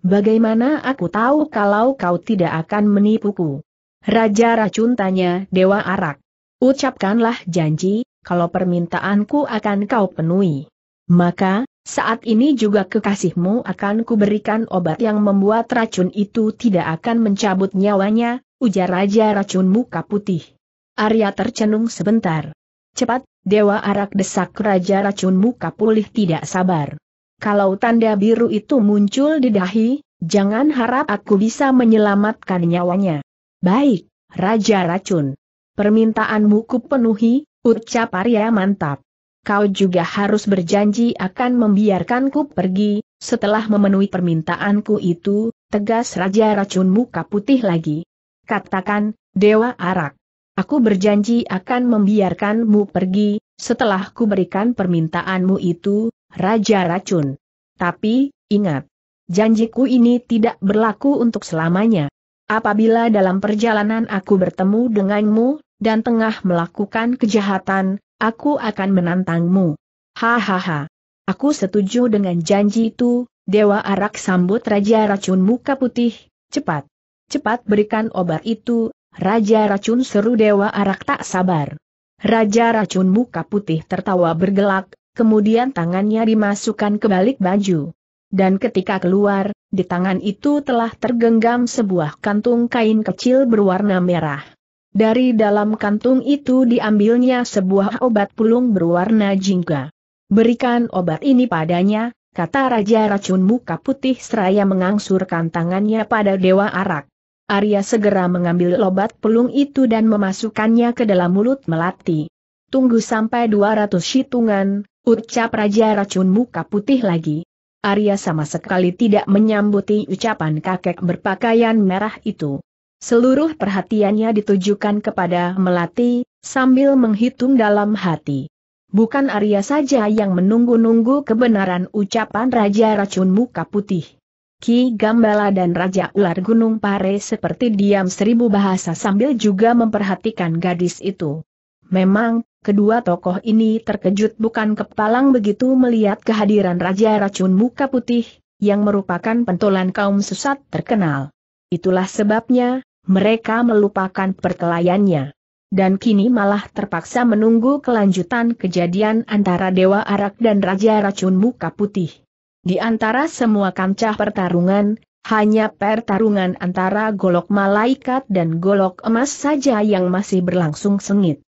Bagaimana aku tahu kalau kau tidak akan menipuku? Raja racun tanya Dewa Arak. Ucapkanlah janji, kalau permintaanku akan kau penuhi. Maka, saat ini juga kekasihmu akan kuberikan obat yang membuat racun itu tidak akan mencabut nyawanya, ujar Raja Racun Muka Putih. Arya tercenung sebentar. Cepat, Dewa Arak desak Raja Racun Muka Pulih tidak sabar. Kalau tanda biru itu muncul di dahi, jangan harap aku bisa menyelamatkan nyawanya. Baik, Raja Racun. Permintaanmu kupenuhi, ucap Arya mantap. Kau juga harus berjanji akan membiarkanku pergi, setelah memenuhi permintaanku itu, tegas Raja Racun muka putih lagi. Katakan, Dewa Arak. Aku berjanji akan membiarkanmu pergi, setelah kuberikan permintaanmu itu, Raja Racun. Tapi, ingat, janjiku ini tidak berlaku untuk selamanya. Apabila dalam perjalanan aku bertemu denganmu, dan tengah melakukan kejahatan, aku akan menantangmu. Hahaha. Aku setuju dengan janji itu, Dewa Arak sambut Raja Racun muka putih, cepat. Cepat berikan obat itu, Raja Racun seru Dewa Arak tak sabar. Raja Racun muka putih tertawa bergelak, kemudian tangannya dimasukkan ke balik baju. Dan ketika keluar, di tangan itu telah tergenggam sebuah kantung kain kecil berwarna merah. Dari dalam kantung itu diambilnya sebuah obat pulung berwarna jingga. Berikan obat ini padanya, kata Raja Racun Muka Putih seraya mengangsurkan tangannya pada Dewa Arak. Arya segera mengambil obat pelung itu dan memasukkannya ke dalam mulut Melati. Tunggu sampai 200 hitungan, Ucap Raja Racun muka putih lagi. Arya sama sekali tidak menyambuti ucapan kakek berpakaian merah itu. Seluruh perhatiannya ditujukan kepada Melati, sambil menghitung dalam hati. Bukan Arya saja yang menunggu-nunggu kebenaran ucapan Raja Racun Muka Putih. Ki Gambala dan Raja Ular Gunung Pare seperti diam seribu bahasa sambil juga memperhatikan gadis itu. Memang, Kedua tokoh ini terkejut bukan kepalang begitu melihat kehadiran Raja Racun Muka Putih, yang merupakan pentolan kaum sesat terkenal. Itulah sebabnya, mereka melupakan perkelayannya. Dan kini malah terpaksa menunggu kelanjutan kejadian antara Dewa Arak dan Raja Racun Muka Putih. Di antara semua kancah pertarungan, hanya pertarungan antara golok malaikat dan golok emas saja yang masih berlangsung sengit.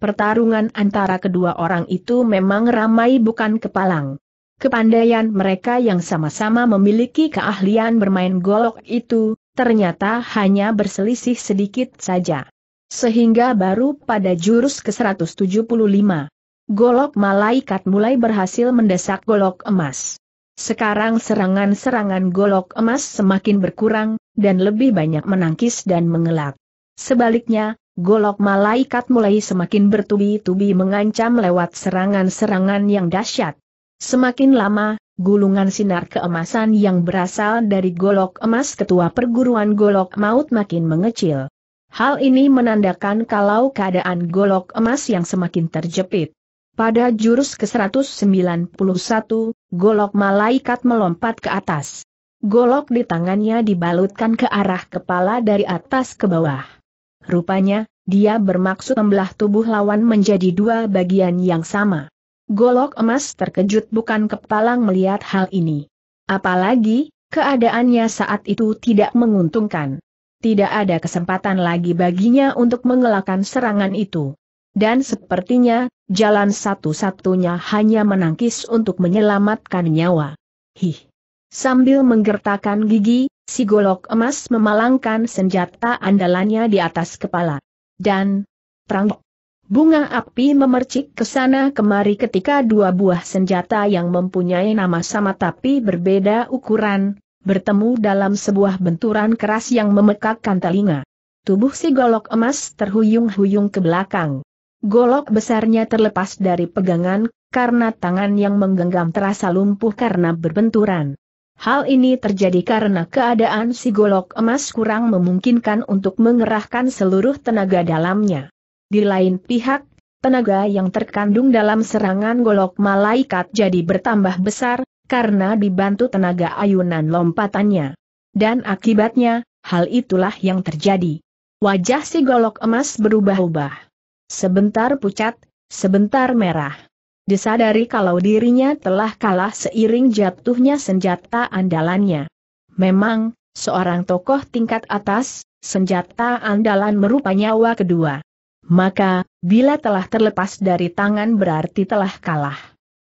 Pertarungan antara kedua orang itu memang ramai bukan kepalang. Kepandaian mereka yang sama-sama memiliki keahlian bermain golok itu, ternyata hanya berselisih sedikit saja. Sehingga baru pada jurus ke-175, golok malaikat mulai berhasil mendesak golok emas. Sekarang serangan-serangan golok emas semakin berkurang, dan lebih banyak menangkis dan mengelak. Sebaliknya, golok malaikat mulai semakin bertubi-tubi mengancam lewat serangan-serangan yang dahsyat. Semakin lama, gulungan sinar keemasan yang berasal dari golok emas ketua perguruan golok maut makin mengecil. Hal ini menandakan kalau keadaan golok emas yang semakin terjepit. Pada jurus ke-191, golok malaikat melompat ke atas. Golok di tangannya dibalutkan ke arah kepala dari atas ke bawah. Rupanya, dia bermaksud membelah tubuh lawan menjadi dua bagian yang sama. Golok emas terkejut bukan kepalang melihat hal ini. Apalagi, keadaannya saat itu tidak menguntungkan. Tidak ada kesempatan lagi baginya untuk mengelakkan serangan itu. Dan sepertinya, jalan satu-satunya hanya menangkis untuk menyelamatkan nyawa. Hih! Sambil menggertakkan gigi, si golok emas memalangkan senjata andalannya di atas kepala. Dan, perang Bunga api memercik ke sana kemari ketika dua buah senjata yang mempunyai nama sama tapi berbeda ukuran, bertemu dalam sebuah benturan keras yang memekakkan telinga. Tubuh si golok emas terhuyung-huyung ke belakang. Golok besarnya terlepas dari pegangan, karena tangan yang menggenggam terasa lumpuh karena berbenturan. Hal ini terjadi karena keadaan si golok emas kurang memungkinkan untuk mengerahkan seluruh tenaga dalamnya. Di lain pihak, tenaga yang terkandung dalam serangan golok malaikat jadi bertambah besar, karena dibantu tenaga ayunan lompatannya. Dan akibatnya, hal itulah yang terjadi. Wajah si golok emas berubah-ubah. Sebentar pucat, sebentar merah disadari kalau dirinya telah kalah seiring jatuhnya senjata andalannya. Memang, seorang tokoh tingkat atas, senjata andalan merupakan nyawa kedua. Maka, bila telah terlepas dari tangan berarti telah kalah.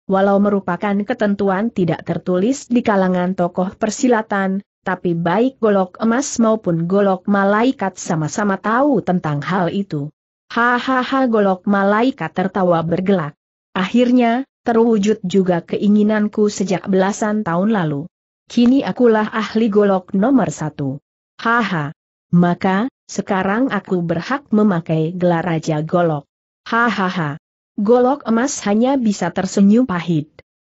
Walau merupakan ketentuan tidak tertulis di kalangan tokoh persilatan, tapi baik golok emas maupun golok malaikat sama-sama tahu tentang hal itu. Hahaha golok malaikat tertawa bergelak. Akhirnya, terwujud juga keinginanku sejak belasan tahun lalu. Kini akulah ahli golok nomor satu. Haha. Maka, sekarang aku berhak memakai gelar Raja Golok. Hahaha. Golok emas hanya bisa tersenyum pahit.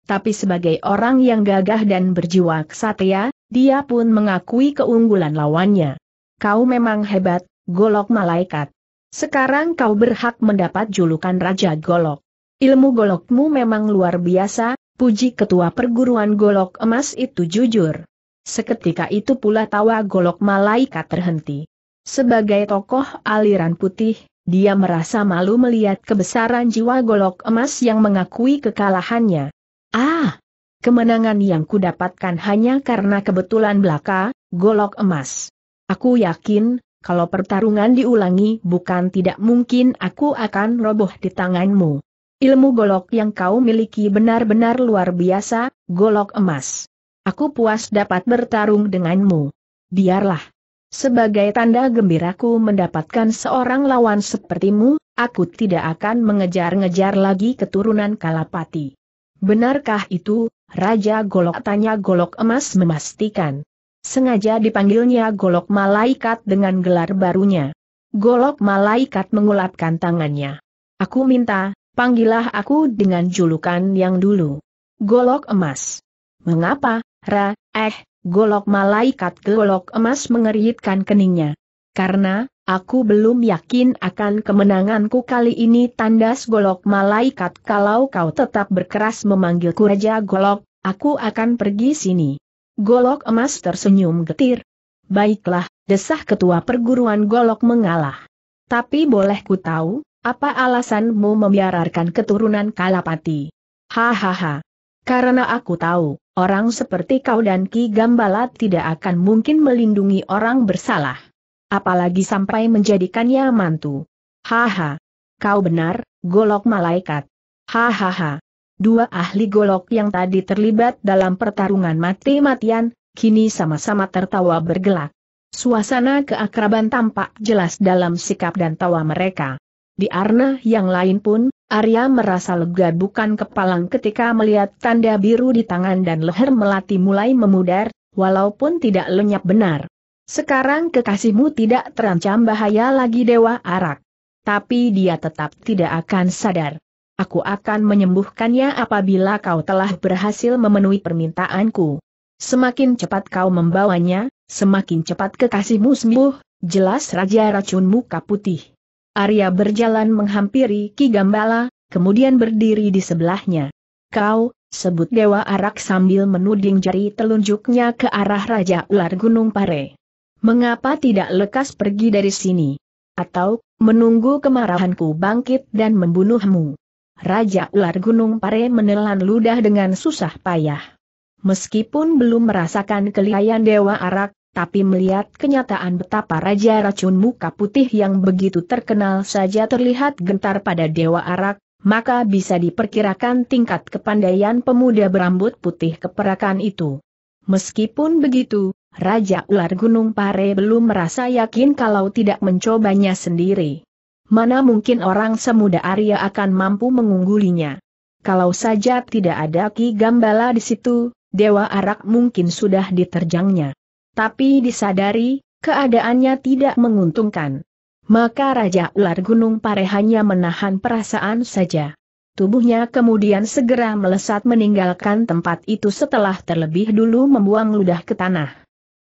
Tapi sebagai orang yang gagah dan berjiwa kesatria, dia pun mengakui keunggulan lawannya. Kau memang hebat, Golok Malaikat. Sekarang kau berhak mendapat julukan Raja Golok. Ilmu golokmu memang luar biasa, puji ketua perguruan golok emas itu jujur. Seketika itu pula tawa golok malaikat terhenti. Sebagai tokoh aliran putih, dia merasa malu melihat kebesaran jiwa golok emas yang mengakui kekalahannya. Ah! Kemenangan yang kudapatkan hanya karena kebetulan belaka, golok emas. Aku yakin, kalau pertarungan diulangi bukan tidak mungkin aku akan roboh di tanganmu. Ilmu golok yang kau miliki benar-benar luar biasa, golok emas. Aku puas dapat bertarung denganmu. Biarlah. Sebagai tanda gembiraku mendapatkan seorang lawan sepertimu, aku tidak akan mengejar-ngejar lagi keturunan Kalapati. Benarkah itu, Raja Golok tanya Golok Emas memastikan. Sengaja dipanggilnya Golok Malaikat dengan gelar barunya. Golok Malaikat mengulatkan tangannya. Aku minta, Panggillah aku dengan julukan yang dulu. Golok emas. Mengapa, Ra, eh, golok malaikat golok emas mengeritkan keningnya. Karena, aku belum yakin akan kemenanganku kali ini tandas golok malaikat kalau kau tetap berkeras memanggilku Raja Golok, aku akan pergi sini. Golok emas tersenyum getir. Baiklah, desah ketua perguruan Golok mengalah. Tapi boleh ku tahu, apa alasanmu membiarkan keturunan Kalapati? Hahaha. Karena aku tahu, orang seperti kau dan Ki Gambala tidak akan mungkin melindungi orang bersalah. Apalagi sampai menjadikannya mantu. Haha. Kau benar, golok malaikat. Hahaha. Dua ahli golok yang tadi terlibat dalam pertarungan mati-matian, kini sama-sama tertawa bergelak. Suasana keakraban tampak jelas dalam sikap dan tawa mereka. Di arna yang lain pun, Arya merasa lega bukan kepalang ketika melihat tanda biru di tangan dan leher melati mulai memudar, walaupun tidak lenyap benar. Sekarang kekasihmu tidak terancam bahaya lagi Dewa Arak. Tapi dia tetap tidak akan sadar. Aku akan menyembuhkannya apabila kau telah berhasil memenuhi permintaanku. Semakin cepat kau membawanya, semakin cepat kekasihmu sembuh, jelas Raja Racun Muka Putih. Arya berjalan menghampiri Ki Gambala, kemudian berdiri di sebelahnya. Kau, sebut Dewa Arak sambil menuding jari telunjuknya ke arah Raja Ular Gunung Pare. Mengapa tidak lekas pergi dari sini? Atau, menunggu kemarahanku bangkit dan membunuhmu? Raja Ular Gunung Pare menelan ludah dengan susah payah. Meskipun belum merasakan kelihayan Dewa Arak, tapi melihat kenyataan betapa Raja Racun Muka Putih yang begitu terkenal saja terlihat gentar pada Dewa Arak, maka bisa diperkirakan tingkat kepandaian pemuda berambut putih keperakan itu. Meskipun begitu, Raja Ular Gunung Pare belum merasa yakin kalau tidak mencobanya sendiri. Mana mungkin orang semuda Arya akan mampu mengunggulinya. Kalau saja tidak ada Ki Gambala di situ, Dewa Arak mungkin sudah diterjangnya. Tapi disadari, keadaannya tidak menguntungkan. Maka Raja Ular Gunung Pare hanya menahan perasaan saja. Tubuhnya kemudian segera melesat meninggalkan tempat itu setelah terlebih dulu membuang ludah ke tanah.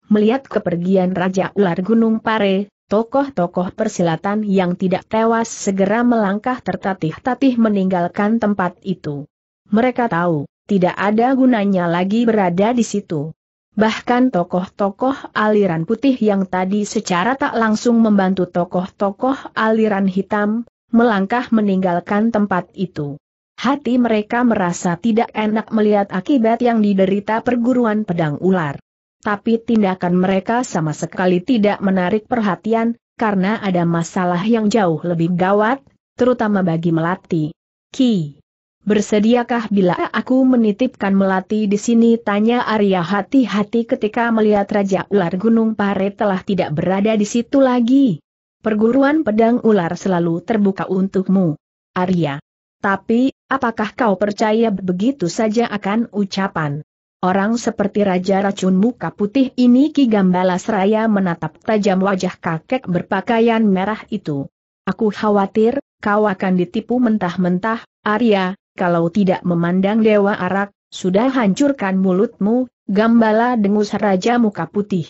Melihat kepergian Raja Ular Gunung Pare, tokoh-tokoh persilatan yang tidak tewas segera melangkah tertatih-tatih meninggalkan tempat itu. Mereka tahu, tidak ada gunanya lagi berada di situ. Bahkan tokoh-tokoh aliran putih yang tadi secara tak langsung membantu tokoh-tokoh aliran hitam, melangkah meninggalkan tempat itu. Hati mereka merasa tidak enak melihat akibat yang diderita perguruan pedang ular. Tapi tindakan mereka sama sekali tidak menarik perhatian, karena ada masalah yang jauh lebih gawat, terutama bagi Melati. Ki Bersediakah bila aku menitipkan melati di sini? Tanya Arya hati-hati ketika melihat Raja Ular Gunung Pare telah tidak berada di situ lagi. Perguruan pedang ular selalu terbuka untukmu, Arya. Tapi, apakah kau percaya begitu saja akan ucapan? Orang seperti Raja Racun Muka Putih ini Ki Gambala Raya menatap tajam wajah kakek berpakaian merah itu. Aku khawatir, kau akan ditipu mentah-mentah, Arya, kalau tidak memandang dewa arak, sudah hancurkan mulutmu, gambala dengus raja muka putih.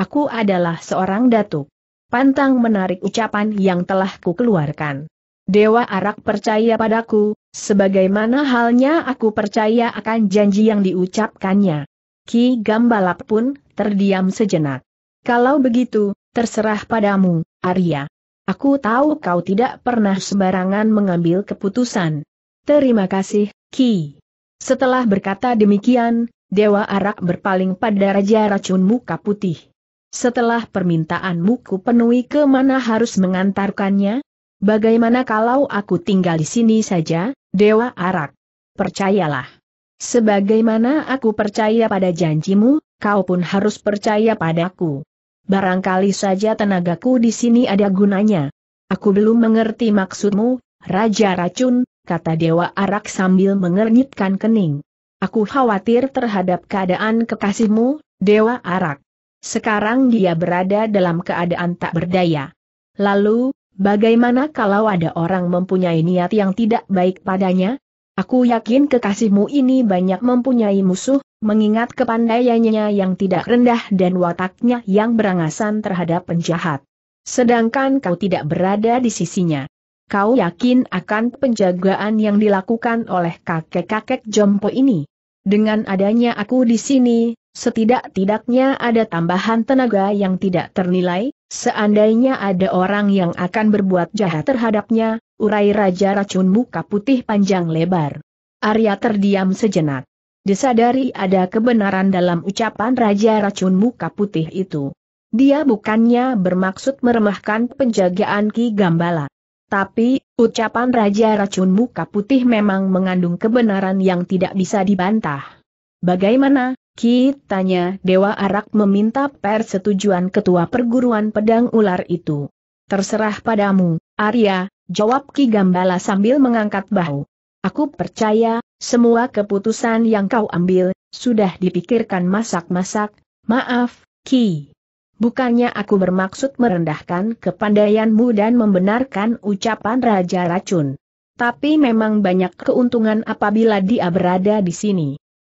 Aku adalah seorang datuk. Pantang menarik ucapan yang telah kukeluarkan. Dewa Arak percaya padaku, sebagaimana halnya aku percaya akan janji yang diucapkannya. Ki Gambalap pun terdiam sejenak. Kalau begitu, terserah padamu, Arya. Aku tahu kau tidak pernah sembarangan mengambil keputusan. Terima kasih, Ki. Setelah berkata demikian, Dewa Arak berpaling pada Raja Racun Muka Putih. Setelah permintaanmu ku penuhi ke mana harus mengantarkannya? Bagaimana kalau aku tinggal di sini saja, Dewa Arak? Percayalah. Sebagaimana aku percaya pada janjimu, kau pun harus percaya padaku. Barangkali saja tenagaku di sini ada gunanya. Aku belum mengerti maksudmu, Raja Racun, kata Dewa Arak sambil mengernyitkan kening. Aku khawatir terhadap keadaan kekasihmu, Dewa Arak. Sekarang dia berada dalam keadaan tak berdaya. Lalu, bagaimana kalau ada orang mempunyai niat yang tidak baik padanya? Aku yakin kekasihmu ini banyak mempunyai musuh, mengingat kepandaiannya yang tidak rendah dan wataknya yang berangasan terhadap penjahat. Sedangkan kau tidak berada di sisinya. Kau yakin akan penjagaan yang dilakukan oleh kakek-kakek jompo ini? Dengan adanya aku di sini, setidak-tidaknya ada tambahan tenaga yang tidak ternilai, seandainya ada orang yang akan berbuat jahat terhadapnya, urai Raja Racun Muka Putih panjang lebar. Arya terdiam sejenak. Disadari ada kebenaran dalam ucapan Raja Racun Muka Putih itu. Dia bukannya bermaksud meremahkan penjagaan Ki Gambala. Tapi, ucapan Raja Racun Muka Putih memang mengandung kebenaran yang tidak bisa dibantah. Bagaimana, Ki, tanya Dewa Arak meminta persetujuan ketua perguruan pedang ular itu. Terserah padamu, Arya, jawab Ki Gambala sambil mengangkat bahu. Aku percaya, semua keputusan yang kau ambil, sudah dipikirkan masak-masak, maaf, Ki. Bukannya aku bermaksud merendahkan kepandaianmu dan membenarkan ucapan Raja Racun. Tapi memang banyak keuntungan apabila dia berada di sini.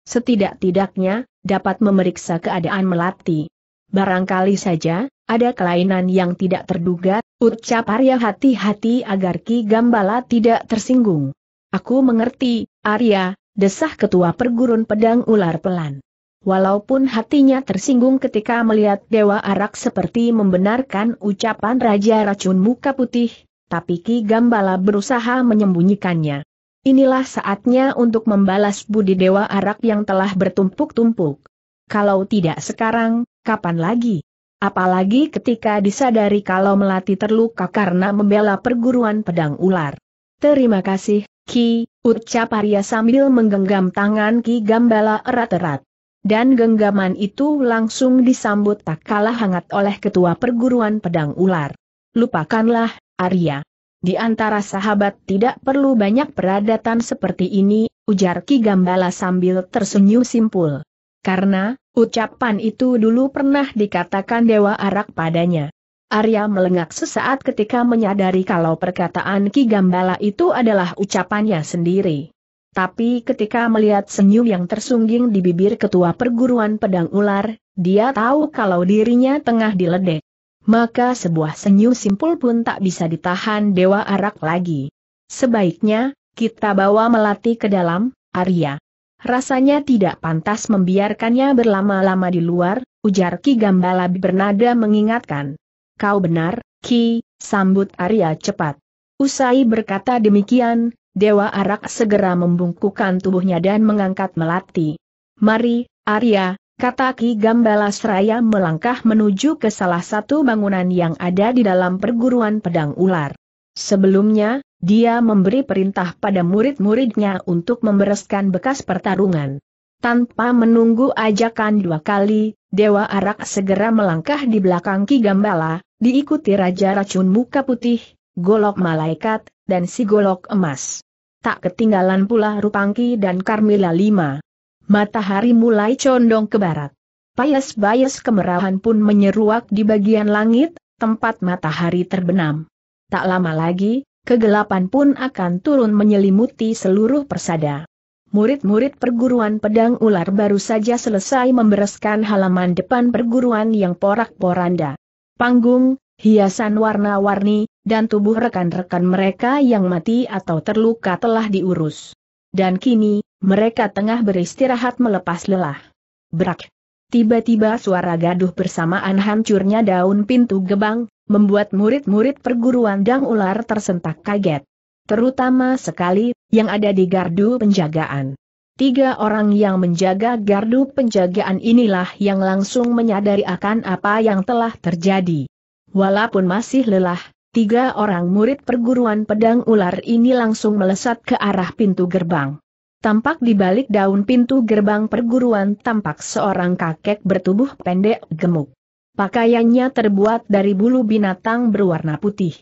Setidak-tidaknya, dapat memeriksa keadaan melati. Barangkali saja, ada kelainan yang tidak terduga, ucap Arya hati-hati agar Ki Gambala tidak tersinggung. Aku mengerti, Arya, desah ketua perguruan pedang ular pelan. Walaupun hatinya tersinggung ketika melihat Dewa Arak seperti membenarkan ucapan Raja Racun Muka Putih, tapi Ki Gambala berusaha menyembunyikannya. Inilah saatnya untuk membalas budi Dewa Arak yang telah bertumpuk-tumpuk. Kalau tidak sekarang, kapan lagi? Apalagi ketika disadari kalau Melati terluka karena membela perguruan pedang ular. Terima kasih, Ki, ucap Arya sambil menggenggam tangan Ki Gambala erat-erat dan genggaman itu langsung disambut tak kalah hangat oleh ketua perguruan pedang ular. Lupakanlah, Arya. Di antara sahabat tidak perlu banyak peradatan seperti ini, ujar Ki Gambala sambil tersenyum simpul. Karena, ucapan itu dulu pernah dikatakan Dewa Arak padanya. Arya melengak sesaat ketika menyadari kalau perkataan Ki Gambala itu adalah ucapannya sendiri. Tapi ketika melihat senyum yang tersungging di bibir ketua perguruan pedang ular, dia tahu kalau dirinya tengah diledek. Maka sebuah senyum simpul pun tak bisa ditahan Dewa Arak lagi. Sebaiknya, kita bawa melati ke dalam, Arya. Rasanya tidak pantas membiarkannya berlama-lama di luar, ujar Ki Gambala bernada mengingatkan. Kau benar, Ki, sambut Arya cepat. Usai berkata demikian, Dewa Arak segera membungkukan tubuhnya dan mengangkat Melati. Mari, Arya, kata Ki Gambala Seraya melangkah menuju ke salah satu bangunan yang ada di dalam perguruan pedang ular. Sebelumnya, dia memberi perintah pada murid-muridnya untuk membereskan bekas pertarungan. Tanpa menunggu ajakan dua kali, Dewa Arak segera melangkah di belakang Ki Gambala, diikuti Raja Racun Muka Putih, Golok Malaikat, dan si Golok Emas tak ketinggalan pula Rupangki dan Carmila lima. Matahari mulai condong ke barat. Payas-bayas kemerahan pun menyeruak di bagian langit, tempat matahari terbenam. Tak lama lagi, kegelapan pun akan turun menyelimuti seluruh persada. Murid-murid perguruan pedang ular baru saja selesai membereskan halaman depan perguruan yang porak-poranda. Panggung, hiasan warna-warni, dan tubuh rekan-rekan mereka yang mati atau terluka telah diurus. Dan kini, mereka tengah beristirahat melepas lelah. Brak! Tiba-tiba suara gaduh bersamaan hancurnya daun pintu gebang, membuat murid-murid perguruan Dang Ular tersentak kaget. Terutama sekali, yang ada di gardu penjagaan. Tiga orang yang menjaga gardu penjagaan inilah yang langsung menyadari akan apa yang telah terjadi. Walaupun masih lelah, Tiga orang murid perguruan pedang ular ini langsung melesat ke arah pintu gerbang. Tampak di balik daun pintu gerbang perguruan tampak seorang kakek bertubuh pendek gemuk. Pakaiannya terbuat dari bulu binatang berwarna putih.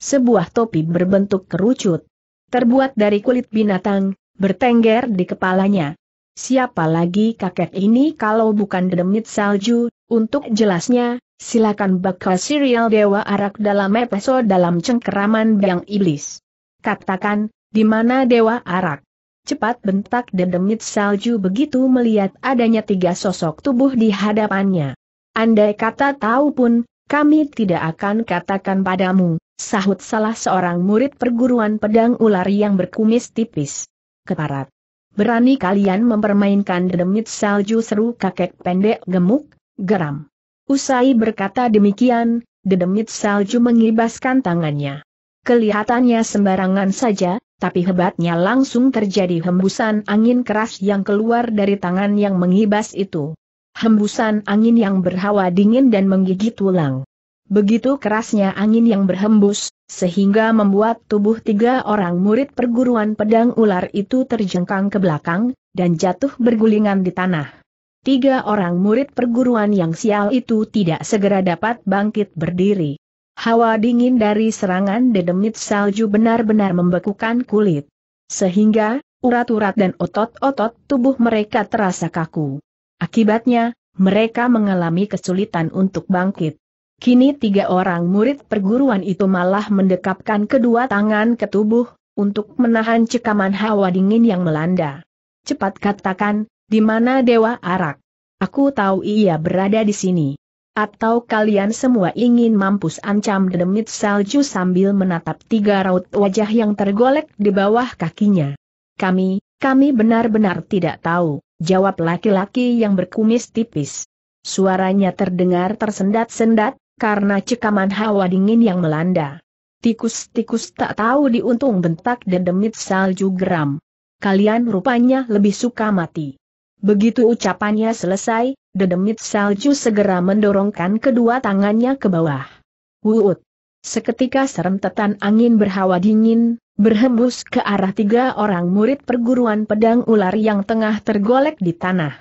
Sebuah topi berbentuk kerucut. Terbuat dari kulit binatang, bertengger di kepalanya. Siapa lagi kakek ini kalau bukan demit salju, untuk jelasnya, silakan baca serial Dewa Arak dalam episode dalam cengkeraman Biang Iblis. Katakan, di mana Dewa Arak? Cepat bentak dedemit salju begitu melihat adanya tiga sosok tubuh di hadapannya. Andai kata tahu pun, kami tidak akan katakan padamu, sahut salah seorang murid perguruan pedang ular yang berkumis tipis. Keparat. Berani kalian mempermainkan dedemit salju seru kakek pendek gemuk? Geram. Usai berkata demikian, dedemit salju mengibaskan tangannya. Kelihatannya sembarangan saja, tapi hebatnya langsung terjadi hembusan angin keras yang keluar dari tangan yang mengibas itu. Hembusan angin yang berhawa dingin dan menggigit tulang. Begitu kerasnya angin yang berhembus, sehingga membuat tubuh tiga orang murid perguruan pedang ular itu terjengkang ke belakang, dan jatuh bergulingan di tanah tiga orang murid perguruan yang sial itu tidak segera dapat bangkit berdiri. Hawa dingin dari serangan dedemit salju benar-benar membekukan kulit. Sehingga, urat-urat dan otot-otot tubuh mereka terasa kaku. Akibatnya, mereka mengalami kesulitan untuk bangkit. Kini tiga orang murid perguruan itu malah mendekapkan kedua tangan ke tubuh, untuk menahan cekaman hawa dingin yang melanda. Cepat katakan, di mana Dewa Arak? Aku tahu ia berada di sini. Atau kalian semua ingin mampus ancam demit salju sambil menatap tiga raut wajah yang tergolek di bawah kakinya. Kami, kami benar-benar tidak tahu, jawab laki-laki yang berkumis tipis. Suaranya terdengar tersendat-sendat, karena cekaman hawa dingin yang melanda. Tikus-tikus tak tahu diuntung bentak demit salju geram. Kalian rupanya lebih suka mati. Begitu ucapannya selesai, dedemit salju segera mendorongkan kedua tangannya ke bawah. Wuut. Seketika serentetan angin berhawa dingin, berhembus ke arah tiga orang murid perguruan pedang ular yang tengah tergolek di tanah.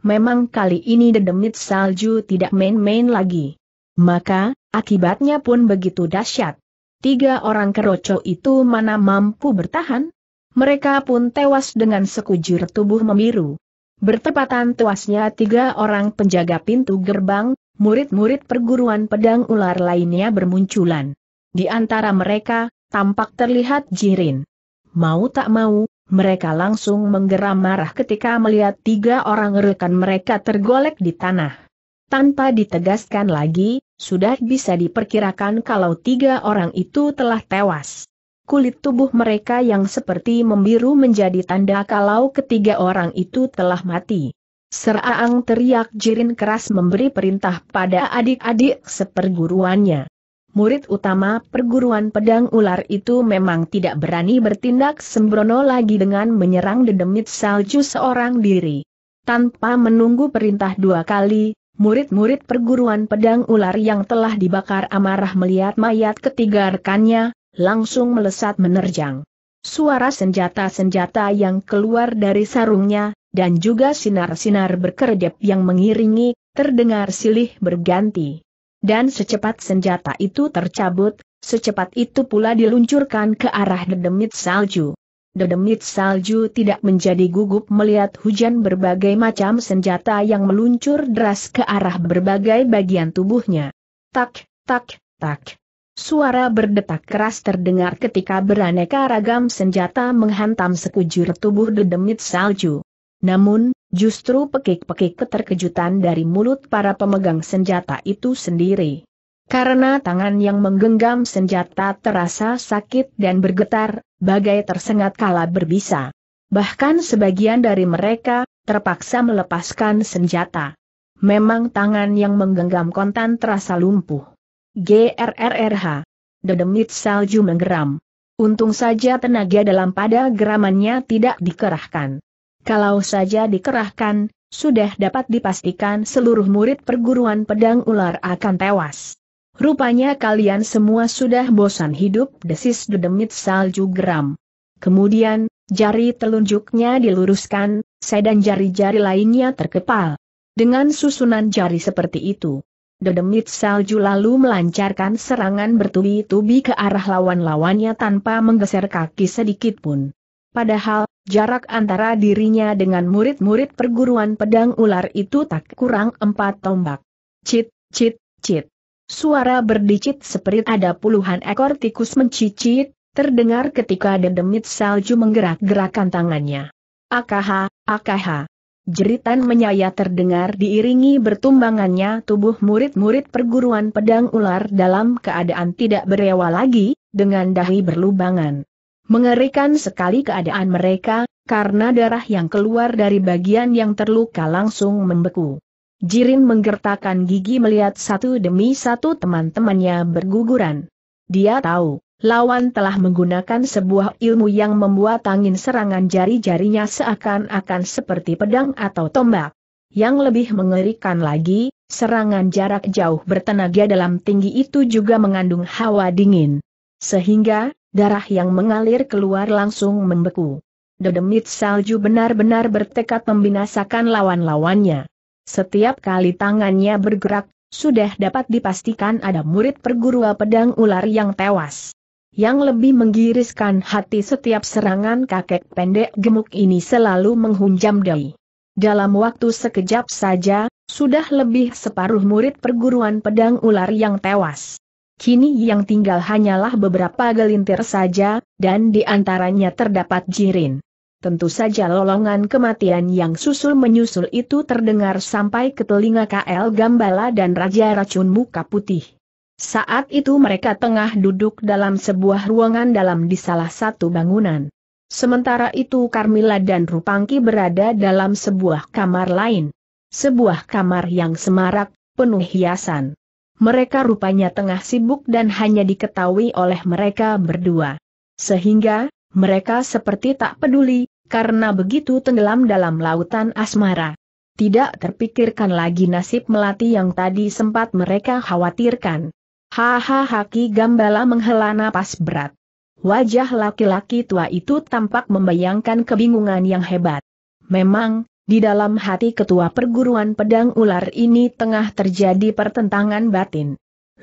Memang kali ini dedemit salju tidak main-main lagi. Maka, akibatnya pun begitu dahsyat. Tiga orang keroco itu mana mampu bertahan? Mereka pun tewas dengan sekujur tubuh memiru. Bertepatan tuasnya tiga orang penjaga pintu gerbang, murid-murid perguruan pedang ular lainnya bermunculan. Di antara mereka, tampak terlihat Jirin. Mau tak mau, mereka langsung menggeram marah ketika melihat tiga orang rekan mereka tergolek di tanah. Tanpa ditegaskan lagi, sudah bisa diperkirakan kalau tiga orang itu telah tewas kulit tubuh mereka yang seperti membiru menjadi tanda kalau ketiga orang itu telah mati. Seraang teriak jirin keras memberi perintah pada adik-adik seperguruannya. Murid utama perguruan pedang ular itu memang tidak berani bertindak sembrono lagi dengan menyerang dedemit salju seorang diri. Tanpa menunggu perintah dua kali, murid-murid perguruan pedang ular yang telah dibakar amarah melihat mayat ketiga rekannya, langsung melesat menerjang. Suara senjata-senjata yang keluar dari sarungnya, dan juga sinar-sinar berkedip yang mengiringi, terdengar silih berganti. Dan secepat senjata itu tercabut, secepat itu pula diluncurkan ke arah dedemit salju. Dedemit salju tidak menjadi gugup melihat hujan berbagai macam senjata yang meluncur deras ke arah berbagai bagian tubuhnya. Tak, tak, tak. Suara berdetak keras terdengar ketika beraneka ragam senjata menghantam sekujur tubuh dedemit salju. Namun, justru pekik-pekik keterkejutan dari mulut para pemegang senjata itu sendiri. Karena tangan yang menggenggam senjata terasa sakit dan bergetar, bagai tersengat kala berbisa. Bahkan sebagian dari mereka, terpaksa melepaskan senjata. Memang tangan yang menggenggam kontan terasa lumpuh. GRRRH. Dedemit salju menggeram. Untung saja tenaga dalam pada geramannya tidak dikerahkan. Kalau saja dikerahkan, sudah dapat dipastikan seluruh murid perguruan pedang ular akan tewas. Rupanya kalian semua sudah bosan hidup desis dedemit salju geram. Kemudian, jari telunjuknya diluruskan, sedan jari-jari lainnya terkepal. Dengan susunan jari seperti itu, Dedemit salju lalu melancarkan serangan bertubi-tubi ke arah lawan-lawannya tanpa menggeser kaki sedikit pun. Padahal, jarak antara dirinya dengan murid-murid perguruan pedang ular itu tak kurang empat tombak. Cit, cit, cit. Suara berdicit seperti ada puluhan ekor tikus mencicit, terdengar ketika dedemit salju menggerak gerakkan tangannya. Akaha, akaha. Jeritan menyaya terdengar diiringi bertumbangannya tubuh murid-murid perguruan pedang ular dalam keadaan tidak berewa lagi, dengan dahi berlubangan. Mengerikan sekali keadaan mereka, karena darah yang keluar dari bagian yang terluka langsung membeku. Jirin menggertakkan gigi melihat satu demi satu teman-temannya berguguran. Dia tahu, Lawan telah menggunakan sebuah ilmu yang membuat angin serangan jari-jarinya seakan-akan seperti pedang atau tombak. Yang lebih mengerikan lagi, serangan jarak jauh bertenaga dalam tinggi itu juga mengandung hawa dingin. Sehingga, darah yang mengalir keluar langsung membeku. Dedemit salju benar-benar bertekad membinasakan lawan-lawannya. Setiap kali tangannya bergerak, sudah dapat dipastikan ada murid perguruan pedang ular yang tewas yang lebih menggiriskan hati setiap serangan kakek pendek gemuk ini selalu menghunjam dai. Dalam waktu sekejap saja, sudah lebih separuh murid perguruan pedang ular yang tewas. Kini yang tinggal hanyalah beberapa gelintir saja, dan di antaranya terdapat jirin. Tentu saja lolongan kematian yang susul-menyusul itu terdengar sampai ke telinga KL Gambala dan Raja Racun Muka Putih. Saat itu mereka tengah duduk dalam sebuah ruangan dalam di salah satu bangunan. Sementara itu Carmila dan Rupangki berada dalam sebuah kamar lain. Sebuah kamar yang semarak, penuh hiasan. Mereka rupanya tengah sibuk dan hanya diketahui oleh mereka berdua. Sehingga, mereka seperti tak peduli, karena begitu tenggelam dalam lautan asmara. Tidak terpikirkan lagi nasib melati yang tadi sempat mereka khawatirkan. Hahaha Ki Gambala menghela napas berat. Wajah laki-laki tua itu tampak membayangkan kebingungan yang hebat. Memang, di dalam hati ketua perguruan pedang ular ini tengah terjadi pertentangan batin.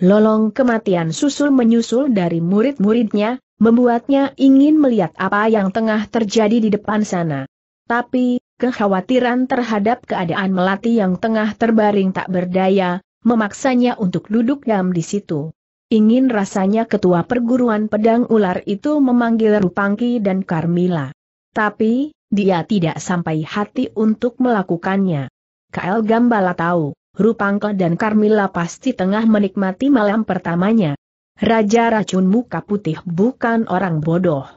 Lolong kematian susul menyusul dari murid-muridnya, membuatnya ingin melihat apa yang tengah terjadi di depan sana. Tapi, kekhawatiran terhadap keadaan Melati yang tengah terbaring tak berdaya, memaksanya untuk duduk diam di situ. Ingin rasanya ketua perguruan pedang ular itu memanggil Rupangki dan Carmila. Tapi, dia tidak sampai hati untuk melakukannya. KL Gambala tahu, Rupangka dan Carmila pasti tengah menikmati malam pertamanya. Raja racun muka putih bukan orang bodoh.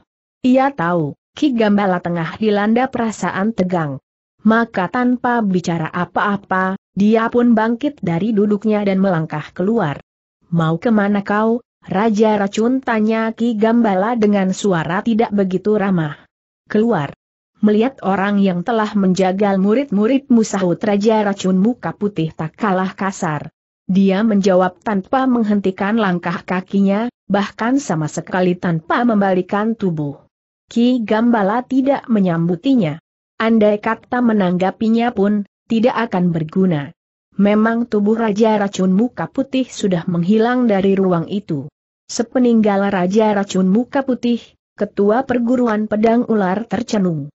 Ia tahu, Ki Gambala tengah dilanda perasaan tegang. Maka tanpa bicara apa-apa, dia pun bangkit dari duduknya dan melangkah keluar. Mau kemana kau, Raja Racun tanya Ki Gambala dengan suara tidak begitu ramah. Keluar. Melihat orang yang telah menjagal murid-muridmu sahut Raja Racun muka putih tak kalah kasar. Dia menjawab tanpa menghentikan langkah kakinya, bahkan sama sekali tanpa membalikan tubuh. Ki Gambala tidak menyambutinya. Andai kata menanggapinya pun, tidak akan berguna. Memang tubuh Raja Racun Muka Putih sudah menghilang dari ruang itu. Sepeninggal Raja Racun Muka Putih, Ketua Perguruan Pedang Ular tercenung.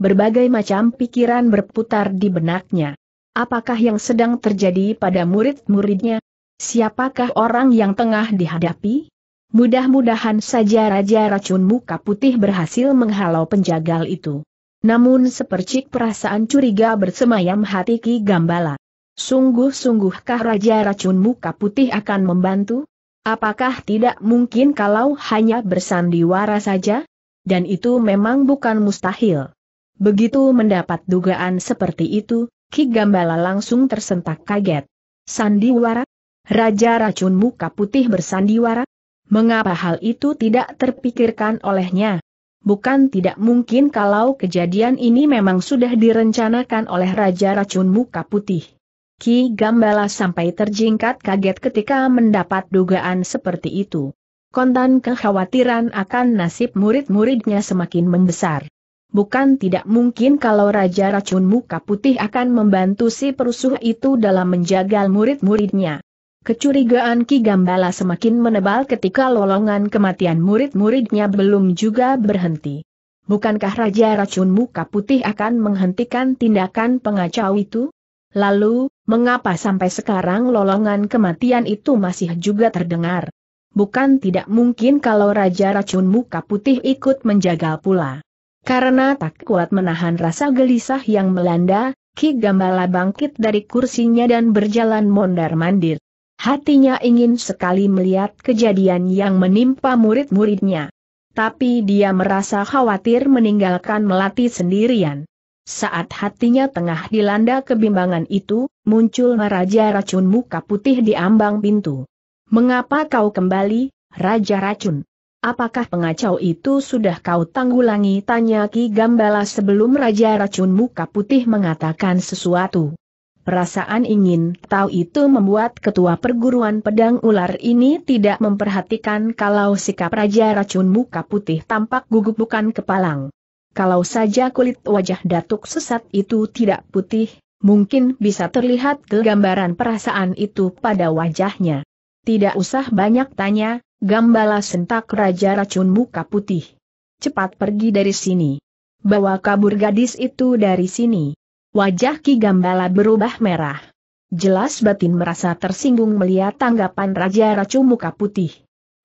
Berbagai macam pikiran berputar di benaknya. Apakah yang sedang terjadi pada murid-muridnya? Siapakah orang yang tengah dihadapi? Mudah-mudahan saja Raja Racun Muka Putih berhasil menghalau penjagal itu. Namun sepercik perasaan curiga bersemayam hati Ki Gambala. Sungguh-sungguhkah Raja Racun Muka Putih akan membantu? Apakah tidak mungkin kalau hanya bersandiwara saja? Dan itu memang bukan mustahil. Begitu mendapat dugaan seperti itu, Ki Gambala langsung tersentak kaget. Sandiwara? Raja Racun Muka Putih bersandiwara? Mengapa hal itu tidak terpikirkan olehnya? Bukan tidak mungkin kalau kejadian ini memang sudah direncanakan oleh Raja Racun Muka Putih. Ki Gambala sampai terjingkat kaget ketika mendapat dugaan seperti itu. Kontan kekhawatiran akan nasib murid-muridnya semakin membesar. Bukan tidak mungkin kalau Raja Racun Muka Putih akan membantu si perusuh itu dalam menjaga murid-muridnya. Kecurigaan Ki Gambala semakin menebal ketika lolongan kematian murid-muridnya belum juga berhenti. Bukankah Raja Racun Muka Putih akan menghentikan tindakan pengacau itu? Lalu, mengapa sampai sekarang lolongan kematian itu masih juga terdengar? Bukan tidak mungkin kalau Raja Racun Muka Putih ikut menjagal pula. Karena tak kuat menahan rasa gelisah yang melanda, Ki Gambala bangkit dari kursinya dan berjalan mondar-mandir. Hatinya ingin sekali melihat kejadian yang menimpa murid-muridnya. Tapi dia merasa khawatir meninggalkan Melati sendirian. Saat hatinya tengah dilanda kebimbangan itu, muncul Raja Racun muka putih di ambang pintu. Mengapa kau kembali, Raja Racun? Apakah pengacau itu sudah kau tanggulangi? Tanya Ki Gambala sebelum Raja Racun muka putih mengatakan sesuatu. Perasaan ingin tahu itu membuat ketua perguruan pedang ular ini tidak memperhatikan kalau sikap Raja Racun Muka Putih tampak gugup bukan kepalang. Kalau saja kulit wajah Datuk Sesat itu tidak putih, mungkin bisa terlihat kegambaran perasaan itu pada wajahnya. Tidak usah banyak tanya, gambala sentak Raja Racun Muka Putih. Cepat pergi dari sini. Bawa kabur gadis itu dari sini. Wajah Ki Gambala berubah merah. Jelas batin merasa tersinggung melihat tanggapan Raja Racu muka putih.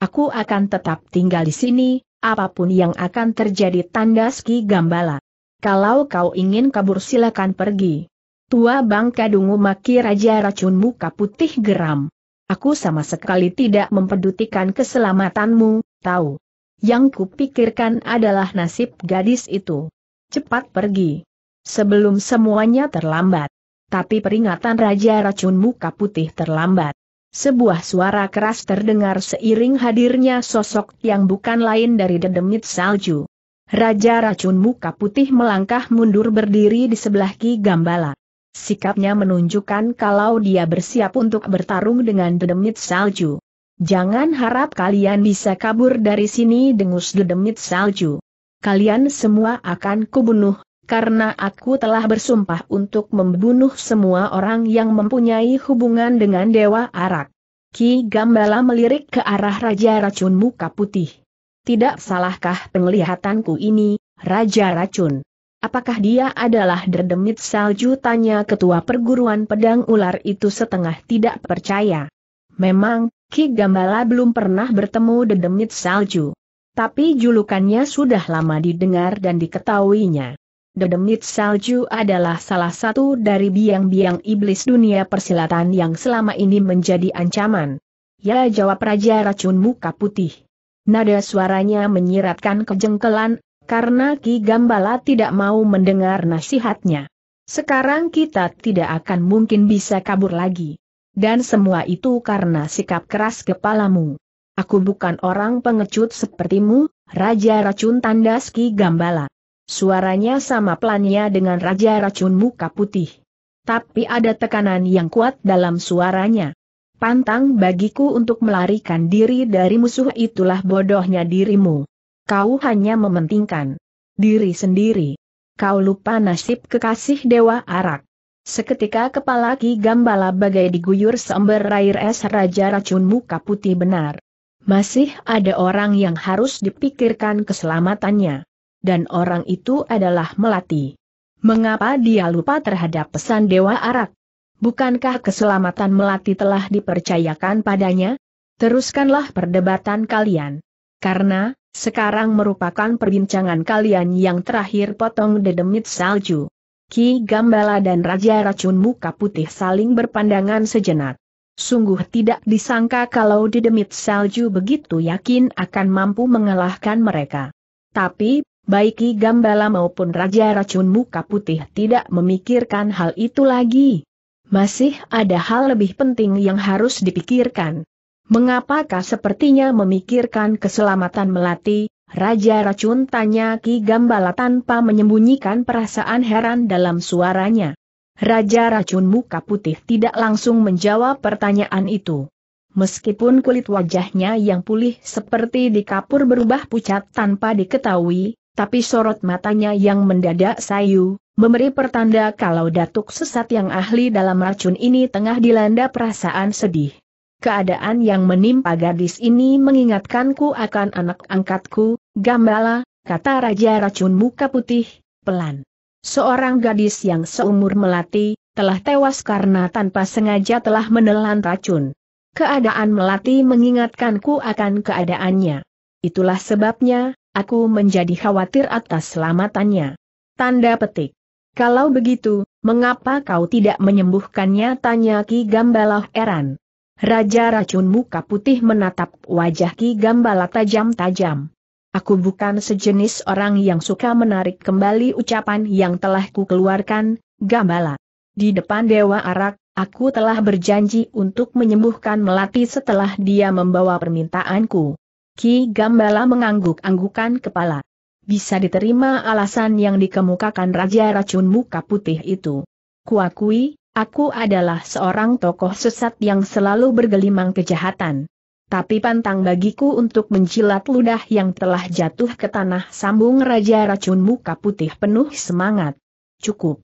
Aku akan tetap tinggal di sini, apapun yang akan terjadi Tanda Ki Gambala. Kalau kau ingin kabur silakan pergi. Tua Bangka Dungu maki Raja Racun muka putih geram. Aku sama sekali tidak mempedutikan keselamatanmu, tahu. Yang kupikirkan adalah nasib gadis itu. Cepat pergi. Sebelum semuanya terlambat. Tapi peringatan Raja Racun Muka Putih terlambat. Sebuah suara keras terdengar seiring hadirnya sosok yang bukan lain dari dedemit salju. Raja Racun Muka Putih melangkah mundur berdiri di sebelah Ki Gambala. Sikapnya menunjukkan kalau dia bersiap untuk bertarung dengan dedemit salju. Jangan harap kalian bisa kabur dari sini dengus dedemit salju. Kalian semua akan kubunuh, karena aku telah bersumpah untuk membunuh semua orang yang mempunyai hubungan dengan Dewa Arak. Ki Gambala melirik ke arah Raja Racun Muka Putih. Tidak salahkah penglihatanku ini, Raja Racun? Apakah dia adalah derdemit salju tanya ketua perguruan pedang ular itu setengah tidak percaya. Memang, Ki Gambala belum pernah bertemu derdemit salju. Tapi julukannya sudah lama didengar dan diketahuinya. Dedemit salju adalah salah satu dari biang-biang iblis dunia persilatan yang selama ini menjadi ancaman. Ya jawab Raja Racun Muka Putih. Nada suaranya menyiratkan kejengkelan, karena Ki Gambala tidak mau mendengar nasihatnya. Sekarang kita tidak akan mungkin bisa kabur lagi. Dan semua itu karena sikap keras kepalamu. Aku bukan orang pengecut sepertimu, Raja Racun Tandas Ki Gambala. Suaranya sama pelannya dengan Raja Racun Muka Putih. Tapi ada tekanan yang kuat dalam suaranya. Pantang bagiku untuk melarikan diri dari musuh itulah bodohnya dirimu. Kau hanya mementingkan diri sendiri. Kau lupa nasib kekasih Dewa Arak. Seketika kepala Ki Gambala bagai diguyur seember air es Raja Racun Muka Putih benar. Masih ada orang yang harus dipikirkan keselamatannya dan orang itu adalah Melati. Mengapa dia lupa terhadap pesan Dewa Arak? Bukankah keselamatan Melati telah dipercayakan padanya? Teruskanlah perdebatan kalian. Karena, sekarang merupakan perbincangan kalian yang terakhir potong dedemit salju. Ki Gambala dan Raja Racun Muka Putih saling berpandangan sejenak. Sungguh tidak disangka kalau dedemit salju begitu yakin akan mampu mengalahkan mereka. Tapi, baik Ki Gambala maupun Raja Racun Muka Putih tidak memikirkan hal itu lagi. Masih ada hal lebih penting yang harus dipikirkan. Mengapakah sepertinya memikirkan keselamatan Melati, Raja Racun tanya Ki Gambala tanpa menyembunyikan perasaan heran dalam suaranya. Raja Racun Muka Putih tidak langsung menjawab pertanyaan itu. Meskipun kulit wajahnya yang pulih seperti di kapur berubah pucat tanpa diketahui, tapi sorot matanya yang mendadak sayu, memberi pertanda kalau datuk sesat yang ahli dalam racun ini tengah dilanda perasaan sedih. Keadaan yang menimpa gadis ini mengingatkanku akan anak angkatku, Gambala, kata Raja Racun Muka Putih, pelan. Seorang gadis yang seumur melati, telah tewas karena tanpa sengaja telah menelan racun. Keadaan melati mengingatkanku akan keadaannya. Itulah sebabnya, Aku menjadi khawatir atas selamatannya. Tanda petik. Kalau begitu, mengapa kau tidak menyembuhkannya? Tanya Ki Gambalah Eran. Raja racun muka putih menatap wajah Ki Gambala tajam-tajam. Aku bukan sejenis orang yang suka menarik kembali ucapan yang telah ku keluarkan, Gambala. Di depan Dewa Arak, aku telah berjanji untuk menyembuhkan Melati setelah dia membawa permintaanku. Ki Gambala mengangguk-anggukan kepala. Bisa diterima alasan yang dikemukakan Raja Racun Muka Putih itu. Kuakui, aku adalah seorang tokoh sesat yang selalu bergelimang kejahatan. Tapi pantang bagiku untuk menjilat ludah yang telah jatuh ke tanah sambung Raja Racun Muka Putih penuh semangat. Cukup.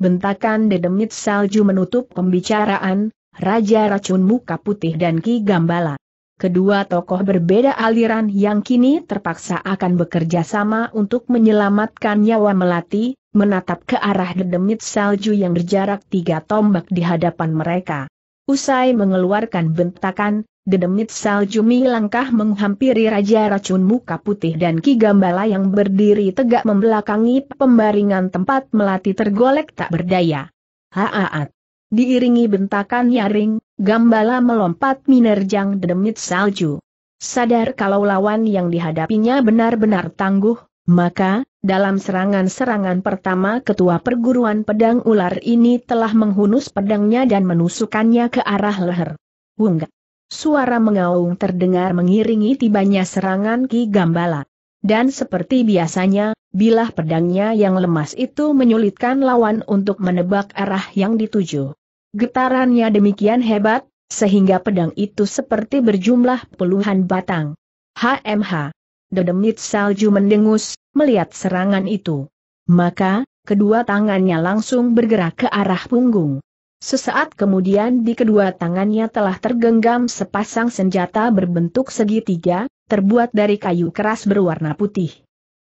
Bentakan dedemit salju menutup pembicaraan, Raja Racun Muka Putih dan Ki Gambala. Kedua tokoh berbeda aliran yang kini terpaksa akan bekerja sama untuk menyelamatkan nyawa Melati, menatap ke arah dedemit salju yang berjarak tiga tombak di hadapan mereka. Usai mengeluarkan bentakan, dedemit salju langkah menghampiri Raja Racun Muka Putih dan Ki Gambala yang berdiri tegak membelakangi pembaringan tempat Melati tergolek tak berdaya. Haaat! Diiringi bentakan nyaring, Gambala melompat minerjang demit salju. Sadar kalau lawan yang dihadapinya benar-benar tangguh, maka, dalam serangan-serangan pertama ketua perguruan pedang ular ini telah menghunus pedangnya dan menusukannya ke arah leher. Wungga. Suara mengaung terdengar mengiringi tibanya serangan Ki Gambala. Dan seperti biasanya, bilah pedangnya yang lemas itu menyulitkan lawan untuk menebak arah yang dituju. Getarannya demikian hebat, sehingga pedang itu seperti berjumlah puluhan batang. HMH. Dedemit salju mendengus, melihat serangan itu. Maka, kedua tangannya langsung bergerak ke arah punggung. Sesaat kemudian di kedua tangannya telah tergenggam sepasang senjata berbentuk segitiga, terbuat dari kayu keras berwarna putih.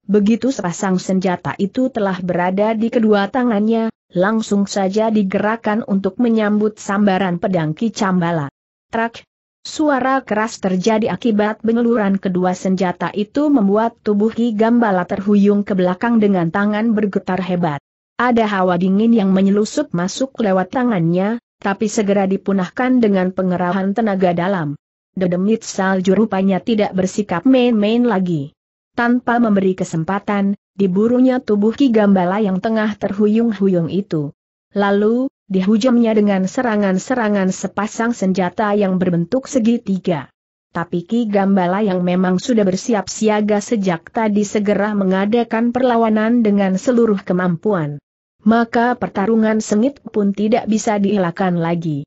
Begitu sepasang senjata itu telah berada di kedua tangannya, langsung saja digerakkan untuk menyambut sambaran pedang Kicambala. Trak! Suara keras terjadi akibat peneluran kedua senjata itu membuat tubuh Ki Gambala terhuyung ke belakang dengan tangan bergetar hebat. Ada hawa dingin yang menyelusup masuk lewat tangannya, tapi segera dipunahkan dengan pengerahan tenaga dalam. Dedemit salju rupanya tidak bersikap main-main lagi. Tanpa memberi kesempatan, diburunya tubuh Ki Gambala yang tengah terhuyung-huyung itu. Lalu, dihujamnya dengan serangan-serangan sepasang senjata yang berbentuk segitiga. Tapi Ki Gambala yang memang sudah bersiap siaga sejak tadi segera mengadakan perlawanan dengan seluruh kemampuan. Maka pertarungan sengit pun tidak bisa dielakkan lagi.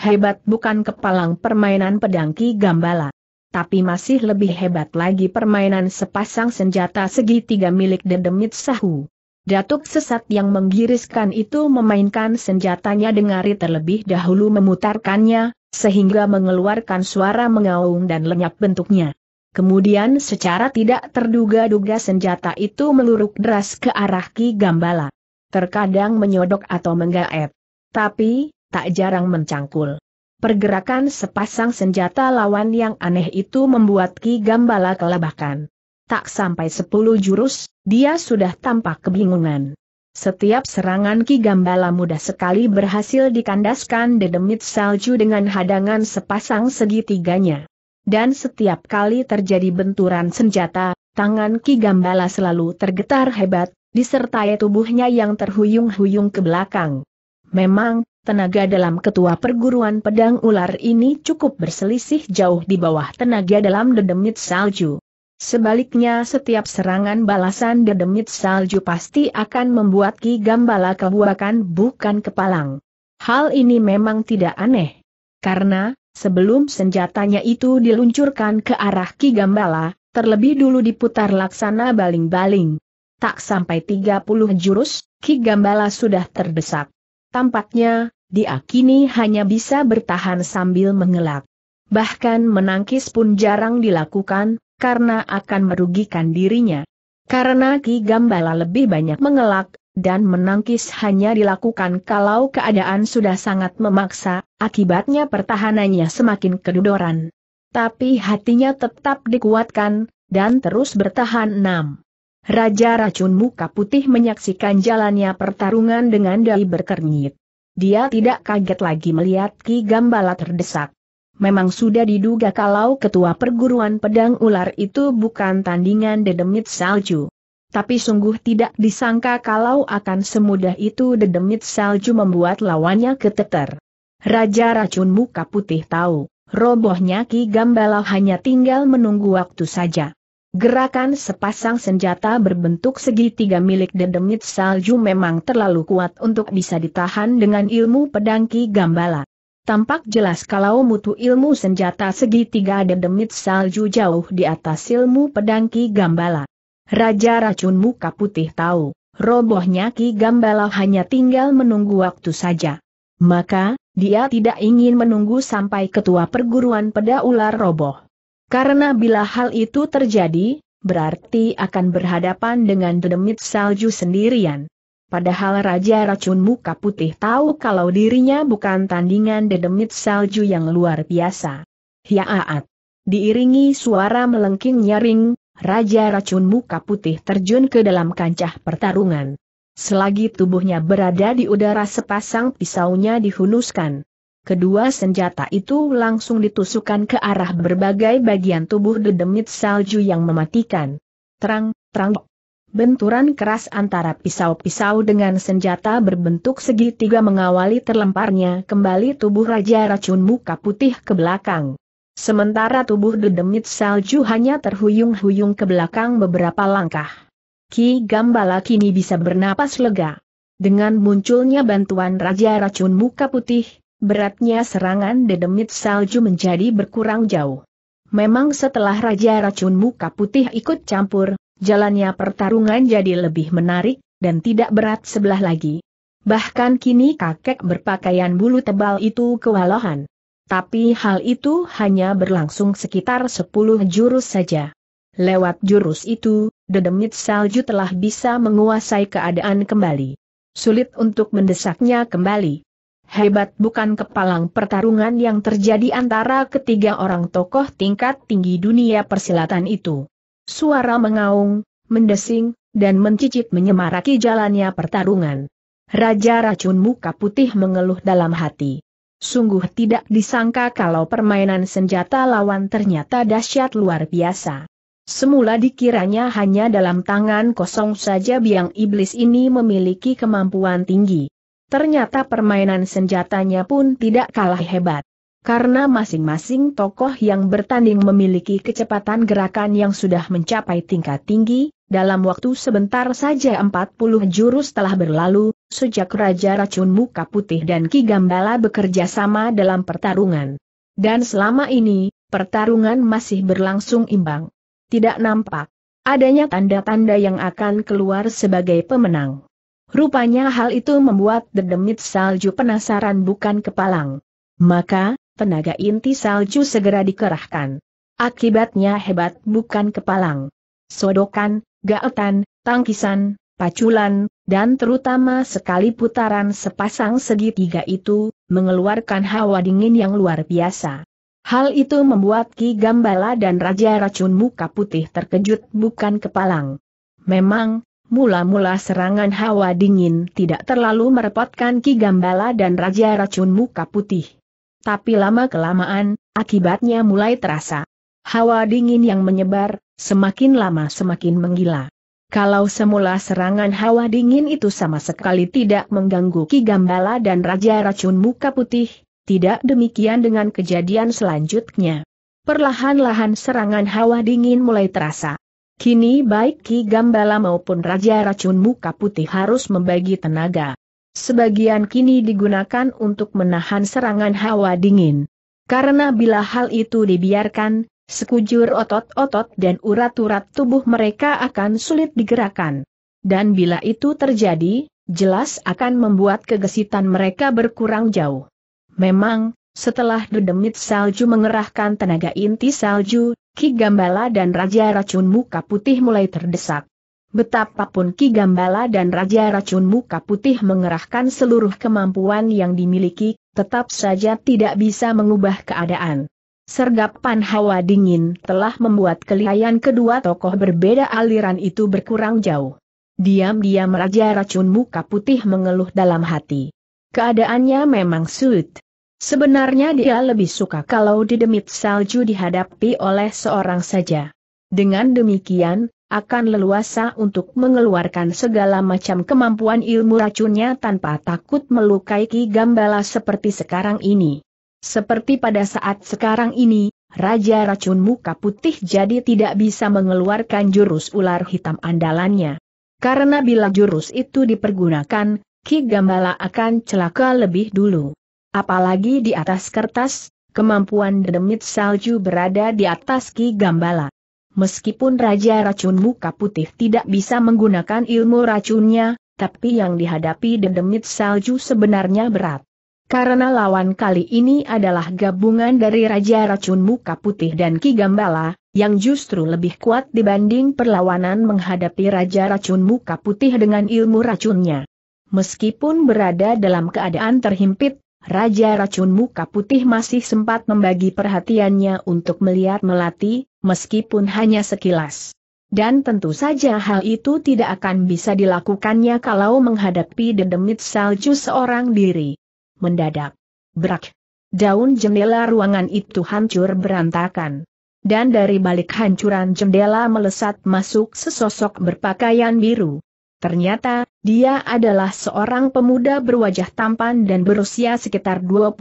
Hebat bukan kepalang permainan pedangki Ki Gambala. Tapi masih lebih hebat lagi permainan sepasang senjata segitiga milik Dedemit Sahu. Datuk sesat yang menggiriskan itu memainkan senjatanya ri terlebih dahulu memutarkannya, sehingga mengeluarkan suara mengaung dan lenyap bentuknya. Kemudian secara tidak terduga-duga senjata itu meluruk deras ke arah Ki Gambala. Terkadang menyodok atau menggaep. Tapi, tak jarang mencangkul. Pergerakan sepasang senjata lawan yang aneh itu membuat Ki Gambala kelabakan. Tak sampai sepuluh jurus, dia sudah tampak kebingungan. Setiap serangan Ki Gambala mudah sekali berhasil dikandaskan dedemit salju dengan hadangan sepasang segitiganya. Dan setiap kali terjadi benturan senjata, tangan Ki Gambala selalu tergetar hebat, disertai tubuhnya yang terhuyung-huyung ke belakang. Memang, tenaga dalam ketua perguruan pedang ular ini cukup berselisih jauh di bawah tenaga dalam dedemit salju. Sebaliknya setiap serangan balasan dedemit salju pasti akan membuat Ki Gambala kebuakan bukan kepalang. Hal ini memang tidak aneh. Karena, sebelum senjatanya itu diluncurkan ke arah Ki Gambala, terlebih dulu diputar laksana baling-baling. Tak sampai 30 jurus, Ki Gambala sudah terdesak. Tampaknya, dia kini hanya bisa bertahan sambil mengelak. Bahkan menangkis pun jarang dilakukan, karena akan merugikan dirinya. Karena Ki Gambala lebih banyak mengelak, dan menangkis hanya dilakukan kalau keadaan sudah sangat memaksa, akibatnya pertahanannya semakin kedudoran. Tapi hatinya tetap dikuatkan, dan terus bertahan enam. Raja racun muka putih menyaksikan jalannya pertarungan dengan dai berkernyit. Dia tidak kaget lagi melihat Ki Gambala terdesak. Memang sudah diduga kalau ketua perguruan pedang ular itu bukan tandingan dedemit salju. Tapi sungguh tidak disangka kalau akan semudah itu dedemit salju membuat lawannya keteter. Raja racun muka putih tahu, robohnya Ki Gambala hanya tinggal menunggu waktu saja. Gerakan sepasang senjata berbentuk segitiga milik dedemit salju memang terlalu kuat untuk bisa ditahan dengan ilmu pedangki Ki Gambala. Tampak jelas kalau mutu ilmu senjata segitiga dedemit salju jauh di atas ilmu pedangki Ki Gambala. Raja racun muka putih tahu, robohnya Ki Gambala hanya tinggal menunggu waktu saja. Maka, dia tidak ingin menunggu sampai ketua perguruan peda ular roboh. Karena bila hal itu terjadi, berarti akan berhadapan dengan dedemit salju sendirian. Padahal Raja Racun Muka Putih tahu kalau dirinya bukan tandingan dedemit salju yang luar biasa. Hiaat. Diiringi suara melengking nyaring, Raja Racun Muka Putih terjun ke dalam kancah pertarungan. Selagi tubuhnya berada di udara sepasang pisaunya dihunuskan kedua senjata itu langsung ditusukkan ke arah berbagai bagian tubuh dedemit salju yang mematikan. Terang, terang. Benturan keras antara pisau-pisau dengan senjata berbentuk segitiga mengawali terlemparnya kembali tubuh Raja Racun Muka Putih ke belakang. Sementara tubuh dedemit salju hanya terhuyung-huyung ke belakang beberapa langkah. Ki Gambala kini bisa bernapas lega. Dengan munculnya bantuan Raja Racun Muka Putih, beratnya serangan dedemit salju menjadi berkurang jauh. Memang setelah Raja Racun Muka Putih ikut campur, jalannya pertarungan jadi lebih menarik, dan tidak berat sebelah lagi. Bahkan kini kakek berpakaian bulu tebal itu kewalahan. Tapi hal itu hanya berlangsung sekitar 10 jurus saja. Lewat jurus itu, dedemit salju telah bisa menguasai keadaan kembali. Sulit untuk mendesaknya kembali. Hebat bukan kepalang pertarungan yang terjadi antara ketiga orang tokoh tingkat tinggi dunia persilatan itu. Suara mengaung, mendesing, dan mencicit menyemaraki jalannya pertarungan. Raja racun muka putih mengeluh dalam hati. Sungguh tidak disangka kalau permainan senjata lawan ternyata dahsyat luar biasa. Semula dikiranya hanya dalam tangan kosong saja biang iblis ini memiliki kemampuan tinggi. Ternyata permainan senjatanya pun tidak kalah hebat. Karena masing-masing tokoh yang bertanding memiliki kecepatan gerakan yang sudah mencapai tingkat tinggi, dalam waktu sebentar saja 40 jurus telah berlalu, sejak Raja Racun Muka Putih dan Ki Gambala bekerja sama dalam pertarungan. Dan selama ini, pertarungan masih berlangsung imbang. Tidak nampak adanya tanda-tanda yang akan keluar sebagai pemenang. Rupanya hal itu membuat dedemit salju penasaran bukan kepalang. Maka, tenaga inti salju segera dikerahkan. Akibatnya hebat bukan kepalang. Sodokan, gaetan, tangkisan, paculan, dan terutama sekali putaran sepasang segitiga itu, mengeluarkan hawa dingin yang luar biasa. Hal itu membuat Ki Gambala dan Raja Racun Muka Putih terkejut bukan kepalang. Memang, Mula-mula serangan hawa dingin tidak terlalu merepotkan Ki Gambala dan Raja Racun Muka Putih. Tapi lama-kelamaan, akibatnya mulai terasa. Hawa dingin yang menyebar, semakin lama semakin menggila. Kalau semula serangan hawa dingin itu sama sekali tidak mengganggu Ki Gambala dan Raja Racun Muka Putih, tidak demikian dengan kejadian selanjutnya. Perlahan-lahan serangan hawa dingin mulai terasa. Kini baik Ki Gambala maupun Raja Racun Muka Putih harus membagi tenaga. Sebagian kini digunakan untuk menahan serangan hawa dingin. Karena bila hal itu dibiarkan, sekujur otot-otot dan urat-urat tubuh mereka akan sulit digerakkan. Dan bila itu terjadi, jelas akan membuat kegesitan mereka berkurang jauh. Memang, setelah dedemit salju mengerahkan tenaga inti salju, Ki Gambala dan Raja Racun Muka Putih mulai terdesak. Betapapun Ki Gambala dan Raja Racun Muka Putih mengerahkan seluruh kemampuan yang dimiliki, tetap saja tidak bisa mengubah keadaan. Sergapan hawa dingin telah membuat kelihayan kedua tokoh berbeda aliran itu berkurang jauh. Diam-diam Raja Racun Muka Putih mengeluh dalam hati. Keadaannya memang sulit. Sebenarnya dia lebih suka kalau didemit salju dihadapi oleh seorang saja. Dengan demikian, akan leluasa untuk mengeluarkan segala macam kemampuan ilmu racunnya tanpa takut melukai Ki Gambala seperti sekarang ini. Seperti pada saat sekarang ini, Raja Racun Muka Putih jadi tidak bisa mengeluarkan jurus ular hitam andalannya. Karena bila jurus itu dipergunakan, Ki Gambala akan celaka lebih dulu. Apalagi di atas kertas, kemampuan demit salju berada di atas Ki Gambala. Meskipun Raja Racun Muka Putih tidak bisa menggunakan ilmu racunnya, tapi yang dihadapi dedemit salju sebenarnya berat. Karena lawan kali ini adalah gabungan dari Raja Racun Muka Putih dan Ki Gambala, yang justru lebih kuat dibanding perlawanan menghadapi Raja Racun Muka Putih dengan ilmu racunnya. Meskipun berada dalam keadaan terhimpit, Raja Racun Muka Putih masih sempat membagi perhatiannya untuk melihat Melati, meskipun hanya sekilas. Dan tentu saja hal itu tidak akan bisa dilakukannya kalau menghadapi dedemit salju seorang diri. Mendadak. Brak. Daun jendela ruangan itu hancur berantakan. Dan dari balik hancuran jendela melesat masuk sesosok berpakaian biru. Ternyata, dia adalah seorang pemuda berwajah tampan dan berusia sekitar 25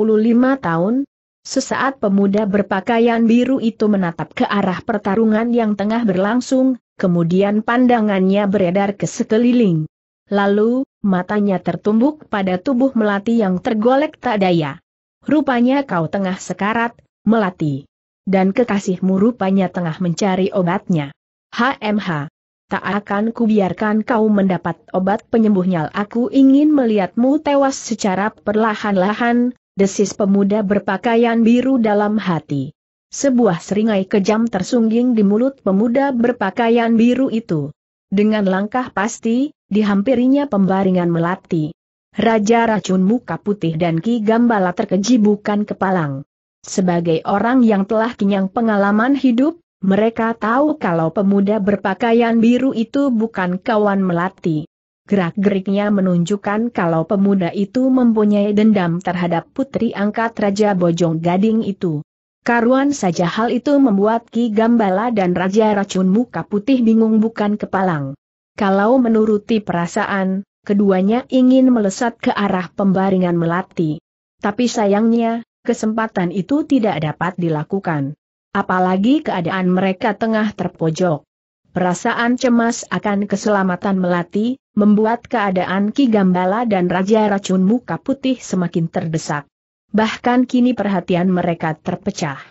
tahun. Sesaat pemuda berpakaian biru itu menatap ke arah pertarungan yang tengah berlangsung, kemudian pandangannya beredar ke sekeliling. Lalu, matanya tertumbuk pada tubuh Melati yang tergolek tak daya. Rupanya kau tengah sekarat, Melati. Dan kekasihmu rupanya tengah mencari obatnya. HMH. Tak akan kubiarkan kau mendapat obat penyembuhnya. Aku ingin melihatmu tewas secara perlahan-lahan, desis pemuda berpakaian biru dalam hati. Sebuah seringai kejam tersungging di mulut pemuda berpakaian biru itu. Dengan langkah pasti, dihampirinya pembaringan melati. Raja racun muka putih dan Ki Gambala terkeji bukan kepalang. Sebagai orang yang telah kenyang pengalaman hidup, mereka tahu kalau pemuda berpakaian biru itu bukan kawan melati. Gerak-geriknya menunjukkan kalau pemuda itu mempunyai dendam terhadap putri angkat Raja Bojong Gading itu. Karuan saja hal itu membuat Ki Gambala dan Raja Racun Muka Putih bingung bukan kepalang. Kalau menuruti perasaan, keduanya ingin melesat ke arah pembaringan melati. Tapi sayangnya, kesempatan itu tidak dapat dilakukan apalagi keadaan mereka tengah terpojok. Perasaan cemas akan keselamatan Melati, membuat keadaan Ki Gambala dan Raja Racun Muka Putih semakin terdesak. Bahkan kini perhatian mereka terpecah.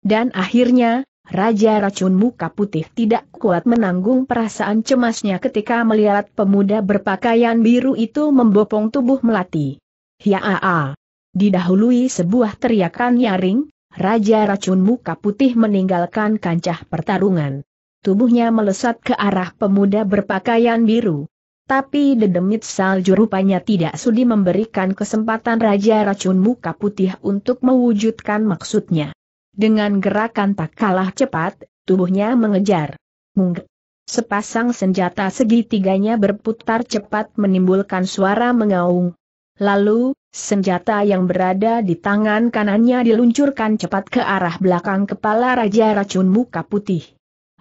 Dan akhirnya, Raja Racun Muka Putih tidak kuat menanggung perasaan cemasnya ketika melihat pemuda berpakaian biru itu membopong tubuh Melati. Hiaa! Didahului sebuah teriakan nyaring, Raja Racun Muka Putih meninggalkan kancah pertarungan. Tubuhnya melesat ke arah pemuda berpakaian biru. Tapi dedemit salju rupanya tidak sudi memberikan kesempatan Raja Racun Muka Putih untuk mewujudkan maksudnya. Dengan gerakan tak kalah cepat, tubuhnya mengejar. Mung. Sepasang senjata segitiganya berputar cepat menimbulkan suara mengaung. Lalu, Senjata yang berada di tangan kanannya diluncurkan cepat ke arah belakang kepala Raja Racun Muka Putih.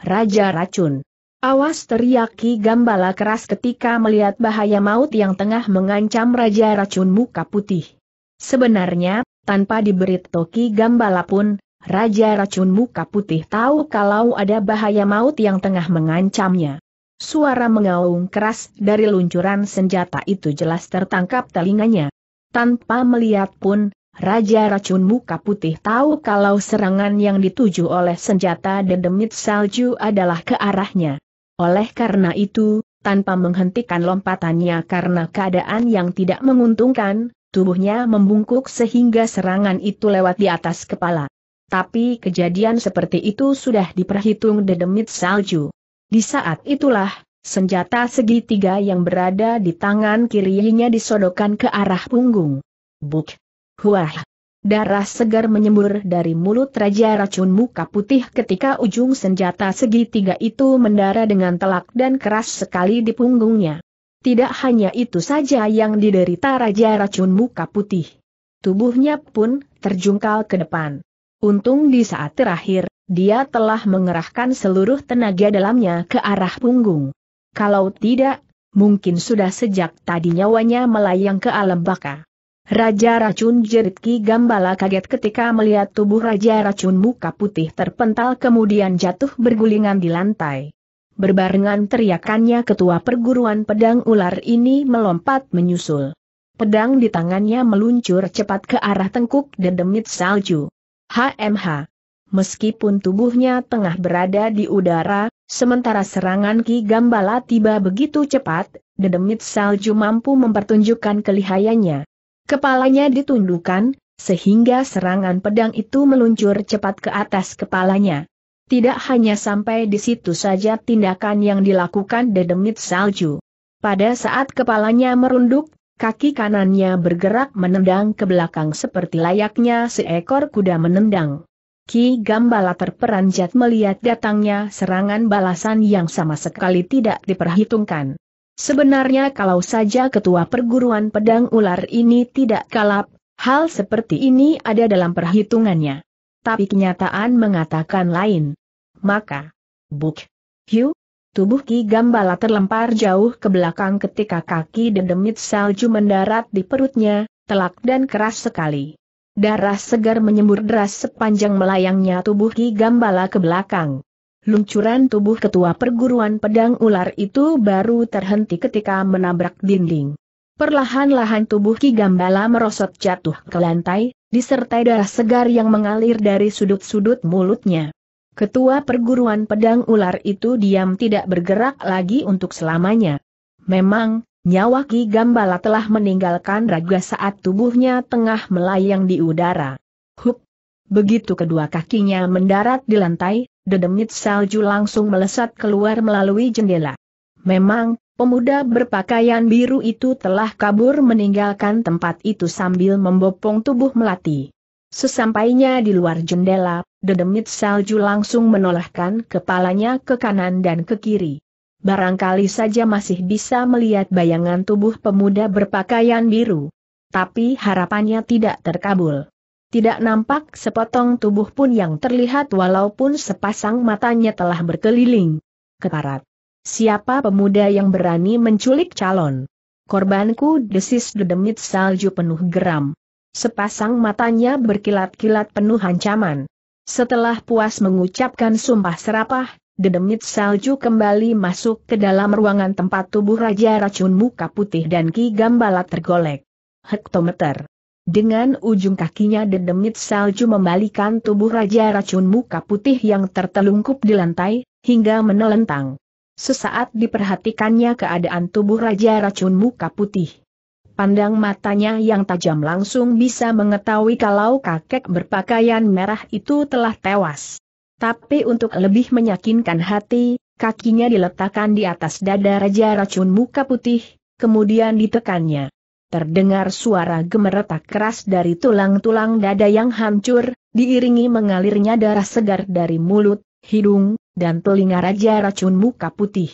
Raja Racun. Awas teriaki Ki Gambala keras ketika melihat bahaya maut yang tengah mengancam Raja Racun Muka Putih. Sebenarnya, tanpa diberi toki Gambala pun, Raja Racun Muka Putih tahu kalau ada bahaya maut yang tengah mengancamnya. Suara mengaung keras dari luncuran senjata itu jelas tertangkap telinganya. Tanpa melihat pun, Raja Racun Muka Putih tahu kalau serangan yang dituju oleh senjata dedemit salju adalah ke arahnya. Oleh karena itu, tanpa menghentikan lompatannya karena keadaan yang tidak menguntungkan, tubuhnya membungkuk sehingga serangan itu lewat di atas kepala. Tapi kejadian seperti itu sudah diperhitung dedemit salju. Di saat itulah, Senjata segitiga yang berada di tangan kirinya disodokkan ke arah punggung. Buk! Huah! Darah segar menyembur dari mulut Raja Racun Muka Putih ketika ujung senjata segitiga itu mendara dengan telak dan keras sekali di punggungnya. Tidak hanya itu saja yang diderita Raja Racun Muka Putih. Tubuhnya pun terjungkal ke depan. Untung di saat terakhir, dia telah mengerahkan seluruh tenaga dalamnya ke arah punggung. Kalau tidak, mungkin sudah sejak tadi nyawanya melayang ke alam baka. Raja Racun jerit Ki Gambala kaget ketika melihat tubuh Raja Racun muka putih terpental kemudian jatuh bergulingan di lantai. Berbarengan teriakannya ketua perguruan pedang ular ini melompat menyusul. Pedang di tangannya meluncur cepat ke arah tengkuk dan demit salju. HMH. Meskipun tubuhnya tengah berada di udara, Sementara serangan Ki Gambala tiba begitu cepat, dedemit salju mampu mempertunjukkan kelihayannya. Kepalanya ditundukkan, sehingga serangan pedang itu meluncur cepat ke atas kepalanya. Tidak hanya sampai di situ saja tindakan yang dilakukan dedemit salju. Pada saat kepalanya merunduk, kaki kanannya bergerak menendang ke belakang seperti layaknya seekor kuda menendang. Ki Gambala terperanjat melihat datangnya serangan balasan yang sama sekali tidak diperhitungkan. Sebenarnya kalau saja ketua perguruan pedang ular ini tidak kalap, hal seperti ini ada dalam perhitungannya. Tapi kenyataan mengatakan lain. Maka, Buk, Hiu, tubuh Ki Gambala terlempar jauh ke belakang ketika kaki dendemit salju mendarat di perutnya, telak dan keras sekali. Darah segar menyembur deras sepanjang melayangnya tubuh Ki Gambala ke belakang. Luncuran tubuh ketua perguruan pedang ular itu baru terhenti ketika menabrak dinding. Perlahan-lahan tubuh Ki Gambala merosot jatuh ke lantai, disertai darah segar yang mengalir dari sudut-sudut mulutnya. Ketua perguruan pedang ular itu diam tidak bergerak lagi untuk selamanya. Memang, Nyawa Ki Gambala telah meninggalkan raga saat tubuhnya tengah melayang di udara. Hup! Begitu kedua kakinya mendarat di lantai, dedemit salju langsung melesat keluar melalui jendela. Memang, pemuda berpakaian biru itu telah kabur meninggalkan tempat itu sambil membopong tubuh melati. Sesampainya di luar jendela, dedemit salju langsung menolehkan kepalanya ke kanan dan ke kiri barangkali saja masih bisa melihat bayangan tubuh pemuda berpakaian biru. Tapi harapannya tidak terkabul. Tidak nampak sepotong tubuh pun yang terlihat walaupun sepasang matanya telah berkeliling. Keparat. Siapa pemuda yang berani menculik calon? Korbanku desis dedemit salju penuh geram. Sepasang matanya berkilat-kilat penuh ancaman. Setelah puas mengucapkan sumpah serapah, Dedemit salju kembali masuk ke dalam ruangan tempat tubuh Raja Racun Muka Putih dan Ki Gambala tergolek. Hektometer. Dengan ujung kakinya dedemit salju membalikan tubuh Raja Racun Muka Putih yang tertelungkup di lantai, hingga menelentang. Sesaat diperhatikannya keadaan tubuh Raja Racun Muka Putih. Pandang matanya yang tajam langsung bisa mengetahui kalau kakek berpakaian merah itu telah tewas. Tapi untuk lebih meyakinkan hati, kakinya diletakkan di atas dada Raja Racun Muka Putih, kemudian ditekannya. Terdengar suara gemeretak keras dari tulang-tulang dada yang hancur, diiringi mengalirnya darah segar dari mulut, hidung, dan telinga Raja Racun Muka Putih.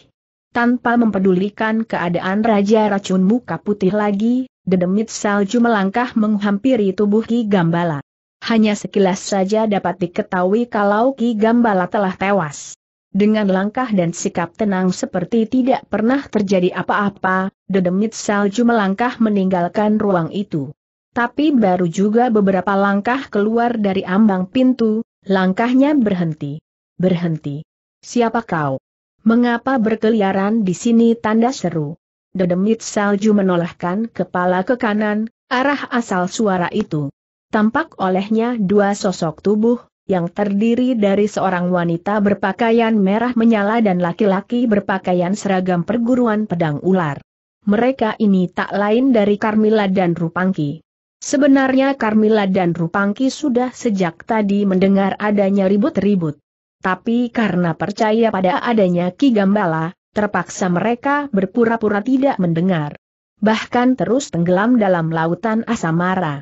Tanpa mempedulikan keadaan Raja Racun Muka Putih lagi, dedemit salju melangkah menghampiri tubuh Ki Gambala hanya sekilas saja dapat diketahui kalau Ki Gambala telah tewas. Dengan langkah dan sikap tenang seperti tidak pernah terjadi apa-apa, dedemit salju melangkah meninggalkan ruang itu. Tapi baru juga beberapa langkah keluar dari ambang pintu, langkahnya berhenti. Berhenti. Siapa kau? Mengapa berkeliaran di sini tanda seru? Dedemit salju menolakkan kepala ke kanan, arah asal suara itu. Tampak olehnya dua sosok tubuh, yang terdiri dari seorang wanita berpakaian merah menyala dan laki-laki berpakaian seragam perguruan pedang ular. Mereka ini tak lain dari Carmila dan Rupangki. Sebenarnya Carmila dan Rupangki sudah sejak tadi mendengar adanya ribut-ribut. Tapi karena percaya pada adanya Ki Gambala, terpaksa mereka berpura-pura tidak mendengar. Bahkan terus tenggelam dalam lautan asamara.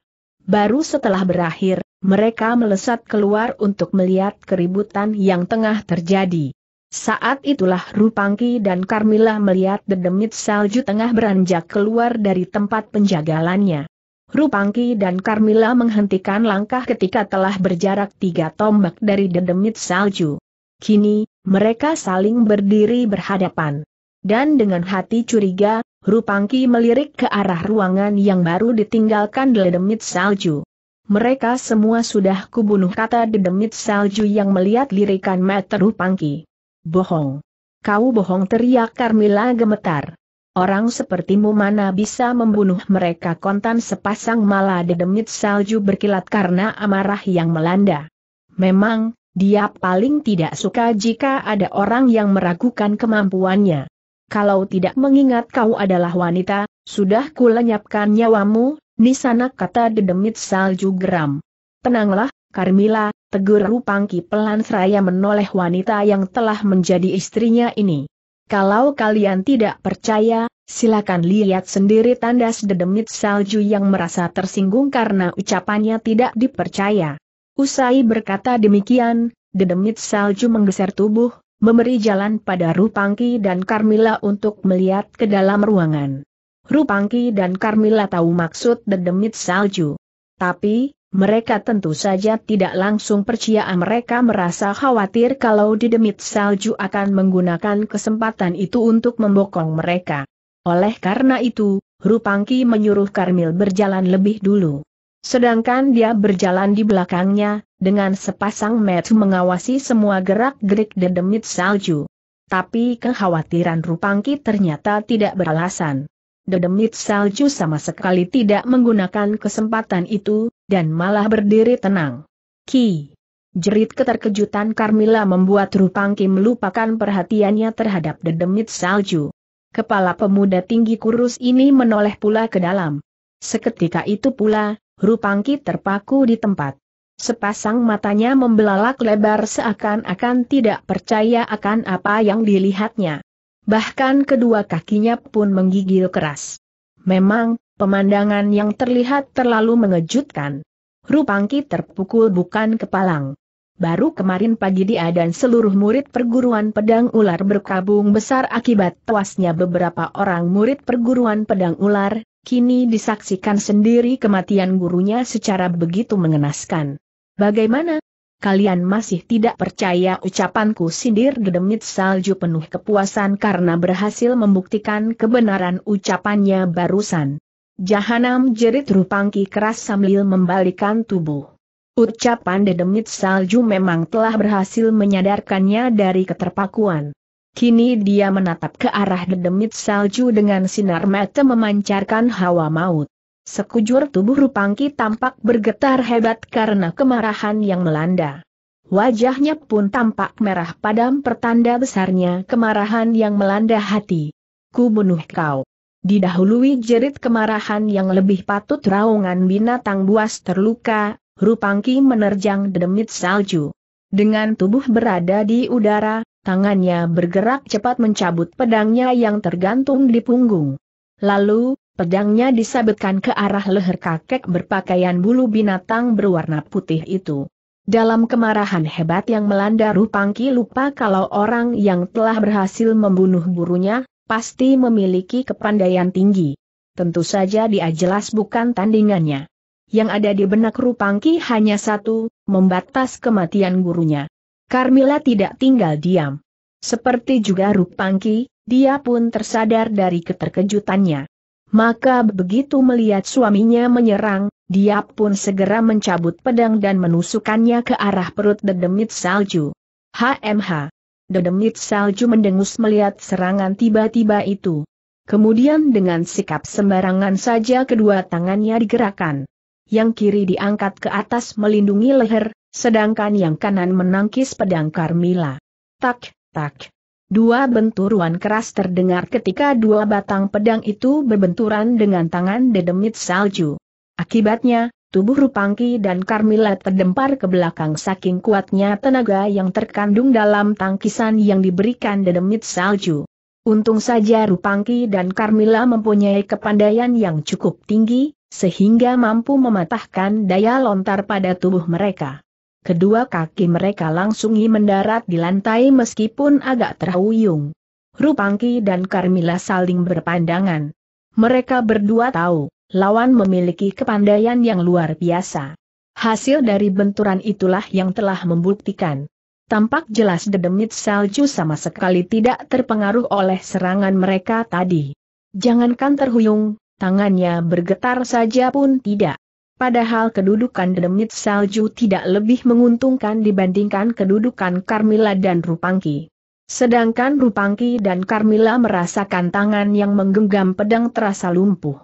Baru setelah berakhir, mereka melesat keluar untuk melihat keributan yang tengah terjadi. Saat itulah Rupangki dan Carmilla melihat dedemit salju tengah beranjak keluar dari tempat penjagalannya. Rupangki dan Carmilla menghentikan langkah ketika telah berjarak tiga tombak dari dedemit salju. Kini, mereka saling berdiri berhadapan. Dan dengan hati curiga, Rupangki melirik ke arah ruangan yang baru ditinggalkan dedemit salju. Mereka semua sudah kubunuh kata dedemit salju yang melihat lirikan mata Rupangki. Bohong. Kau bohong teriak Carmilla gemetar. Orang sepertimu mana bisa membunuh mereka kontan sepasang mala dedemit salju berkilat karena amarah yang melanda. Memang, dia paling tidak suka jika ada orang yang meragukan kemampuannya kalau tidak mengingat kau adalah wanita, sudah kulenyapkan nyawamu, Nisana kata dedemit salju geram. Tenanglah, Carmila, tegur Rupangki pelan seraya menoleh wanita yang telah menjadi istrinya ini. Kalau kalian tidak percaya, silakan lihat sendiri tandas dedemit salju yang merasa tersinggung karena ucapannya tidak dipercaya. Usai berkata demikian, dedemit salju menggeser tubuh, memberi jalan pada Rupangki dan Carmila untuk melihat ke dalam ruangan. Rupangki dan Carmila tahu maksud dedemit salju. Tapi, mereka tentu saja tidak langsung percaya mereka merasa khawatir kalau dedemit salju akan menggunakan kesempatan itu untuk membokong mereka. Oleh karena itu, Rupangki menyuruh Karmil berjalan lebih dulu. Sedangkan dia berjalan di belakangnya, dengan sepasang mata mengawasi semua gerak-gerik dedemit salju. Tapi kekhawatiran Rupangki ternyata tidak beralasan. Dedemit salju sama sekali tidak menggunakan kesempatan itu, dan malah berdiri tenang. Ki. Jerit keterkejutan Carmilla membuat Rupangki melupakan perhatiannya terhadap dedemit salju. Kepala pemuda tinggi kurus ini menoleh pula ke dalam. Seketika itu pula, Rupangki terpaku di tempat. Sepasang matanya membelalak lebar seakan-akan tidak percaya akan apa yang dilihatnya. Bahkan kedua kakinya pun menggigil keras. Memang, pemandangan yang terlihat terlalu mengejutkan. Rupangki terpukul bukan kepalang. Baru kemarin pagi dia dan seluruh murid perguruan pedang ular berkabung besar akibat tewasnya beberapa orang murid perguruan pedang ular, kini disaksikan sendiri kematian gurunya secara begitu mengenaskan. Bagaimana? Kalian masih tidak percaya ucapanku sindir dedemit salju penuh kepuasan karena berhasil membuktikan kebenaran ucapannya barusan. Jahanam jerit rupangki keras sambil membalikan tubuh. Ucapan dedemit salju memang telah berhasil menyadarkannya dari keterpakuan. Kini dia menatap ke arah dedemit salju dengan sinar mata memancarkan hawa maut. Sekujur tubuh Rupangki tampak bergetar hebat karena kemarahan yang melanda. Wajahnya pun tampak merah padam pertanda besarnya kemarahan yang melanda hati. Ku bunuh kau. Didahului jerit kemarahan yang lebih patut raungan binatang buas terluka, Rupangki menerjang dedemit salju. Dengan tubuh berada di udara, Tangannya bergerak cepat mencabut pedangnya yang tergantung di punggung. Lalu, pedangnya disabetkan ke arah leher kakek berpakaian bulu binatang berwarna putih itu. Dalam kemarahan hebat yang melanda Rupangki lupa kalau orang yang telah berhasil membunuh gurunya pasti memiliki kepandaian tinggi. Tentu saja dia jelas bukan tandingannya. Yang ada di benak Rupangki hanya satu, membatas kematian gurunya. Karmila tidak tinggal diam. Seperti juga Rupangki, dia pun tersadar dari keterkejutannya. Maka begitu melihat suaminya menyerang, dia pun segera mencabut pedang dan menusukannya ke arah perut dedemit salju. HMH. Dedemit salju mendengus melihat serangan tiba-tiba itu. Kemudian dengan sikap sembarangan saja kedua tangannya digerakkan. Yang kiri diangkat ke atas melindungi leher, Sedangkan yang kanan menangkis pedang Carmila, Tak, tak. Dua benturan keras terdengar ketika dua batang pedang itu berbenturan dengan tangan dedemit salju. Akibatnya, tubuh Rupangki dan Carmila terdempar ke belakang saking kuatnya tenaga yang terkandung dalam tangkisan yang diberikan dedemit salju. Untung saja Rupangki dan Carmila mempunyai kepandaian yang cukup tinggi, sehingga mampu mematahkan daya lontar pada tubuh mereka kedua kaki mereka langsung mendarat di lantai meskipun agak terhuyung. Rupangki dan Carmila saling berpandangan. Mereka berdua tahu, lawan memiliki kepandaian yang luar biasa. Hasil dari benturan itulah yang telah membuktikan. Tampak jelas dedemit salju sama sekali tidak terpengaruh oleh serangan mereka tadi. Jangankan terhuyung, tangannya bergetar saja pun tidak. Padahal kedudukan demit salju tidak lebih menguntungkan dibandingkan kedudukan Carmila dan Rupangki. Sedangkan Rupangki dan Carmila merasakan tangan yang menggenggam pedang terasa lumpuh.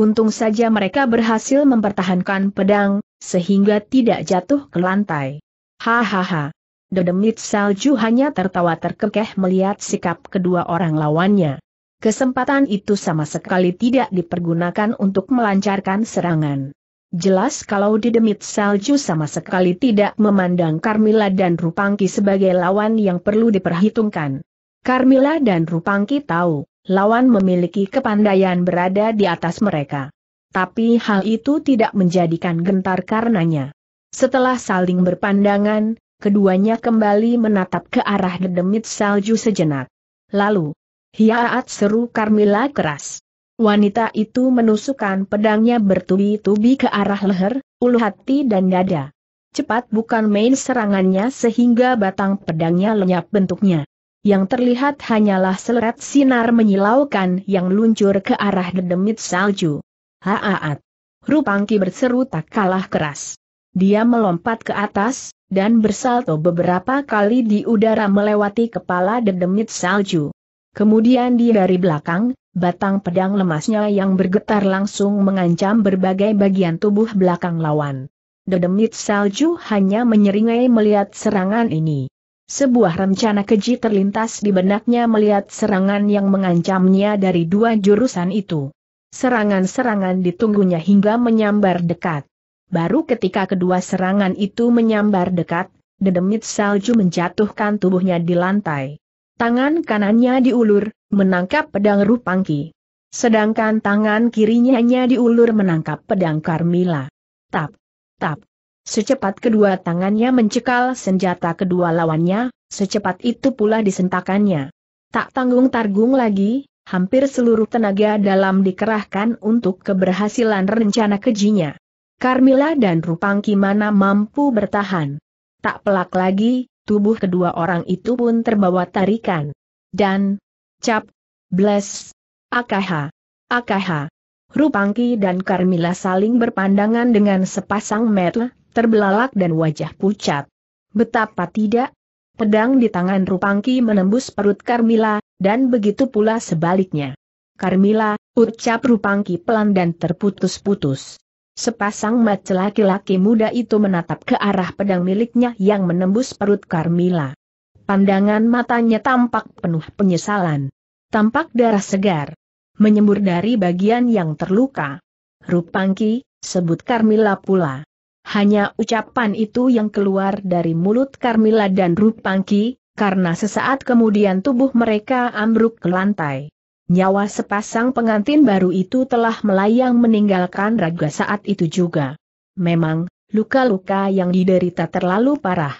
Untung saja mereka berhasil mempertahankan pedang, sehingga tidak jatuh ke lantai. Hahaha. Dedemit salju hanya tertawa terkekeh melihat sikap kedua orang lawannya. Kesempatan itu sama sekali tidak dipergunakan untuk melancarkan serangan. Jelas kalau didemit salju sama sekali tidak memandang Carmila dan Rupangki sebagai lawan yang perlu diperhitungkan. Carmila dan Rupangki tahu, lawan memiliki kepandaian berada di atas mereka. Tapi hal itu tidak menjadikan gentar karenanya. Setelah saling berpandangan, keduanya kembali menatap ke arah dedemit salju sejenak. Lalu, hiaat seru Carmila keras. Wanita itu menusukkan pedangnya bertubi-tubi ke arah leher, ulu hati dan dada. Cepat bukan main serangannya sehingga batang pedangnya lenyap bentuknya. Yang terlihat hanyalah seleret sinar menyilaukan yang luncur ke arah dedemit salju. Haaat! Rupangki berseru tak kalah keras. Dia melompat ke atas, dan bersalto beberapa kali di udara melewati kepala dedemit salju. Kemudian dia dari belakang, batang pedang lemasnya yang bergetar langsung mengancam berbagai bagian tubuh belakang lawan. Dedemit salju hanya menyeringai melihat serangan ini. Sebuah rencana keji terlintas di benaknya melihat serangan yang mengancamnya dari dua jurusan itu. Serangan-serangan ditunggunya hingga menyambar dekat. Baru ketika kedua serangan itu menyambar dekat, dedemit salju menjatuhkan tubuhnya di lantai. Tangan kanannya diulur, menangkap pedang Rupangki. Sedangkan tangan kirinya hanya diulur menangkap pedang Carmila. Tap, tap. Secepat kedua tangannya mencekal senjata kedua lawannya, secepat itu pula disentakannya. Tak tanggung targung lagi, hampir seluruh tenaga dalam dikerahkan untuk keberhasilan rencana kejinya. Carmila dan Rupangki mana mampu bertahan. Tak pelak lagi, tubuh kedua orang itu pun terbawa tarikan. Dan, cap, bless, akaha, akaha. Rupangki dan Carmila saling berpandangan dengan sepasang mata, terbelalak dan wajah pucat. Betapa tidak, pedang di tangan Rupangki menembus perut Carmila, dan begitu pula sebaliknya. Carmila, ucap Rupangki pelan dan terputus-putus. Sepasang mata laki-laki muda itu menatap ke arah pedang miliknya yang menembus perut Carmila. Pandangan matanya tampak penuh penyesalan. Tampak darah segar. Menyembur dari bagian yang terluka. Rupangki, sebut Carmila pula. Hanya ucapan itu yang keluar dari mulut Carmila dan Rupangki, karena sesaat kemudian tubuh mereka ambruk ke lantai. Nyawa sepasang pengantin baru itu telah melayang meninggalkan raga saat itu juga. Memang, luka-luka yang diderita terlalu parah.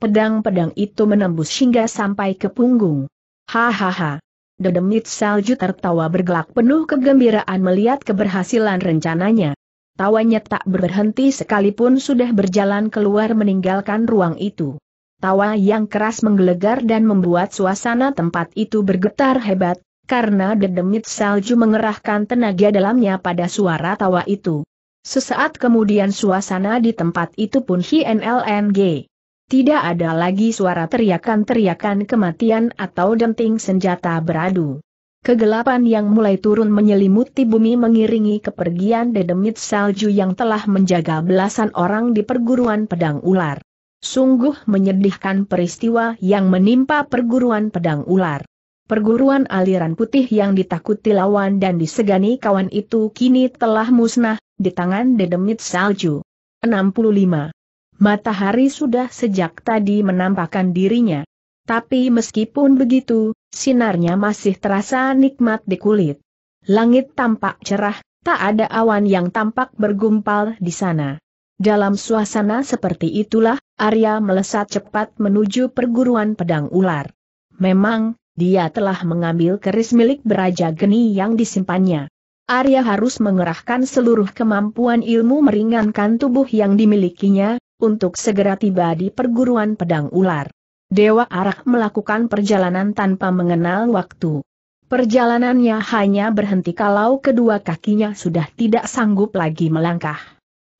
Pedang-pedang itu menembus hingga sampai ke punggung. Hahaha. Dedemit salju tertawa bergelak penuh kegembiraan melihat keberhasilan rencananya. Tawanya tak berhenti sekalipun sudah berjalan keluar meninggalkan ruang itu. Tawa yang keras menggelegar dan membuat suasana tempat itu bergetar hebat, karena dedemit salju mengerahkan tenaga dalamnya pada suara tawa itu. Sesaat kemudian suasana di tempat itu pun HNLNG. Tidak ada lagi suara teriakan-teriakan kematian atau denting senjata beradu. Kegelapan yang mulai turun menyelimuti bumi mengiringi kepergian dedemit salju yang telah menjaga belasan orang di perguruan pedang ular. Sungguh menyedihkan peristiwa yang menimpa perguruan pedang ular. Perguruan aliran putih yang ditakuti lawan dan disegani kawan itu kini telah musnah, di tangan dedemit salju. 65. Matahari sudah sejak tadi menampakkan dirinya. Tapi meskipun begitu, sinarnya masih terasa nikmat di kulit. Langit tampak cerah, tak ada awan yang tampak bergumpal di sana. Dalam suasana seperti itulah, Arya melesat cepat menuju perguruan pedang ular. Memang, dia telah mengambil keris milik Beraja Geni yang disimpannya. Arya harus mengerahkan seluruh kemampuan ilmu meringankan tubuh yang dimilikinya, untuk segera tiba di perguruan pedang ular. Dewa Arak melakukan perjalanan tanpa mengenal waktu. Perjalanannya hanya berhenti kalau kedua kakinya sudah tidak sanggup lagi melangkah.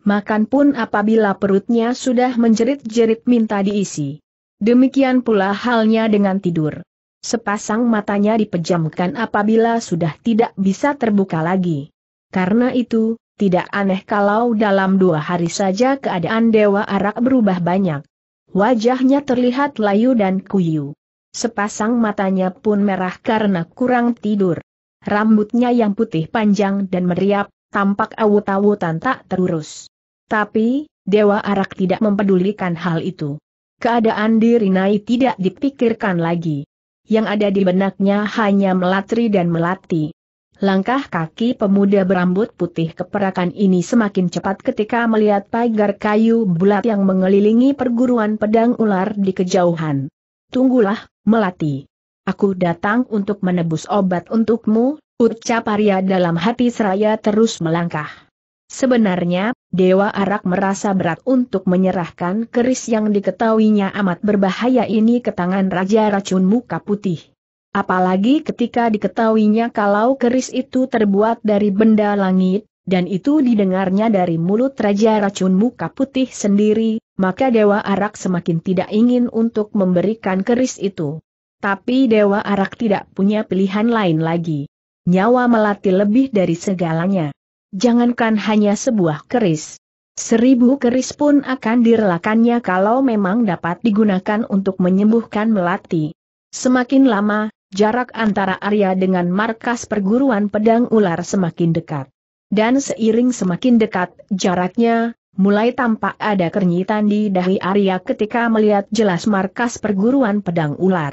Makan pun apabila perutnya sudah menjerit-jerit minta diisi. Demikian pula halnya dengan tidur. Sepasang matanya dipejamkan apabila sudah tidak bisa terbuka lagi. Karena itu, tidak aneh kalau dalam dua hari saja keadaan Dewa Arak berubah banyak. Wajahnya terlihat layu dan kuyu. Sepasang matanya pun merah karena kurang tidur. Rambutnya yang putih panjang dan meriap, tampak awut-awutan tak terurus. Tapi, Dewa Arak tidak mempedulikan hal itu. Keadaan diri naik tidak dipikirkan lagi yang ada di benaknya hanya melatri dan melati. Langkah kaki pemuda berambut putih keperakan ini semakin cepat ketika melihat pagar kayu bulat yang mengelilingi perguruan pedang ular di kejauhan. Tunggulah, melati. Aku datang untuk menebus obat untukmu, ucap Arya dalam hati seraya terus melangkah. Sebenarnya, Dewa Arak merasa berat untuk menyerahkan keris yang diketahuinya amat berbahaya ini ke tangan Raja Racun Muka Putih. Apalagi ketika diketahuinya kalau keris itu terbuat dari benda langit, dan itu didengarnya dari mulut Raja Racun Muka Putih sendiri, maka Dewa Arak semakin tidak ingin untuk memberikan keris itu. Tapi Dewa Arak tidak punya pilihan lain lagi. Nyawa melati lebih dari segalanya jangankan hanya sebuah keris. Seribu keris pun akan direlakannya kalau memang dapat digunakan untuk menyembuhkan melati. Semakin lama, jarak antara Arya dengan markas perguruan pedang ular semakin dekat. Dan seiring semakin dekat jaraknya, mulai tampak ada kernyitan di dahi Arya ketika melihat jelas markas perguruan pedang ular.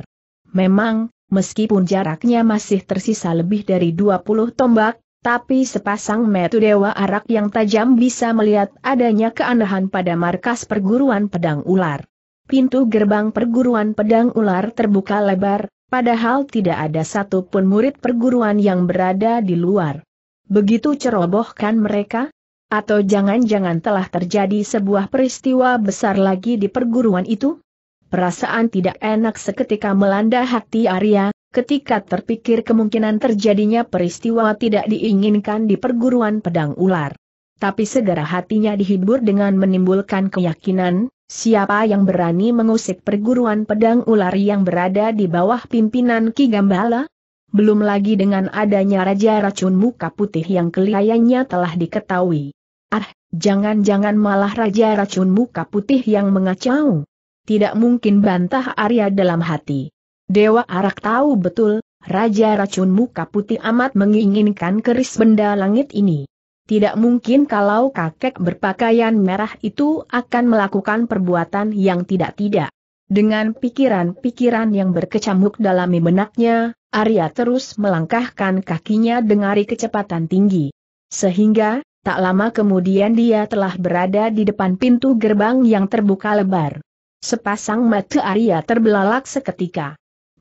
Memang, meskipun jaraknya masih tersisa lebih dari 20 tombak, tapi sepasang metu dewa arak yang tajam bisa melihat adanya keanehan pada markas perguruan pedang ular. Pintu gerbang perguruan pedang ular terbuka lebar, padahal tidak ada satu pun murid perguruan yang berada di luar. Begitu cerobohkan mereka? Atau jangan-jangan telah terjadi sebuah peristiwa besar lagi di perguruan itu? Perasaan tidak enak seketika melanda hati Arya, ketika terpikir kemungkinan terjadinya peristiwa tidak diinginkan di perguruan pedang ular. Tapi segera hatinya dihibur dengan menimbulkan keyakinan, siapa yang berani mengusik perguruan pedang ular yang berada di bawah pimpinan Ki Gambala? Belum lagi dengan adanya Raja Racun Muka Putih yang kelihayannya telah diketahui. Ah, jangan-jangan malah Raja Racun Muka Putih yang mengacau. Tidak mungkin bantah Arya dalam hati. Dewa Arak tahu betul, Raja Racun Muka Putih amat menginginkan keris benda langit ini. Tidak mungkin kalau kakek berpakaian merah itu akan melakukan perbuatan yang tidak-tidak. Dengan pikiran-pikiran yang berkecamuk dalam benaknya, Arya terus melangkahkan kakinya dengan kecepatan tinggi. Sehingga, tak lama kemudian dia telah berada di depan pintu gerbang yang terbuka lebar. Sepasang mata Arya terbelalak seketika.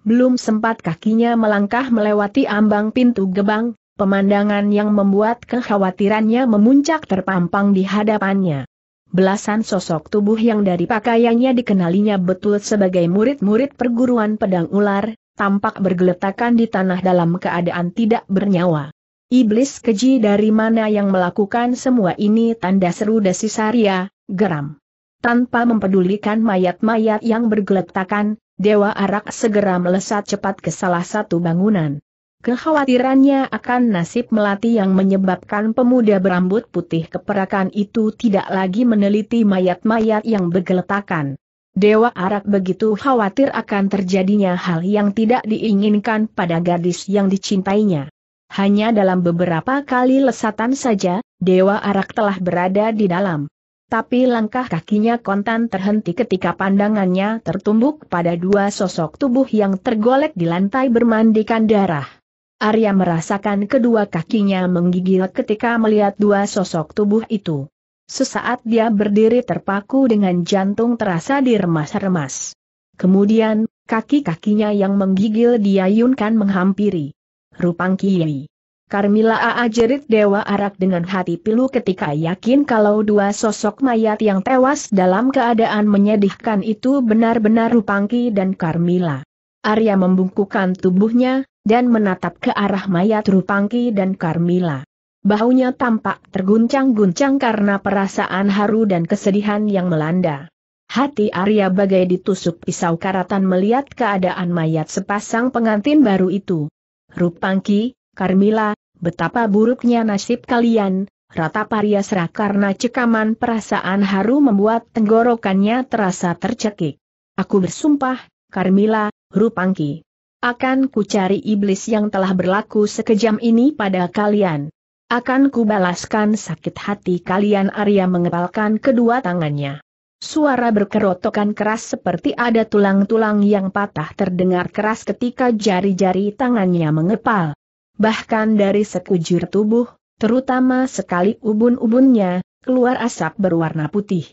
Belum sempat kakinya melangkah melewati ambang pintu gebang, pemandangan yang membuat kekhawatirannya memuncak terpampang di hadapannya. Belasan sosok tubuh yang dari pakaiannya dikenalinya betul sebagai murid-murid perguruan pedang ular, tampak bergeletakan di tanah dalam keadaan tidak bernyawa. Iblis keji dari mana yang melakukan semua ini tanda seru Desisaria, geram. Tanpa mempedulikan mayat-mayat yang bergeletakan, Dewa Arak segera melesat cepat ke salah satu bangunan. Kekhawatirannya akan nasib melati yang menyebabkan pemuda berambut putih keperakan itu tidak lagi meneliti mayat-mayat yang bergeletakan. Dewa Arak begitu khawatir akan terjadinya hal yang tidak diinginkan pada gadis yang dicintainya. Hanya dalam beberapa kali lesatan saja, Dewa Arak telah berada di dalam tapi langkah kakinya kontan terhenti ketika pandangannya tertumbuk pada dua sosok tubuh yang tergolek di lantai bermandikan darah. Arya merasakan kedua kakinya menggigil ketika melihat dua sosok tubuh itu. Sesaat dia berdiri terpaku dengan jantung terasa diremas-remas. Kemudian, kaki-kakinya yang menggigil diayunkan menghampiri. Rupang Kiai. Karmila AA jerit Dewa Arak dengan hati pilu ketika yakin kalau dua sosok mayat yang tewas dalam keadaan menyedihkan itu benar-benar Rupangki dan Karmila. Arya membungkukkan tubuhnya, dan menatap ke arah mayat Rupangki dan Karmila. Bahunya tampak terguncang-guncang karena perasaan haru dan kesedihan yang melanda. Hati Arya bagai ditusuk pisau karatan melihat keadaan mayat sepasang pengantin baru itu. Rupangki, Karmila, betapa buruknya nasib kalian, rata paria serah karena cekaman perasaan haru membuat tenggorokannya terasa tercekik. Aku bersumpah, Carmila, Rupangki. Akan ku cari iblis yang telah berlaku sekejam ini pada kalian. Akan ku balaskan sakit hati kalian Arya mengepalkan kedua tangannya. Suara berkerotokan keras seperti ada tulang-tulang yang patah terdengar keras ketika jari-jari tangannya mengepal bahkan dari sekujur tubuh, terutama sekali ubun-ubunnya, keluar asap berwarna putih.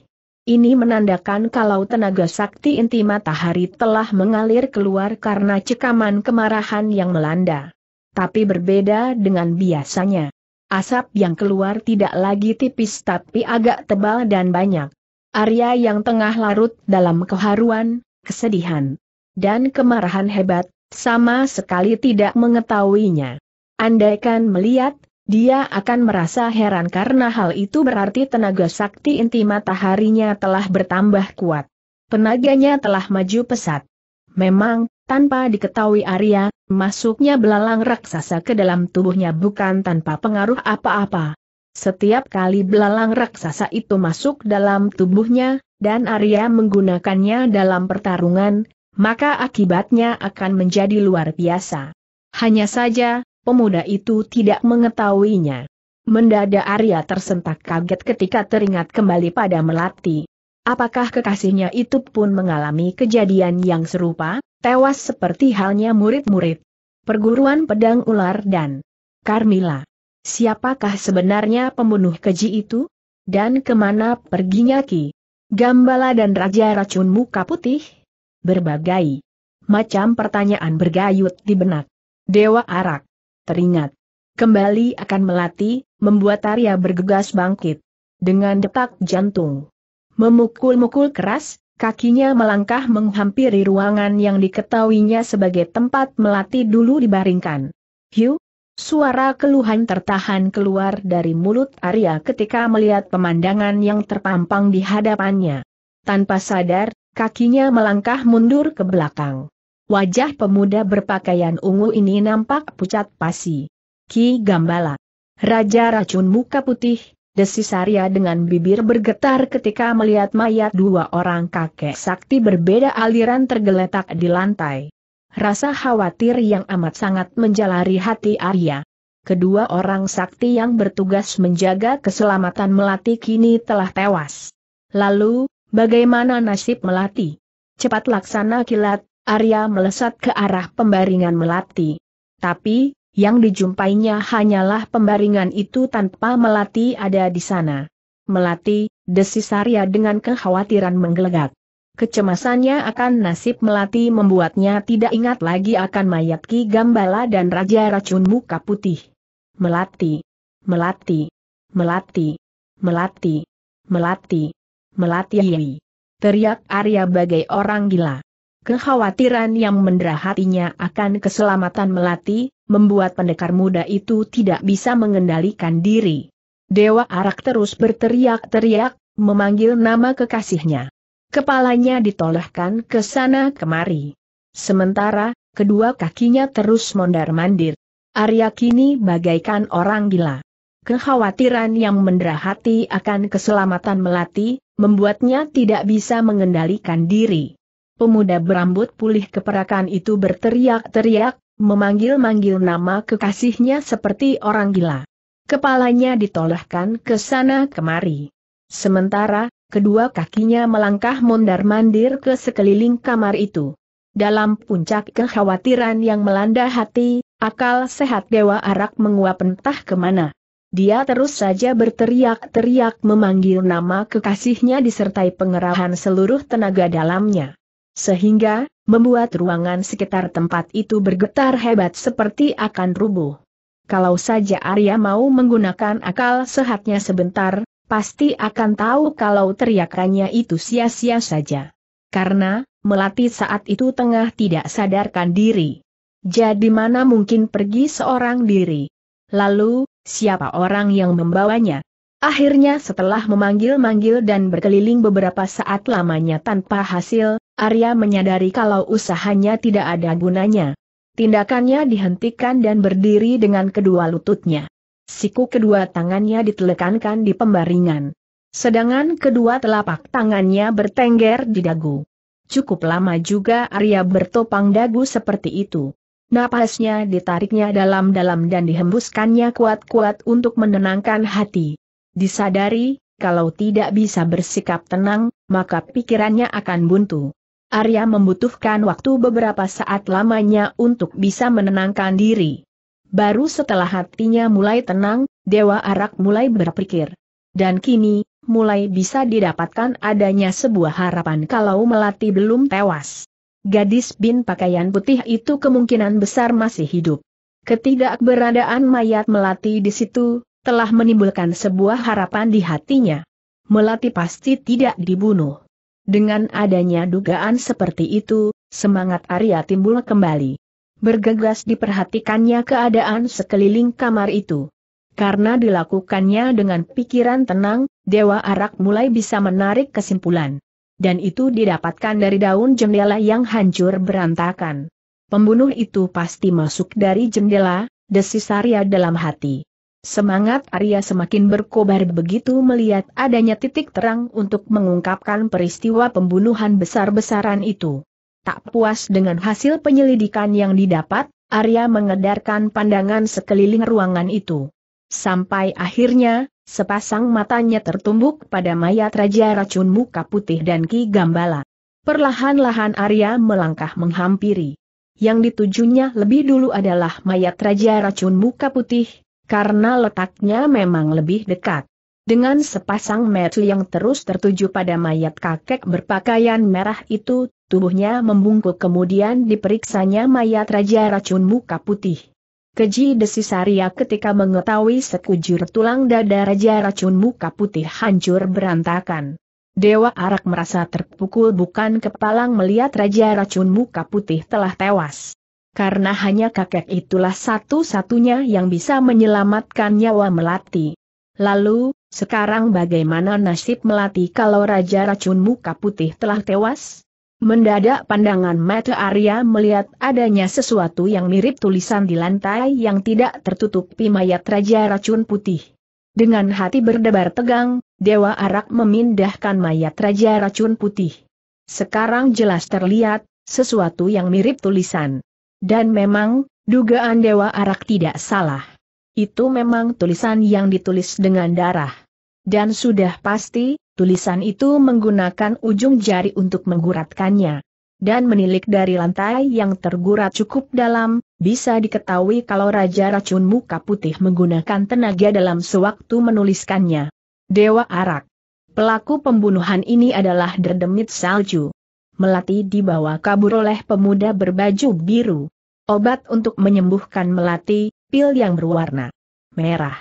Ini menandakan kalau tenaga sakti inti matahari telah mengalir keluar karena cekaman kemarahan yang melanda. Tapi berbeda dengan biasanya. Asap yang keluar tidak lagi tipis tapi agak tebal dan banyak. Arya yang tengah larut dalam keharuan, kesedihan, dan kemarahan hebat, sama sekali tidak mengetahuinya. Andaikan melihat, dia akan merasa heran karena hal itu berarti tenaga sakti inti mataharinya telah bertambah kuat. Tenaganya telah maju pesat. Memang, tanpa diketahui Arya, masuknya belalang raksasa ke dalam tubuhnya bukan tanpa pengaruh apa-apa. Setiap kali belalang raksasa itu masuk dalam tubuhnya, dan Arya menggunakannya dalam pertarungan, maka akibatnya akan menjadi luar biasa. Hanya saja, pemuda itu tidak mengetahuinya. Mendadak Arya tersentak kaget ketika teringat kembali pada Melati. Apakah kekasihnya itu pun mengalami kejadian yang serupa, tewas seperti halnya murid-murid perguruan pedang ular dan Carmila. Siapakah sebenarnya pembunuh keji itu? Dan kemana perginya Ki? Gambala dan Raja Racun Muka Putih? Berbagai macam pertanyaan bergayut di benak. Dewa Arak teringat. Kembali akan melatih, membuat Arya bergegas bangkit. Dengan detak jantung. Memukul-mukul keras, kakinya melangkah menghampiri ruangan yang diketahuinya sebagai tempat melatih dulu dibaringkan. Hiu, Suara keluhan tertahan keluar dari mulut Arya ketika melihat pemandangan yang terpampang di hadapannya. Tanpa sadar, kakinya melangkah mundur ke belakang. Wajah pemuda berpakaian ungu ini nampak pucat pasi. Ki Gambala. Raja racun muka putih, Desis Arya dengan bibir bergetar ketika melihat mayat dua orang kakek sakti berbeda aliran tergeletak di lantai. Rasa khawatir yang amat sangat menjalari hati Arya. Kedua orang sakti yang bertugas menjaga keselamatan Melati kini telah tewas. Lalu, bagaimana nasib Melati? Cepat laksana kilat, Arya melesat ke arah pembaringan melati. Tapi, yang dijumpainya hanyalah pembaringan itu tanpa melati ada di sana. Melati, desis Arya dengan kekhawatiran menggelegak. Kecemasannya akan nasib Melati membuatnya tidak ingat lagi akan mayat Ki Gambala dan Raja Racun Muka Putih. Melati. Melati. Melati. Melati. Melati. Melati. Teriak Arya bagai orang gila. Kekhawatiran yang mendera hatinya akan keselamatan Melati, membuat pendekar muda itu tidak bisa mengendalikan diri. Dewa Arak terus berteriak-teriak, memanggil nama kekasihnya. Kepalanya ditolehkan ke sana kemari. Sementara, kedua kakinya terus mondar-mandir. Arya kini bagaikan orang gila. Kekhawatiran yang mendera hati akan keselamatan Melati, membuatnya tidak bisa mengendalikan diri pemuda berambut pulih keperakan itu berteriak-teriak, memanggil-manggil nama kekasihnya seperti orang gila. Kepalanya ditolehkan ke sana kemari. Sementara, kedua kakinya melangkah mondar-mandir ke sekeliling kamar itu. Dalam puncak kekhawatiran yang melanda hati, akal sehat Dewa Arak menguap entah kemana. Dia terus saja berteriak-teriak memanggil nama kekasihnya disertai pengerahan seluruh tenaga dalamnya. Sehingga, membuat ruangan sekitar tempat itu bergetar hebat seperti akan rubuh. Kalau saja Arya mau menggunakan akal sehatnya sebentar, pasti akan tahu kalau teriakannya itu sia-sia saja. Karena, Melati saat itu tengah tidak sadarkan diri. Jadi mana mungkin pergi seorang diri? Lalu, siapa orang yang membawanya? Akhirnya setelah memanggil-manggil dan berkeliling beberapa saat lamanya tanpa hasil, Arya menyadari kalau usahanya tidak ada gunanya. Tindakannya dihentikan dan berdiri dengan kedua lututnya. Siku kedua tangannya ditelekankan di pembaringan. Sedangkan kedua telapak tangannya bertengger di dagu. Cukup lama juga Arya bertopang dagu seperti itu. Napasnya ditariknya dalam-dalam dan dihembuskannya kuat-kuat untuk menenangkan hati. Disadari, kalau tidak bisa bersikap tenang, maka pikirannya akan buntu. Arya membutuhkan waktu beberapa saat lamanya untuk bisa menenangkan diri. Baru setelah hatinya mulai tenang, Dewa Arak mulai berpikir. Dan kini, mulai bisa didapatkan adanya sebuah harapan kalau Melati belum tewas. Gadis bin pakaian putih itu kemungkinan besar masih hidup. Ketidakberadaan mayat Melati di situ, telah menimbulkan sebuah harapan di hatinya. Melati pasti tidak dibunuh. Dengan adanya dugaan seperti itu, semangat Arya timbul kembali. Bergegas diperhatikannya keadaan sekeliling kamar itu. Karena dilakukannya dengan pikiran tenang, Dewa Arak mulai bisa menarik kesimpulan. Dan itu didapatkan dari daun jendela yang hancur berantakan. Pembunuh itu pasti masuk dari jendela, desis Arya dalam hati. Semangat Arya semakin berkobar begitu melihat adanya titik terang untuk mengungkapkan peristiwa pembunuhan besar-besaran itu. Tak puas dengan hasil penyelidikan yang didapat, Arya mengedarkan pandangan sekeliling ruangan itu. Sampai akhirnya, sepasang matanya tertumbuk pada mayat Raja Racun Muka Putih dan Ki Gambala. Perlahan-lahan Arya melangkah menghampiri. Yang ditujunya lebih dulu adalah mayat Raja Racun Muka Putih, karena letaknya memang lebih dekat. Dengan sepasang mata yang terus tertuju pada mayat kakek berpakaian merah itu, tubuhnya membungkuk kemudian diperiksanya mayat Raja Racun Muka Putih. Keji desisaria ketika mengetahui sekujur tulang dada Raja Racun Muka Putih hancur berantakan. Dewa Arak merasa terpukul bukan kepalang melihat Raja Racun Muka Putih telah tewas karena hanya kakek itulah satu-satunya yang bisa menyelamatkan nyawa Melati. Lalu, sekarang bagaimana nasib Melati kalau Raja Racun Muka Putih telah tewas? Mendadak pandangan mata Arya melihat adanya sesuatu yang mirip tulisan di lantai yang tidak tertutupi mayat Raja Racun Putih. Dengan hati berdebar tegang, Dewa Arak memindahkan mayat Raja Racun Putih. Sekarang jelas terlihat, sesuatu yang mirip tulisan. Dan memang, dugaan Dewa Arak tidak salah. Itu memang tulisan yang ditulis dengan darah. Dan sudah pasti, tulisan itu menggunakan ujung jari untuk mengguratkannya. Dan menilik dari lantai yang tergurat cukup dalam, bisa diketahui kalau Raja Racun Muka Putih menggunakan tenaga dalam sewaktu menuliskannya. Dewa Arak Pelaku pembunuhan ini adalah Derdemit Salju. Melati dibawa kabur oleh pemuda berbaju biru. Obat untuk menyembuhkan Melati, pil yang berwarna merah.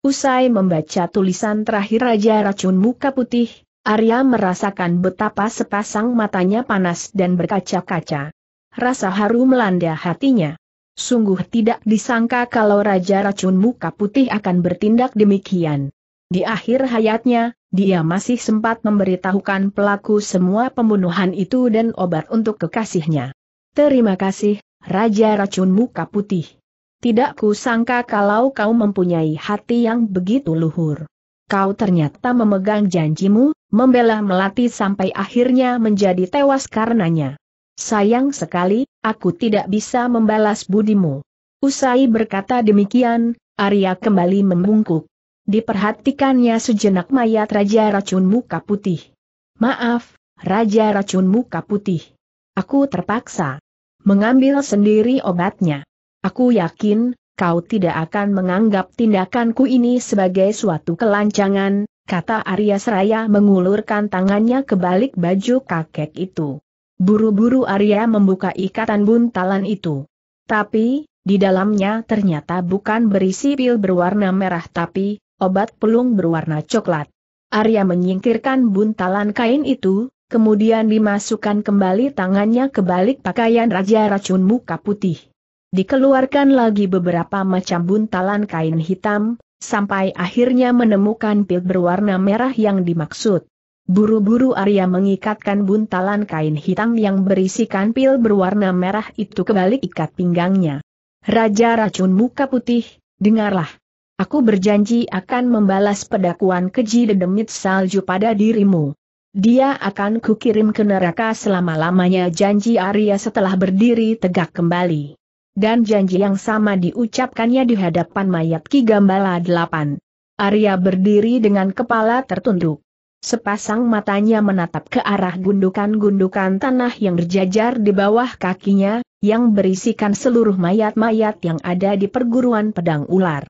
Usai membaca tulisan terakhir Raja Racun Muka Putih, Arya merasakan betapa sepasang matanya panas dan berkaca-kaca. Rasa haru melanda hatinya. Sungguh tidak disangka kalau Raja Racun Muka Putih akan bertindak demikian. Di akhir hayatnya, dia masih sempat memberitahukan pelaku semua pembunuhan itu dan obat untuk kekasihnya. Terima kasih, Raja Racun Muka Putih. Tidak kusangka kalau kau mempunyai hati yang begitu luhur. Kau ternyata memegang janjimu, membela Melati sampai akhirnya menjadi tewas karenanya. Sayang sekali, aku tidak bisa membalas budimu. Usai berkata demikian, Arya kembali membungkuk. Diperhatikannya sejenak mayat Raja Racun Muka Putih. Maaf, Raja Racun Muka Putih. Aku terpaksa mengambil sendiri obatnya. Aku yakin, kau tidak akan menganggap tindakanku ini sebagai suatu kelancangan, kata Arya Seraya mengulurkan tangannya ke balik baju kakek itu. Buru-buru Arya membuka ikatan buntalan itu. Tapi, di dalamnya ternyata bukan berisi pil berwarna merah tapi, obat pelung berwarna coklat. Arya menyingkirkan buntalan kain itu, kemudian dimasukkan kembali tangannya ke balik pakaian Raja Racun Muka Putih. Dikeluarkan lagi beberapa macam buntalan kain hitam, sampai akhirnya menemukan pil berwarna merah yang dimaksud. Buru-buru Arya mengikatkan buntalan kain hitam yang berisikan pil berwarna merah itu ke balik ikat pinggangnya. Raja racun muka putih, dengarlah. Aku berjanji akan membalas pedakuan keji dedemit salju pada dirimu. Dia akan kukirim ke neraka selama-lamanya janji Arya setelah berdiri tegak kembali. Dan janji yang sama diucapkannya di hadapan mayat Ki Gambala delapan. Arya berdiri dengan kepala tertunduk. Sepasang matanya menatap ke arah gundukan-gundukan tanah yang berjajar di bawah kakinya, yang berisikan seluruh mayat-mayat yang ada di perguruan pedang ular.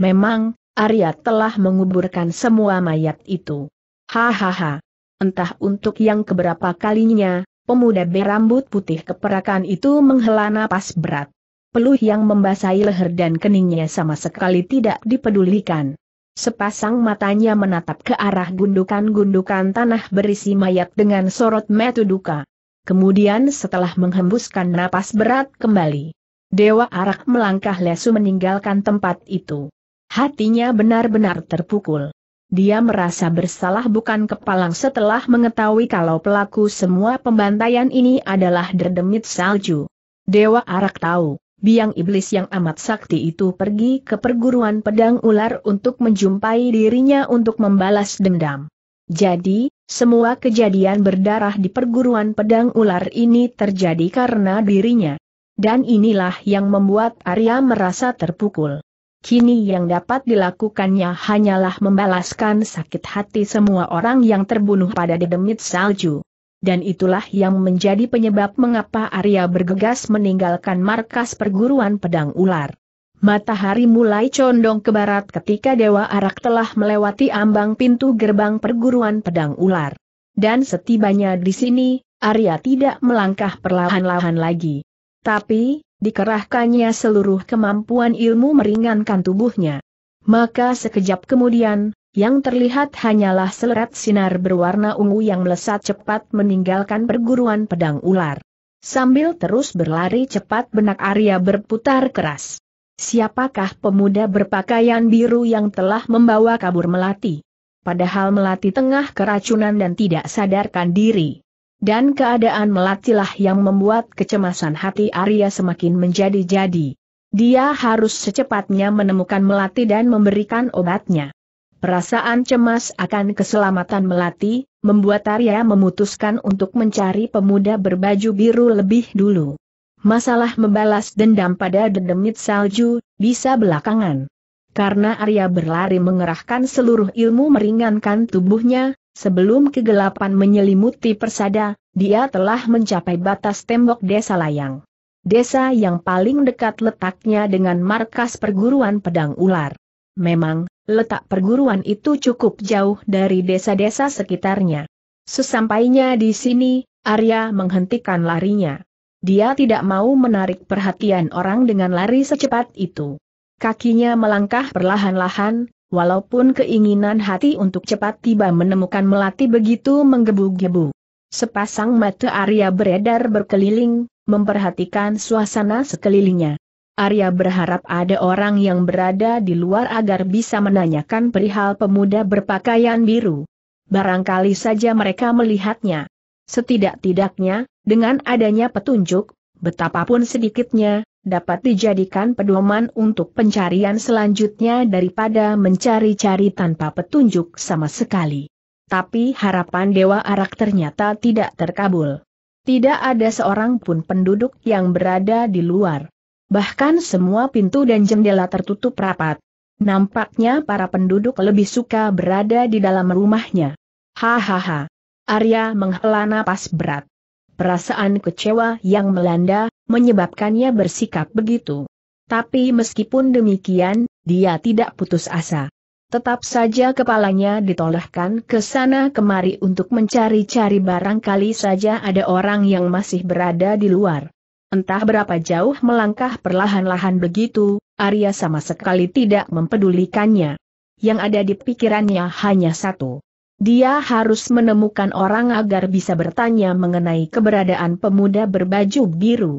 Memang, Arya telah menguburkan semua mayat itu. Hahaha. Entah untuk yang keberapa kalinya, pemuda berambut putih keperakan itu menghela napas berat. Peluh yang membasahi leher dan keningnya sama sekali tidak dipedulikan. Sepasang matanya menatap ke arah gundukan-gundukan tanah berisi mayat dengan sorot metu duka. Kemudian setelah menghembuskan napas berat kembali, Dewa Arak melangkah lesu meninggalkan tempat itu. Hatinya benar-benar terpukul. Dia merasa bersalah bukan kepalang setelah mengetahui kalau pelaku semua pembantaian ini adalah derdemit salju. Dewa Arak tahu, biang iblis yang amat sakti itu pergi ke perguruan pedang ular untuk menjumpai dirinya untuk membalas dendam. Jadi, semua kejadian berdarah di perguruan pedang ular ini terjadi karena dirinya. Dan inilah yang membuat Arya merasa terpukul. Kini yang dapat dilakukannya hanyalah membalaskan sakit hati semua orang yang terbunuh pada dedemit salju. Dan itulah yang menjadi penyebab mengapa Arya bergegas meninggalkan markas perguruan pedang ular. Matahari mulai condong ke barat ketika Dewa Arak telah melewati ambang pintu gerbang perguruan pedang ular. Dan setibanya di sini, Arya tidak melangkah perlahan-lahan lagi. Tapi, dikerahkannya seluruh kemampuan ilmu meringankan tubuhnya. Maka sekejap kemudian, yang terlihat hanyalah seleret sinar berwarna ungu yang melesat cepat meninggalkan perguruan pedang ular. Sambil terus berlari cepat benak Arya berputar keras. Siapakah pemuda berpakaian biru yang telah membawa kabur Melati? Padahal Melati tengah keracunan dan tidak sadarkan diri. Dan keadaan melatilah yang membuat kecemasan hati Arya semakin menjadi-jadi. Dia harus secepatnya menemukan melati dan memberikan obatnya. Perasaan cemas akan keselamatan Melati, membuat Arya memutuskan untuk mencari pemuda berbaju biru lebih dulu. Masalah membalas dendam pada dedemit salju, bisa belakangan. Karena Arya berlari mengerahkan seluruh ilmu meringankan tubuhnya, sebelum kegelapan menyelimuti persada, dia telah mencapai batas tembok desa Layang. Desa yang paling dekat letaknya dengan markas perguruan pedang ular. Memang, letak perguruan itu cukup jauh dari desa-desa sekitarnya. Sesampainya di sini, Arya menghentikan larinya. Dia tidak mau menarik perhatian orang dengan lari secepat itu. Kakinya melangkah perlahan-lahan, walaupun keinginan hati untuk cepat tiba menemukan melati begitu menggebu-gebu. Sepasang mata Arya beredar berkeliling, memperhatikan suasana sekelilingnya. Arya berharap ada orang yang berada di luar agar bisa menanyakan perihal pemuda berpakaian biru. Barangkali saja mereka melihatnya. Setidak-tidaknya, dengan adanya petunjuk, betapapun sedikitnya, dapat dijadikan pedoman untuk pencarian selanjutnya daripada mencari-cari tanpa petunjuk sama sekali. Tapi harapan Dewa Arak ternyata tidak terkabul. Tidak ada seorang pun penduduk yang berada di luar. Bahkan semua pintu dan jendela tertutup rapat. Nampaknya para penduduk lebih suka berada di dalam rumahnya. Hahaha. Arya menghela napas berat. Perasaan kecewa yang melanda, menyebabkannya bersikap begitu. Tapi meskipun demikian, dia tidak putus asa. Tetap saja kepalanya ditolehkan ke sana kemari untuk mencari-cari barangkali saja ada orang yang masih berada di luar. Entah berapa jauh melangkah perlahan-lahan begitu, Arya sama sekali tidak mempedulikannya. Yang ada di pikirannya hanya satu. Dia harus menemukan orang agar bisa bertanya mengenai keberadaan pemuda berbaju biru.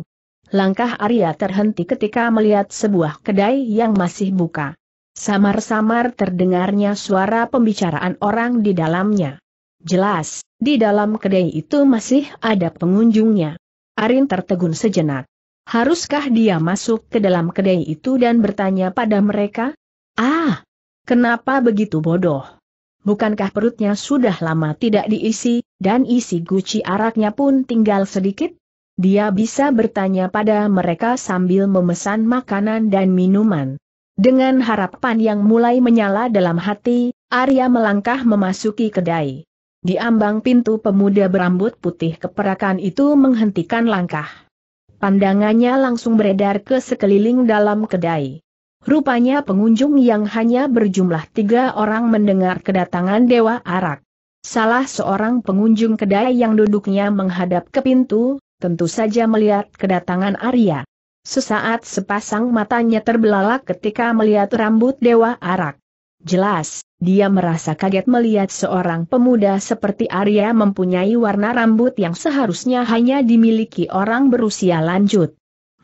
Langkah Arya terhenti ketika melihat sebuah kedai yang masih buka. Samar-samar terdengarnya suara pembicaraan orang di dalamnya. Jelas, di dalam kedai itu masih ada pengunjungnya. Arin tertegun sejenak. Haruskah dia masuk ke dalam kedai itu dan bertanya pada mereka? Ah, kenapa begitu bodoh? Bukankah perutnya sudah lama tidak diisi, dan isi guci araknya pun tinggal sedikit? dia bisa bertanya pada mereka sambil memesan makanan dan minuman. Dengan harapan yang mulai menyala dalam hati, Arya melangkah memasuki kedai. Di ambang pintu pemuda berambut putih keperakan itu menghentikan langkah. Pandangannya langsung beredar ke sekeliling dalam kedai. Rupanya pengunjung yang hanya berjumlah tiga orang mendengar kedatangan Dewa Arak. Salah seorang pengunjung kedai yang duduknya menghadap ke pintu, tentu saja melihat kedatangan Arya. Sesaat sepasang matanya terbelalak ketika melihat rambut Dewa Arak. Jelas, dia merasa kaget melihat seorang pemuda seperti Arya mempunyai warna rambut yang seharusnya hanya dimiliki orang berusia lanjut.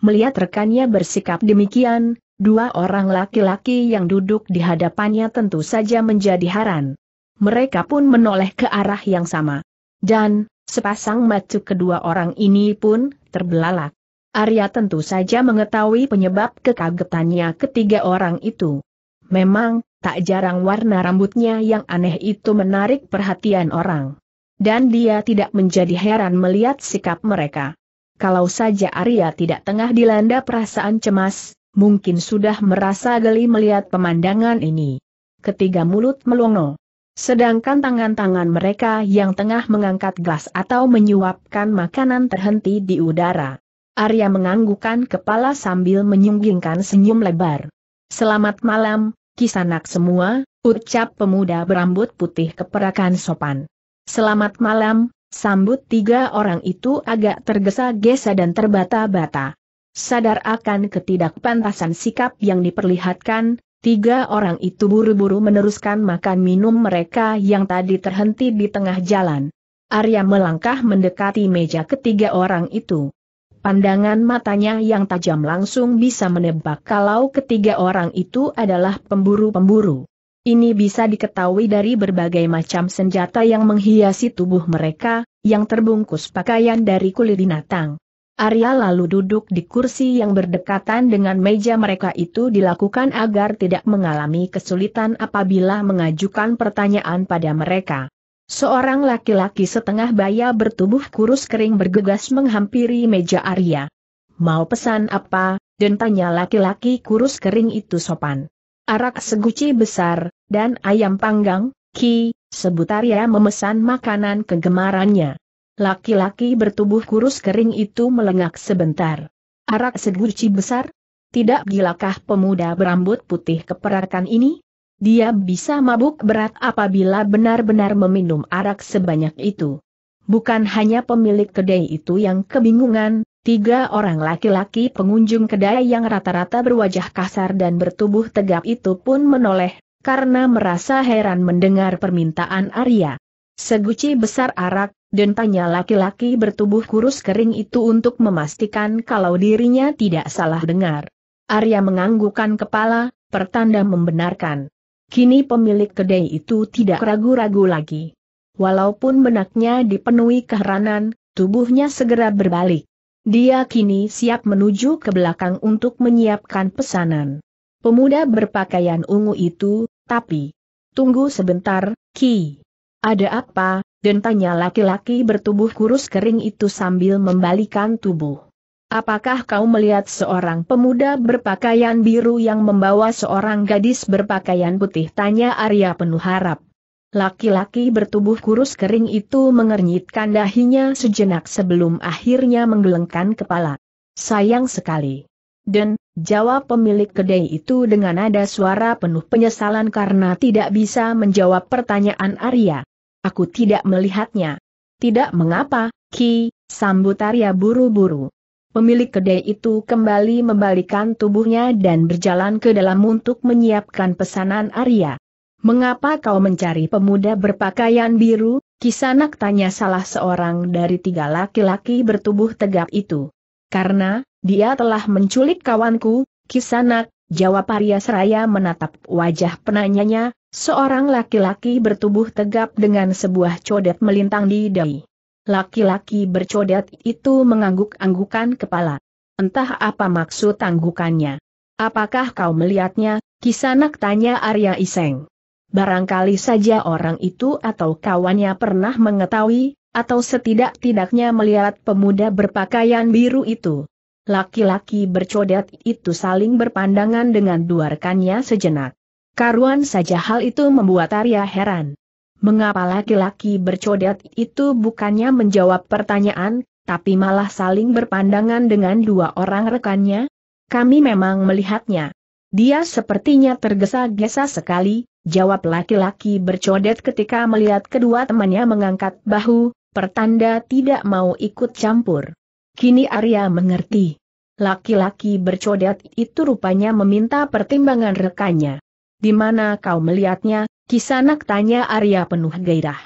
Melihat rekannya bersikap demikian, dua orang laki-laki yang duduk di hadapannya tentu saja menjadi haran. Mereka pun menoleh ke arah yang sama. Dan, Sepasang mata kedua orang ini pun terbelalak. Arya tentu saja mengetahui penyebab kekagetannya ketiga orang itu. Memang, tak jarang warna rambutnya yang aneh itu menarik perhatian orang. Dan dia tidak menjadi heran melihat sikap mereka. Kalau saja Arya tidak tengah dilanda perasaan cemas, mungkin sudah merasa geli melihat pemandangan ini. Ketiga mulut melongo. Sedangkan tangan-tangan mereka yang tengah mengangkat gelas atau menyuapkan makanan terhenti di udara. Arya menganggukkan kepala sambil menyunggingkan senyum lebar. Selamat malam, kisanak semua, ucap pemuda berambut putih keperakan sopan. Selamat malam, sambut tiga orang itu agak tergesa-gesa dan terbata-bata. Sadar akan ketidakpantasan sikap yang diperlihatkan, Tiga orang itu buru-buru meneruskan makan minum mereka yang tadi terhenti di tengah jalan. Arya melangkah mendekati meja ketiga orang itu. Pandangan matanya yang tajam langsung bisa menebak kalau ketiga orang itu adalah pemburu-pemburu. Ini bisa diketahui dari berbagai macam senjata yang menghiasi tubuh mereka, yang terbungkus pakaian dari kulit binatang. Arya lalu duduk di kursi yang berdekatan dengan meja mereka itu dilakukan agar tidak mengalami kesulitan apabila mengajukan pertanyaan pada mereka. Seorang laki-laki setengah baya bertubuh kurus kering bergegas menghampiri meja Arya. Mau pesan apa? Dan tanya laki-laki kurus kering itu sopan. Arak seguci besar, dan ayam panggang, ki, sebut Arya memesan makanan kegemarannya. Laki-laki bertubuh kurus kering itu melengak sebentar. Arak seguci besar? Tidak gilakah pemuda berambut putih keperakan ini? Dia bisa mabuk berat apabila benar-benar meminum arak sebanyak itu. Bukan hanya pemilik kedai itu yang kebingungan, tiga orang laki-laki pengunjung kedai yang rata-rata berwajah kasar dan bertubuh tegap itu pun menoleh, karena merasa heran mendengar permintaan Arya. Seguci besar arak, dan tanya laki-laki bertubuh kurus kering itu untuk memastikan kalau dirinya tidak salah dengar. Arya menganggukkan kepala, pertanda membenarkan. Kini pemilik kedai itu tidak ragu-ragu lagi. Walaupun benaknya dipenuhi keheranan, tubuhnya segera berbalik. Dia kini siap menuju ke belakang untuk menyiapkan pesanan. Pemuda berpakaian ungu itu, tapi... Tunggu sebentar, Ki. Ada apa, dan tanya laki-laki bertubuh kurus kering itu sambil membalikan tubuh. Apakah kau melihat seorang pemuda berpakaian biru yang membawa seorang gadis berpakaian putih? Tanya Arya penuh harap. Laki-laki bertubuh kurus kering itu mengernyitkan dahinya sejenak sebelum akhirnya menggelengkan kepala. Sayang sekali. Dan jawab pemilik kedai itu dengan nada suara penuh penyesalan karena tidak bisa menjawab pertanyaan Arya aku tidak melihatnya. Tidak mengapa, Ki, sambut Arya buru-buru. Pemilik kedai itu kembali membalikan tubuhnya dan berjalan ke dalam untuk menyiapkan pesanan Arya. Mengapa kau mencari pemuda berpakaian biru? Kisanak tanya salah seorang dari tiga laki-laki bertubuh tegap itu. Karena, dia telah menculik kawanku, Kisanak, jawab Arya seraya menatap wajah penanyanya, Seorang laki-laki bertubuh tegap dengan sebuah codet melintang di dahi. Laki-laki bercodet itu mengangguk-anggukan kepala. Entah apa maksud anggukannya. Apakah kau melihatnya, kisanak tanya Arya Iseng. Barangkali saja orang itu atau kawannya pernah mengetahui, atau setidak-tidaknya melihat pemuda berpakaian biru itu. Laki-laki bercodet itu saling berpandangan dengan dua rekannya sejenak. Karuan saja hal itu membuat Arya heran. Mengapa laki-laki bercodet itu bukannya menjawab pertanyaan, tapi malah saling berpandangan dengan dua orang rekannya? Kami memang melihatnya. Dia sepertinya tergesa-gesa sekali, jawab laki-laki bercodet ketika melihat kedua temannya mengangkat bahu, pertanda tidak mau ikut campur. Kini Arya mengerti. Laki-laki bercodet itu rupanya meminta pertimbangan rekannya. Di mana kau melihatnya? Kisanak tanya Arya penuh gairah.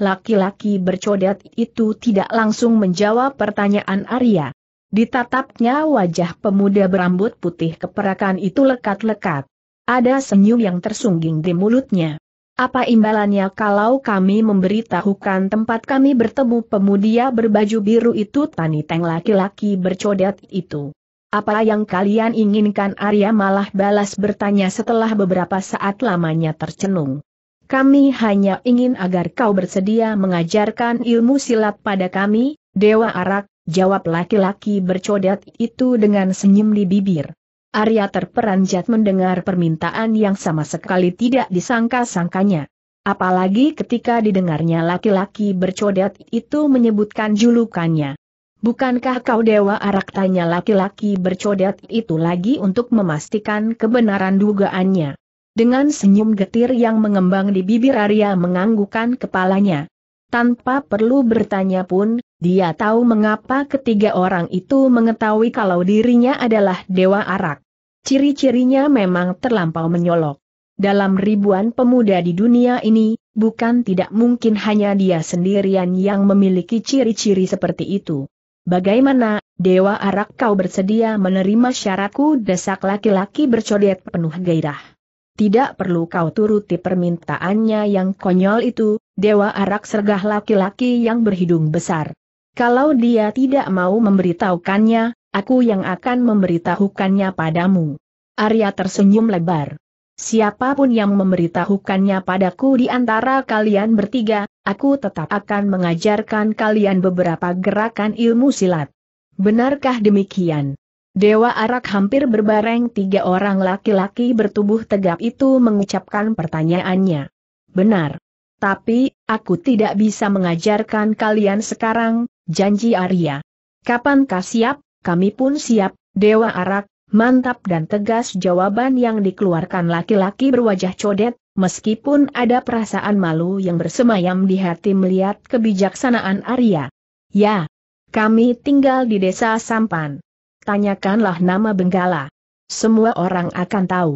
Laki-laki bercodet itu tidak langsung menjawab pertanyaan Arya. Ditatapnya wajah pemuda berambut putih keperakan itu lekat-lekat. Ada senyum yang tersungging di mulutnya. Apa imbalannya kalau kami memberitahukan tempat kami bertemu pemuda berbaju biru itu Tani Teng laki-laki bercodet itu? Apa yang kalian inginkan Arya malah balas bertanya setelah beberapa saat lamanya tercenung. Kami hanya ingin agar kau bersedia mengajarkan ilmu silat pada kami, Dewa Arak, jawab laki-laki bercodat itu dengan senyum di bibir. Arya terperanjat mendengar permintaan yang sama sekali tidak disangka-sangkanya. Apalagi ketika didengarnya laki-laki bercodat itu menyebutkan julukannya. Bukankah kau dewa arak tanya laki-laki bercodet itu lagi untuk memastikan kebenaran dugaannya? Dengan senyum getir yang mengembang di bibir Arya menganggukan kepalanya. Tanpa perlu bertanya pun, dia tahu mengapa ketiga orang itu mengetahui kalau dirinya adalah dewa arak. Ciri-cirinya memang terlampau menyolok. Dalam ribuan pemuda di dunia ini, bukan tidak mungkin hanya dia sendirian yang memiliki ciri-ciri seperti itu. Bagaimana, Dewa Arak kau bersedia menerima syaratku desak laki-laki bercodet penuh gairah. Tidak perlu kau turuti permintaannya yang konyol itu, Dewa Arak sergah laki-laki yang berhidung besar. Kalau dia tidak mau memberitahukannya, aku yang akan memberitahukannya padamu. Arya tersenyum lebar. Siapapun yang memberitahukannya padaku di antara kalian bertiga, aku tetap akan mengajarkan kalian beberapa gerakan ilmu silat. Benarkah demikian? Dewa Arak hampir berbareng tiga orang laki-laki bertubuh tegap itu mengucapkan pertanyaannya. Benar. Tapi, aku tidak bisa mengajarkan kalian sekarang, janji Arya. Kapankah siap? Kami pun siap, Dewa Arak, Mantap dan tegas jawaban yang dikeluarkan laki-laki berwajah codet, meskipun ada perasaan malu yang bersemayam di hati melihat kebijaksanaan Arya. Ya, kami tinggal di desa Sampan. Tanyakanlah nama Benggala. Semua orang akan tahu.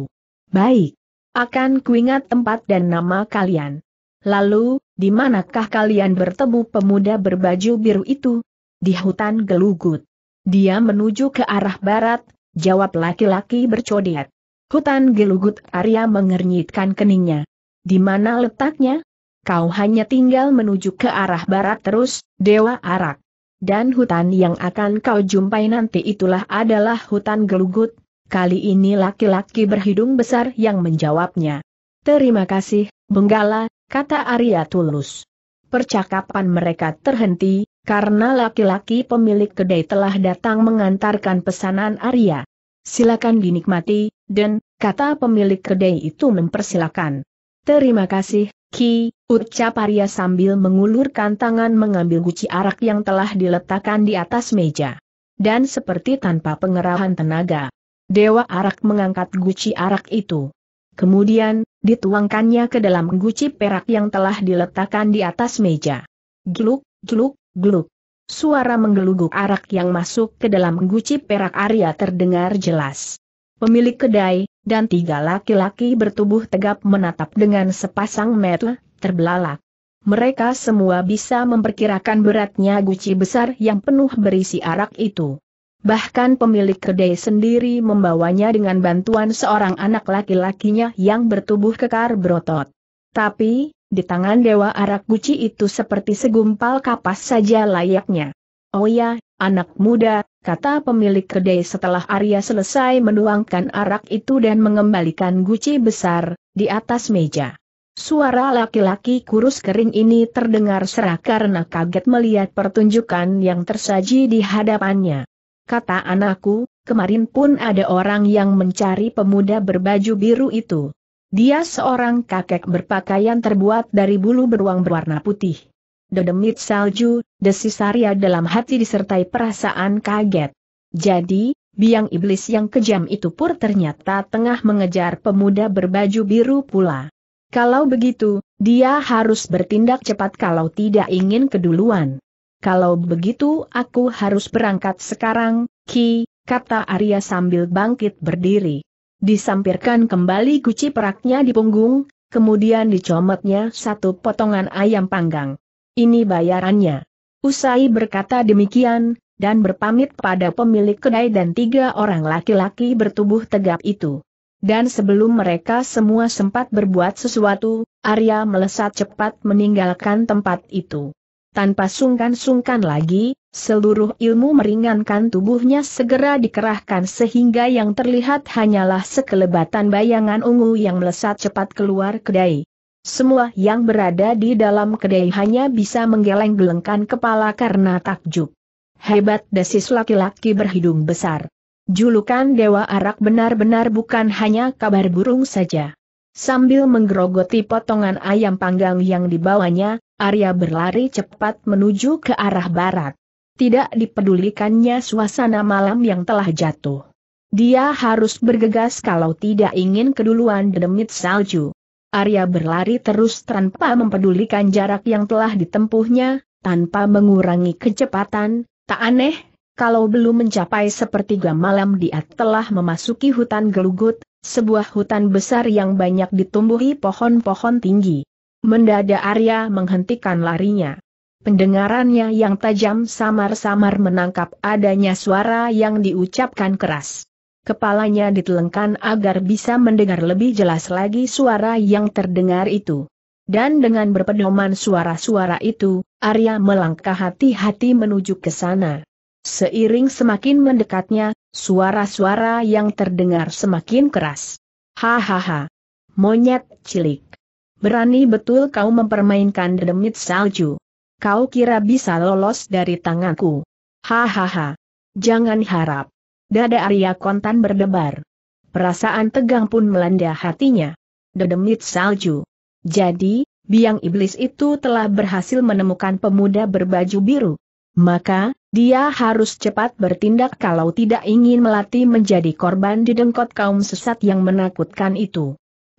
Baik. Akan kuingat tempat dan nama kalian. Lalu, di manakah kalian bertemu pemuda berbaju biru itu? Di hutan gelugut. Dia menuju ke arah barat, Jawab laki-laki bercodiat. Hutan gelugut Arya mengernyitkan keningnya. Di mana letaknya? Kau hanya tinggal menuju ke arah barat terus, Dewa Arak. Dan hutan yang akan kau jumpai nanti itulah adalah hutan gelugut. Kali ini laki-laki berhidung besar yang menjawabnya. Terima kasih, Benggala, kata Arya tulus. Percakapan mereka terhenti, karena laki-laki pemilik kedai telah datang mengantarkan pesanan Arya. Silakan dinikmati, dan, kata pemilik kedai itu mempersilakan. Terima kasih, Ki, ucap Arya sambil mengulurkan tangan mengambil guci arak yang telah diletakkan di atas meja. Dan seperti tanpa pengerahan tenaga, Dewa Arak mengangkat guci arak itu. Kemudian, dituangkannya ke dalam guci perak yang telah diletakkan di atas meja. Gluk, gluk, Gluk. Suara menggeluguk arak yang masuk ke dalam guci perak Arya terdengar jelas. Pemilik kedai, dan tiga laki-laki bertubuh tegap menatap dengan sepasang mata, terbelalak. Mereka semua bisa memperkirakan beratnya guci besar yang penuh berisi arak itu. Bahkan pemilik kedai sendiri membawanya dengan bantuan seorang anak laki-lakinya yang bertubuh kekar berotot. Tapi, di tangan Dewa Arak Guci itu seperti segumpal kapas saja layaknya. Oh ya, anak muda, kata pemilik kedai setelah Arya selesai menuangkan arak itu dan mengembalikan guci besar, di atas meja. Suara laki-laki kurus kering ini terdengar serak karena kaget melihat pertunjukan yang tersaji di hadapannya. Kata anakku, kemarin pun ada orang yang mencari pemuda berbaju biru itu. Dia seorang kakek berpakaian terbuat dari bulu beruang berwarna putih. Dedemit salju, desis Arya dalam hati disertai perasaan kaget. Jadi, biang iblis yang kejam itu pur ternyata tengah mengejar pemuda berbaju biru pula. Kalau begitu, dia harus bertindak cepat kalau tidak ingin keduluan. Kalau begitu aku harus berangkat sekarang, Ki, kata Arya sambil bangkit berdiri. Disampirkan kembali guci peraknya di punggung, kemudian dicometnya satu potongan ayam panggang. Ini bayarannya. Usai berkata demikian, dan berpamit pada pemilik kedai dan tiga orang laki-laki bertubuh tegap itu. Dan sebelum mereka semua sempat berbuat sesuatu, Arya melesat cepat meninggalkan tempat itu. Tanpa sungkan-sungkan lagi, Seluruh ilmu meringankan tubuhnya segera dikerahkan sehingga yang terlihat hanyalah sekelebatan bayangan ungu yang melesat cepat keluar kedai. Semua yang berada di dalam kedai hanya bisa menggeleng-gelengkan kepala karena takjub. Hebat desis laki-laki berhidung besar. Julukan Dewa Arak benar-benar bukan hanya kabar burung saja. Sambil menggerogoti potongan ayam panggang yang dibawanya, Arya berlari cepat menuju ke arah barat. Tidak dipedulikannya suasana malam yang telah jatuh. Dia harus bergegas kalau tidak ingin keduluan demit salju. Arya berlari terus tanpa mempedulikan jarak yang telah ditempuhnya, tanpa mengurangi kecepatan, tak aneh, kalau belum mencapai sepertiga malam dia telah memasuki hutan gelugut, sebuah hutan besar yang banyak ditumbuhi pohon-pohon tinggi. Mendadak Arya menghentikan larinya. Pendengarannya yang tajam samar-samar menangkap adanya suara yang diucapkan keras. Kepalanya ditelengkan agar bisa mendengar lebih jelas lagi suara yang terdengar itu. Dan dengan berpedoman suara-suara itu, Arya melangkah hati-hati menuju ke sana. Seiring semakin mendekatnya, suara-suara yang terdengar semakin keras. Hahaha. Monyet cilik. Berani betul kau mempermainkan demit salju. Kau kira bisa lolos dari tanganku? Hahaha. Jangan harap. Dada Arya kontan berdebar. Perasaan tegang pun melanda hatinya. Dedemit salju. Jadi, biang iblis itu telah berhasil menemukan pemuda berbaju biru. Maka, dia harus cepat bertindak kalau tidak ingin melatih menjadi korban di dengkot kaum sesat yang menakutkan itu.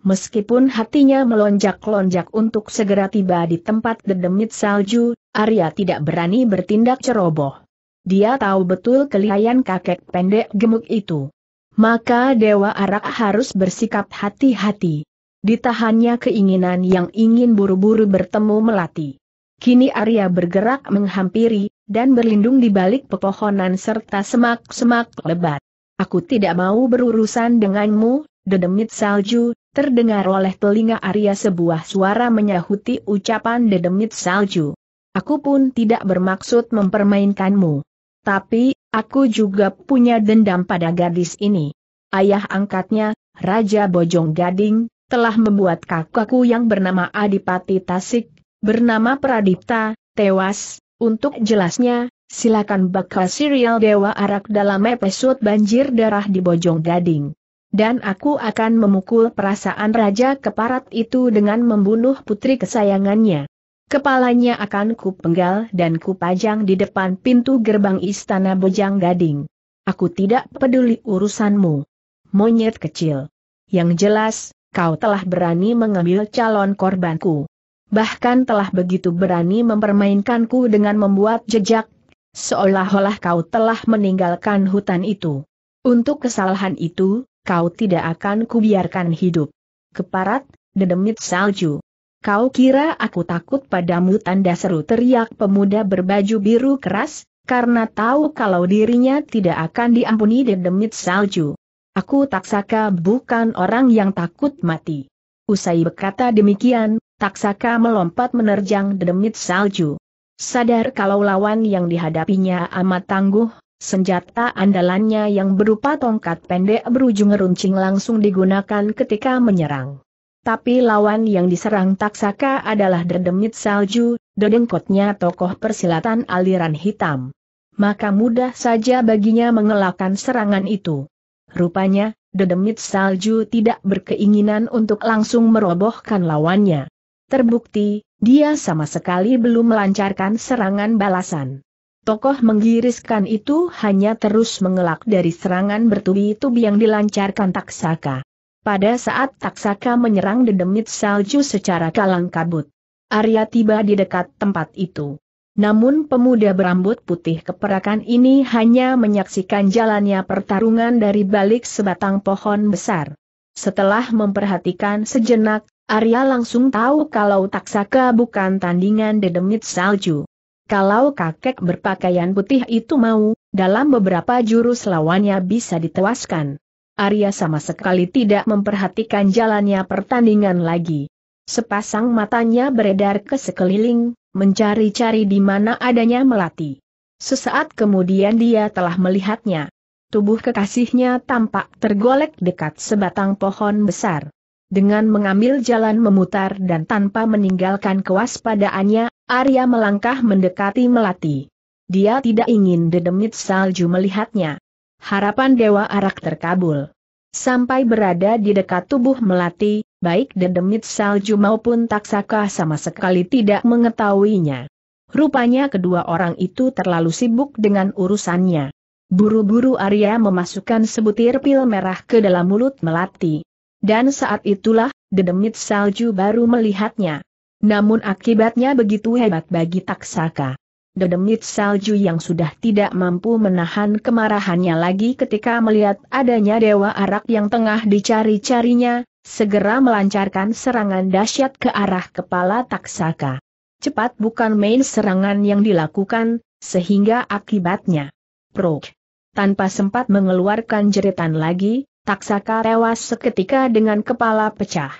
Meskipun hatinya melonjak-lonjak untuk segera tiba di tempat dedemit salju, Arya tidak berani bertindak ceroboh. Dia tahu betul kelihayan kakek pendek gemuk itu. Maka Dewa Arak harus bersikap hati-hati. Ditahannya keinginan yang ingin buru-buru bertemu Melati. Kini Arya bergerak menghampiri, dan berlindung di balik pepohonan serta semak-semak lebat. Aku tidak mau berurusan denganmu, dedemit salju, terdengar oleh telinga Arya sebuah suara menyahuti ucapan dedemit salju. Aku pun tidak bermaksud mempermainkanmu. Tapi, aku juga punya dendam pada gadis ini. Ayah angkatnya, Raja Bojong Gading, telah membuat kakakku yang bernama Adipati Tasik, bernama Pradipta, tewas, untuk jelasnya, silakan baca serial Dewa Arak dalam episode Banjir Darah di Bojong Gading dan aku akan memukul perasaan Raja Keparat itu dengan membunuh putri kesayangannya. Kepalanya akan kupenggal dan kupajang di depan pintu gerbang istana Bojang Gading. Aku tidak peduli urusanmu. Monyet kecil. Yang jelas, kau telah berani mengambil calon korbanku. Bahkan telah begitu berani mempermainkanku dengan membuat jejak, seolah-olah kau telah meninggalkan hutan itu. Untuk kesalahan itu, kau tidak akan kubiarkan hidup. Keparat, dedemit salju. Kau kira aku takut padamu tanda seru teriak pemuda berbaju biru keras, karena tahu kalau dirinya tidak akan diampuni dedemit salju. Aku taksaka bukan orang yang takut mati. Usai berkata demikian, taksaka melompat menerjang dedemit salju. Sadar kalau lawan yang dihadapinya amat tangguh, Senjata andalannya yang berupa tongkat pendek berujung runcing langsung digunakan ketika menyerang. Tapi lawan yang diserang taksaka adalah dedemit salju, dedengkotnya tokoh persilatan aliran hitam. Maka mudah saja baginya mengelakkan serangan itu. Rupanya, dedemit salju tidak berkeinginan untuk langsung merobohkan lawannya. Terbukti, dia sama sekali belum melancarkan serangan balasan. Tokoh menggiriskan itu hanya terus mengelak dari serangan bertubi-tubi yang dilancarkan Taksaka. Pada saat Taksaka menyerang dedemit salju secara kalang kabut, Arya tiba di dekat tempat itu. Namun pemuda berambut putih keperakan ini hanya menyaksikan jalannya pertarungan dari balik sebatang pohon besar. Setelah memperhatikan sejenak, Arya langsung tahu kalau Taksaka bukan tandingan dedemit salju. Kalau kakek berpakaian putih itu mau, dalam beberapa jurus lawannya bisa ditewaskan. Arya sama sekali tidak memperhatikan jalannya pertandingan lagi. Sepasang matanya beredar ke sekeliling, mencari-cari di mana adanya melati. Sesaat kemudian dia telah melihatnya. Tubuh kekasihnya tampak tergolek dekat sebatang pohon besar. Dengan mengambil jalan memutar dan tanpa meninggalkan kewaspadaannya, Arya melangkah mendekati Melati. Dia tidak ingin dedemit salju melihatnya. Harapan Dewa Arak terkabul. Sampai berada di dekat tubuh Melati, baik dedemit salju maupun taksaka sama sekali tidak mengetahuinya. Rupanya kedua orang itu terlalu sibuk dengan urusannya. Buru-buru Arya memasukkan sebutir pil merah ke dalam mulut Melati. Dan saat itulah, dedemit salju baru melihatnya. Namun akibatnya begitu hebat bagi Taksaka. Dedemit salju yang sudah tidak mampu menahan kemarahannya lagi ketika melihat adanya dewa arak yang tengah dicari-carinya, segera melancarkan serangan dahsyat ke arah kepala Taksaka. Cepat bukan main serangan yang dilakukan, sehingga akibatnya. Prok. Tanpa sempat mengeluarkan jeritan lagi, Taksaka rewas seketika dengan kepala pecah.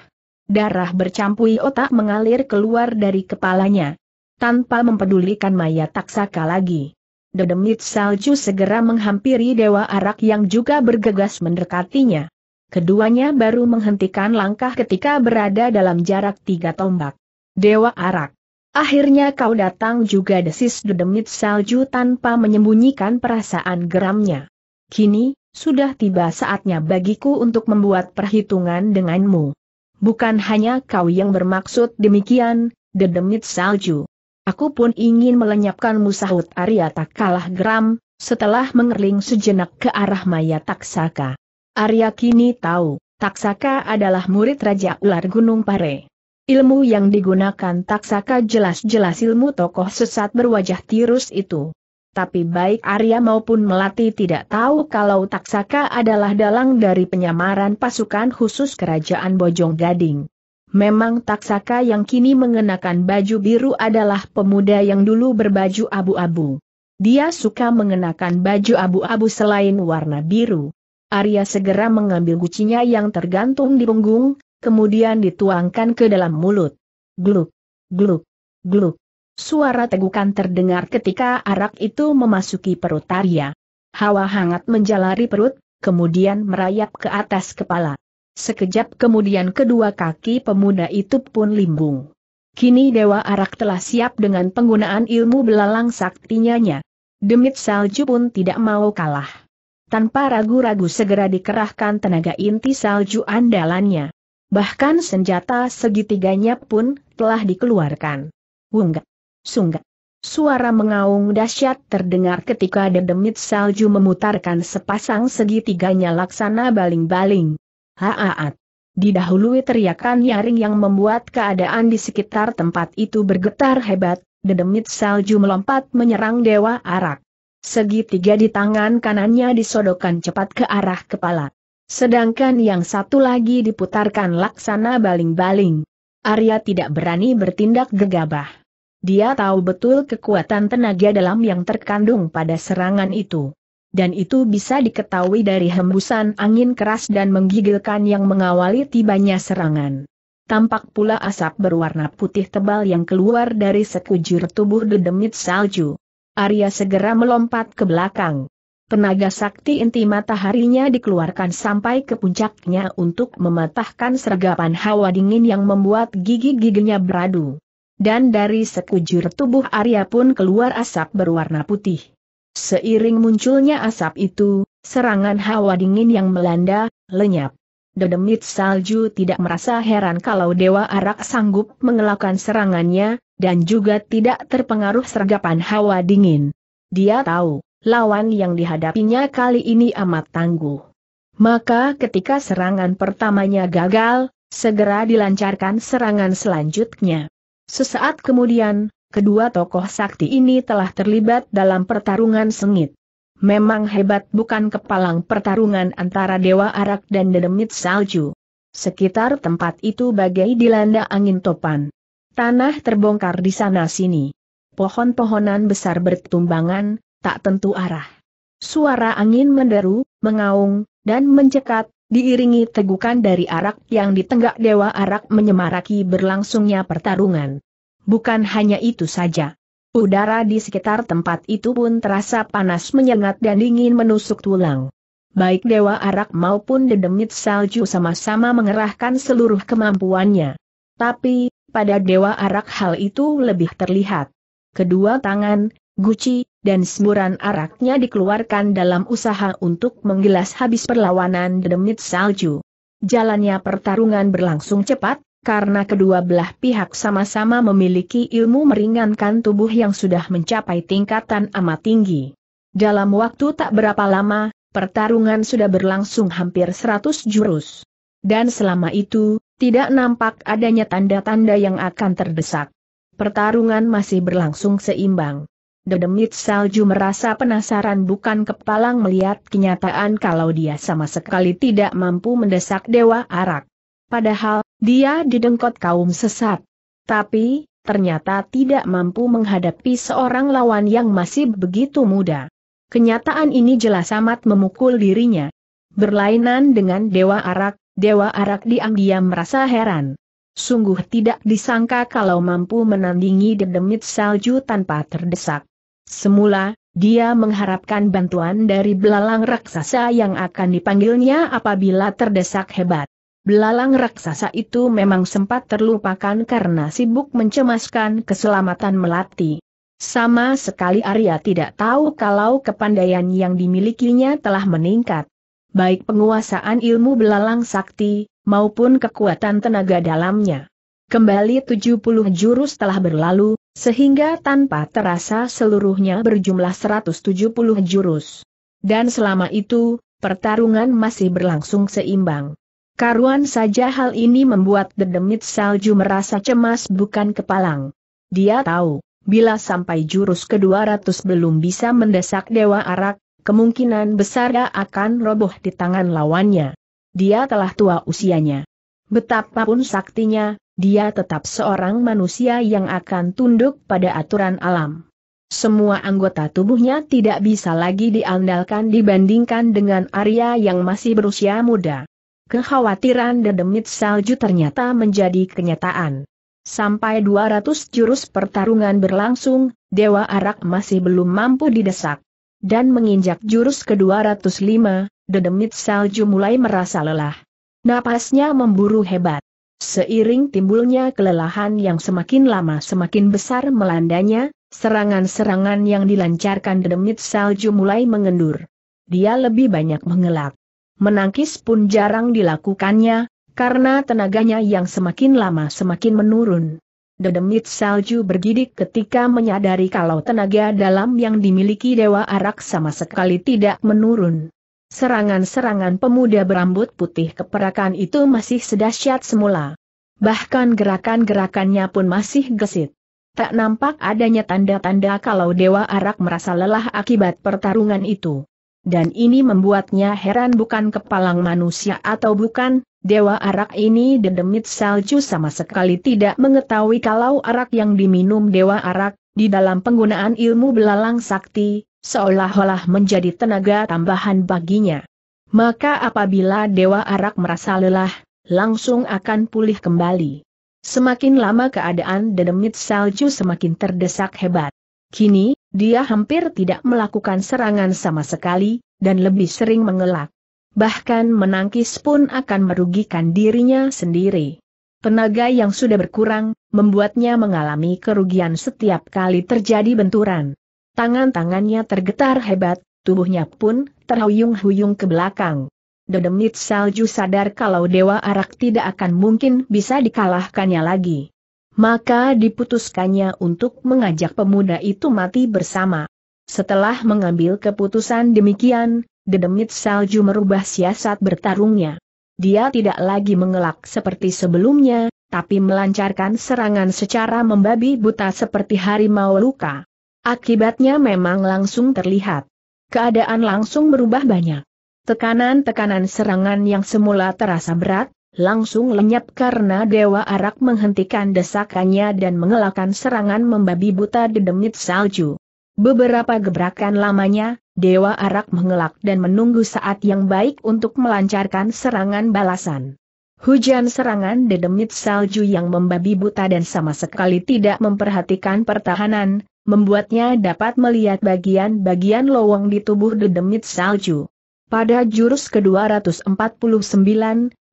Darah bercampui otak mengalir keluar dari kepalanya. Tanpa mempedulikan mayat Taksaka lagi. Dedemit salju segera menghampiri Dewa Arak yang juga bergegas mendekatinya. Keduanya baru menghentikan langkah ketika berada dalam jarak tiga tombak. Dewa Arak. Akhirnya kau datang juga desis dedemit salju tanpa menyembunyikan perasaan geramnya. Kini, sudah tiba saatnya bagiku untuk membuat perhitungan denganmu. Bukan hanya kau yang bermaksud demikian, dedemit salju. Aku pun ingin melenyapkanmu sahut Arya tak kalah geram, setelah mengerling sejenak ke arah Maya Taksaka. Arya kini tahu, Taksaka adalah murid Raja Ular Gunung Pare. Ilmu yang digunakan Taksaka jelas-jelas ilmu tokoh sesat berwajah tirus itu tapi baik Arya maupun Melati tidak tahu kalau Taksaka adalah dalang dari penyamaran pasukan khusus kerajaan Bojong Gading. Memang Taksaka yang kini mengenakan baju biru adalah pemuda yang dulu berbaju abu-abu. Dia suka mengenakan baju abu-abu selain warna biru. Arya segera mengambil gucinya yang tergantung di punggung, kemudian dituangkan ke dalam mulut. Gluk, gluk, gluk. Suara tegukan terdengar ketika arak itu memasuki perut Arya. Hawa hangat menjalari perut, kemudian merayap ke atas kepala. Sekejap kemudian kedua kaki pemuda itu pun limbung. Kini Dewa Arak telah siap dengan penggunaan ilmu belalang saktinya. Demit salju pun tidak mau kalah. Tanpa ragu-ragu segera dikerahkan tenaga inti salju andalannya. Bahkan senjata segitiganya pun telah dikeluarkan. Wungga. Sungga. Suara mengaung dahsyat terdengar ketika dedemit salju memutarkan sepasang segitiganya laksana baling-baling. Haaat. Didahului teriakan nyaring yang membuat keadaan di sekitar tempat itu bergetar hebat, dedemit salju melompat menyerang Dewa Arak. Segitiga di tangan kanannya disodokkan cepat ke arah kepala. Sedangkan yang satu lagi diputarkan laksana baling-baling. Arya tidak berani bertindak gegabah. Dia tahu betul kekuatan tenaga dalam yang terkandung pada serangan itu. Dan itu bisa diketahui dari hembusan angin keras dan menggigilkan yang mengawali tibanya serangan. Tampak pula asap berwarna putih tebal yang keluar dari sekujur tubuh dedemit salju. Arya segera melompat ke belakang. Tenaga sakti inti mataharinya dikeluarkan sampai ke puncaknya untuk mematahkan sergapan hawa dingin yang membuat gigi-giginya beradu dan dari sekujur tubuh Arya pun keluar asap berwarna putih. Seiring munculnya asap itu, serangan hawa dingin yang melanda, lenyap. Dedemit salju tidak merasa heran kalau Dewa Arak sanggup mengelakkan serangannya, dan juga tidak terpengaruh sergapan hawa dingin. Dia tahu, lawan yang dihadapinya kali ini amat tangguh. Maka ketika serangan pertamanya gagal, segera dilancarkan serangan selanjutnya. Sesaat kemudian, kedua tokoh sakti ini telah terlibat dalam pertarungan sengit. Memang hebat bukan kepalang pertarungan antara Dewa Arak dan Dedemit Salju. Sekitar tempat itu bagai dilanda angin topan. Tanah terbongkar di sana-sini. Pohon-pohonan besar bertumbangan, tak tentu arah. Suara angin menderu, mengaung, dan mencekat, diiringi tegukan dari arak yang ditenggak Dewa Arak menyemaraki berlangsungnya pertarungan. Bukan hanya itu saja. Udara di sekitar tempat itu pun terasa panas menyengat dan dingin menusuk tulang. Baik Dewa Arak maupun Dedemit Salju sama-sama mengerahkan seluruh kemampuannya. Tapi, pada Dewa Arak hal itu lebih terlihat. Kedua tangan, guci, dan semburan araknya dikeluarkan dalam usaha untuk menggelas habis perlawanan demit salju. Jalannya pertarungan berlangsung cepat, karena kedua belah pihak sama-sama memiliki ilmu meringankan tubuh yang sudah mencapai tingkatan amat tinggi. Dalam waktu tak berapa lama, pertarungan sudah berlangsung hampir 100 jurus. Dan selama itu, tidak nampak adanya tanda-tanda yang akan terdesak. Pertarungan masih berlangsung seimbang. Dedemit salju merasa penasaran bukan kepalang melihat kenyataan kalau dia sama sekali tidak mampu mendesak Dewa Arak. Padahal, dia didengkot kaum sesat. Tapi, ternyata tidak mampu menghadapi seorang lawan yang masih begitu muda. Kenyataan ini jelas amat memukul dirinya. Berlainan dengan Dewa Arak, Dewa Arak diam-diam merasa heran. Sungguh tidak disangka kalau mampu menandingi dedemit salju tanpa terdesak. Semula, dia mengharapkan bantuan dari belalang raksasa yang akan dipanggilnya apabila terdesak hebat. Belalang raksasa itu memang sempat terlupakan karena sibuk mencemaskan keselamatan melati. Sama sekali Arya tidak tahu kalau kepandaian yang dimilikinya telah meningkat. Baik penguasaan ilmu belalang sakti, maupun kekuatan tenaga dalamnya. Kembali 70 jurus telah berlalu, sehingga tanpa terasa seluruhnya berjumlah 170 jurus. Dan selama itu, pertarungan masih berlangsung seimbang. Karuan saja hal ini membuat dedemit salju merasa cemas bukan kepalang. Dia tahu, bila sampai jurus ke-200 belum bisa mendesak Dewa Arak, kemungkinan besar dia akan roboh di tangan lawannya. Dia telah tua usianya. Betapapun saktinya, dia tetap seorang manusia yang akan tunduk pada aturan alam. Semua anggota tubuhnya tidak bisa lagi diandalkan dibandingkan dengan Arya yang masih berusia muda. Kekhawatiran dedemit salju ternyata menjadi kenyataan. Sampai 200 jurus pertarungan berlangsung, Dewa Arak masih belum mampu didesak. Dan menginjak jurus ke-205, dedemit salju mulai merasa lelah. Napasnya memburu hebat. Seiring timbulnya kelelahan yang semakin lama semakin besar melandanya, serangan-serangan yang dilancarkan demit salju mulai mengendur. Dia lebih banyak mengelak. Menangkis pun jarang dilakukannya, karena tenaganya yang semakin lama semakin menurun. Dedemit salju bergidik ketika menyadari kalau tenaga dalam yang dimiliki Dewa Arak sama sekali tidak menurun serangan-serangan pemuda berambut putih keperakan itu masih sedahsyat semula. Bahkan gerakan-gerakannya pun masih gesit. Tak nampak adanya tanda-tanda kalau Dewa Arak merasa lelah akibat pertarungan itu. Dan ini membuatnya heran bukan kepalang manusia atau bukan, Dewa Arak ini dendemit salju sama sekali tidak mengetahui kalau arak yang diminum Dewa Arak, di dalam penggunaan ilmu belalang sakti, seolah-olah menjadi tenaga tambahan baginya. Maka apabila Dewa Arak merasa lelah, langsung akan pulih kembali. Semakin lama keadaan dedemit salju semakin terdesak hebat. Kini, dia hampir tidak melakukan serangan sama sekali, dan lebih sering mengelak. Bahkan menangkis pun akan merugikan dirinya sendiri. Tenaga yang sudah berkurang, membuatnya mengalami kerugian setiap kali terjadi benturan. Tangan-tangannya tergetar hebat, tubuhnya pun terhuyung-huyung ke belakang. Dedemit salju sadar kalau Dewa Arak tidak akan mungkin bisa dikalahkannya lagi. Maka diputuskannya untuk mengajak pemuda itu mati bersama. Setelah mengambil keputusan demikian, Dedemit salju merubah siasat bertarungnya. Dia tidak lagi mengelak seperti sebelumnya, tapi melancarkan serangan secara membabi buta seperti harimau luka. Akibatnya memang langsung terlihat. Keadaan langsung berubah banyak. Tekanan-tekanan serangan yang semula terasa berat, langsung lenyap karena Dewa Arak menghentikan desakannya dan mengelakkan serangan membabi buta dedemit salju. Beberapa gebrakan lamanya, Dewa Arak mengelak dan menunggu saat yang baik untuk melancarkan serangan balasan. Hujan serangan dedemit salju yang membabi buta dan sama sekali tidak memperhatikan pertahanan, membuatnya dapat melihat bagian-bagian lowong di tubuh dedemit salju. Pada jurus ke-249,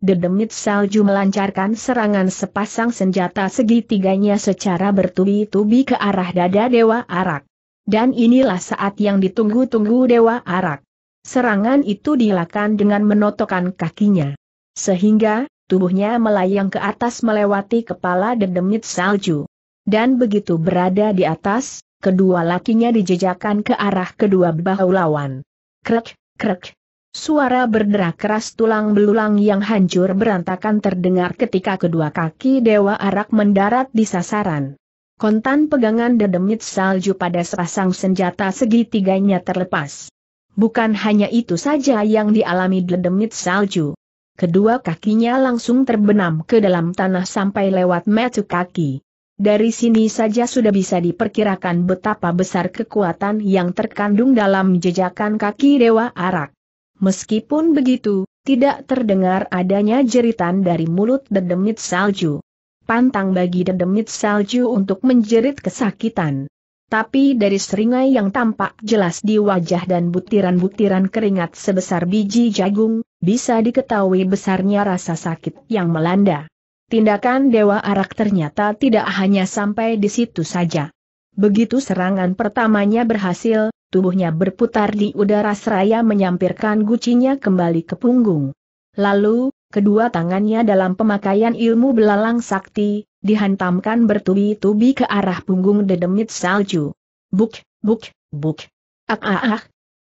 dedemit salju melancarkan serangan sepasang senjata segitiganya secara bertubi-tubi ke arah dada Dewa Arak. Dan inilah saat yang ditunggu-tunggu Dewa Arak. Serangan itu dilakukan dengan menotokkan kakinya. Sehingga, tubuhnya melayang ke atas melewati kepala dedemit salju. Dan begitu berada di atas, kedua lakinya dijejakkan ke arah kedua bahu lawan. Krek, krek. Suara berderak keras tulang belulang yang hancur berantakan terdengar ketika kedua kaki Dewa Arak mendarat di sasaran. Kontan pegangan dedemit salju pada sepasang senjata segitiganya terlepas. Bukan hanya itu saja yang dialami dedemit salju. Kedua kakinya langsung terbenam ke dalam tanah sampai lewat metu kaki. Dari sini saja sudah bisa diperkirakan betapa besar kekuatan yang terkandung dalam jejakan kaki Dewa Arak. Meskipun begitu, tidak terdengar adanya jeritan dari mulut dedemit salju. Pantang bagi dedemit salju untuk menjerit kesakitan. Tapi dari seringai yang tampak jelas di wajah dan butiran-butiran keringat sebesar biji jagung, bisa diketahui besarnya rasa sakit yang melanda. Tindakan Dewa Arak ternyata tidak hanya sampai di situ saja. Begitu serangan pertamanya berhasil, tubuhnya berputar di udara seraya menyampirkan gucinya kembali ke punggung. Lalu, kedua tangannya dalam pemakaian ilmu belalang sakti, dihantamkan bertubi-tubi ke arah punggung dedemit salju. Buk, buk, buk. Ak, ah, ah, ah.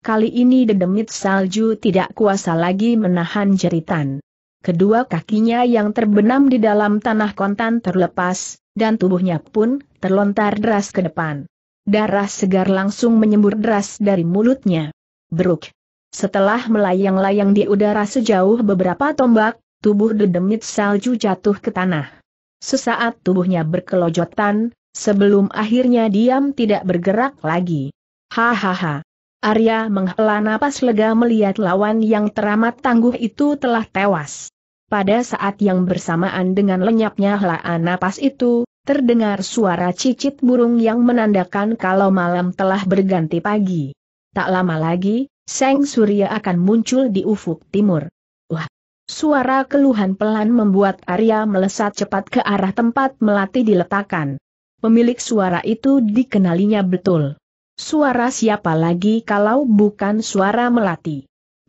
Kali ini dedemit salju tidak kuasa lagi menahan jeritan. Kedua kakinya yang terbenam di dalam tanah kontan terlepas, dan tubuhnya pun terlontar deras ke depan. Darah segar langsung menyembur deras dari mulutnya. Beruk. Setelah melayang-layang di udara sejauh beberapa tombak, tubuh dedemit salju jatuh ke tanah. Sesaat tubuhnya berkelojotan, sebelum akhirnya diam tidak bergerak lagi. Hahaha. Arya menghela napas lega melihat lawan yang teramat tangguh itu telah tewas. Pada saat yang bersamaan dengan lenyapnya helaan napas itu, terdengar suara cicit burung yang menandakan kalau malam telah berganti pagi. Tak lama lagi, Seng Surya akan muncul di ufuk timur. Wah! Suara keluhan pelan membuat Arya melesat cepat ke arah tempat melati diletakkan. Pemilik suara itu dikenalinya betul. Suara siapa lagi kalau bukan suara melati?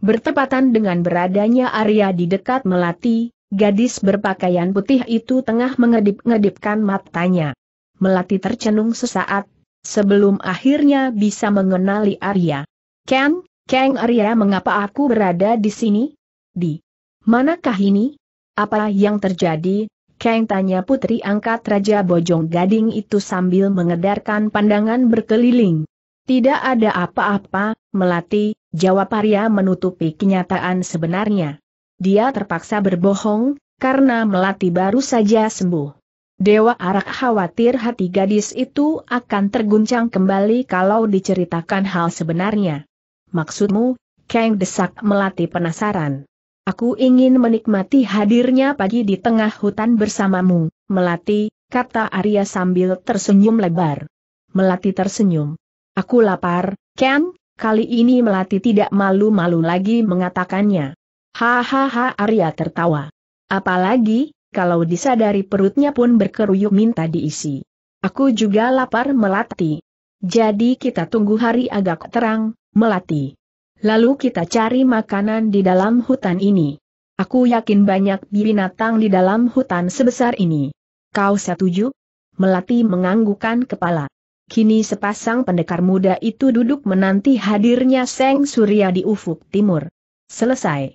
Bertepatan dengan beradanya Arya di dekat Melati, gadis berpakaian putih itu tengah mengedip-ngedipkan matanya. Melati tercenung sesaat, sebelum akhirnya bisa mengenali Arya. Ken, Kang Arya mengapa aku berada di sini? Di manakah ini? Apa yang terjadi? Keng tanya putri angkat Raja Bojong Gading itu sambil mengedarkan pandangan berkeliling. Tidak ada apa-apa, Melati, jawab Arya menutupi kenyataan sebenarnya. Dia terpaksa berbohong, karena Melati baru saja sembuh. Dewa Arak khawatir hati gadis itu akan terguncang kembali kalau diceritakan hal sebenarnya. Maksudmu, Kang desak Melati penasaran. Aku ingin menikmati hadirnya pagi di tengah hutan bersamamu, Melati, kata Arya sambil tersenyum lebar. Melati tersenyum. Aku lapar, Ken, kali ini Melati tidak malu-malu lagi mengatakannya. Hahaha Arya tertawa. Apalagi, kalau disadari perutnya pun berkeruyuk minta diisi. Aku juga lapar Melati. Jadi kita tunggu hari agak terang, Melati. Lalu kita cari makanan di dalam hutan ini. Aku yakin banyak binatang di dalam hutan sebesar ini. Kau setuju? Melati menganggukkan kepala. Kini sepasang pendekar muda itu duduk menanti hadirnya Seng Surya di ufuk timur. Selesai.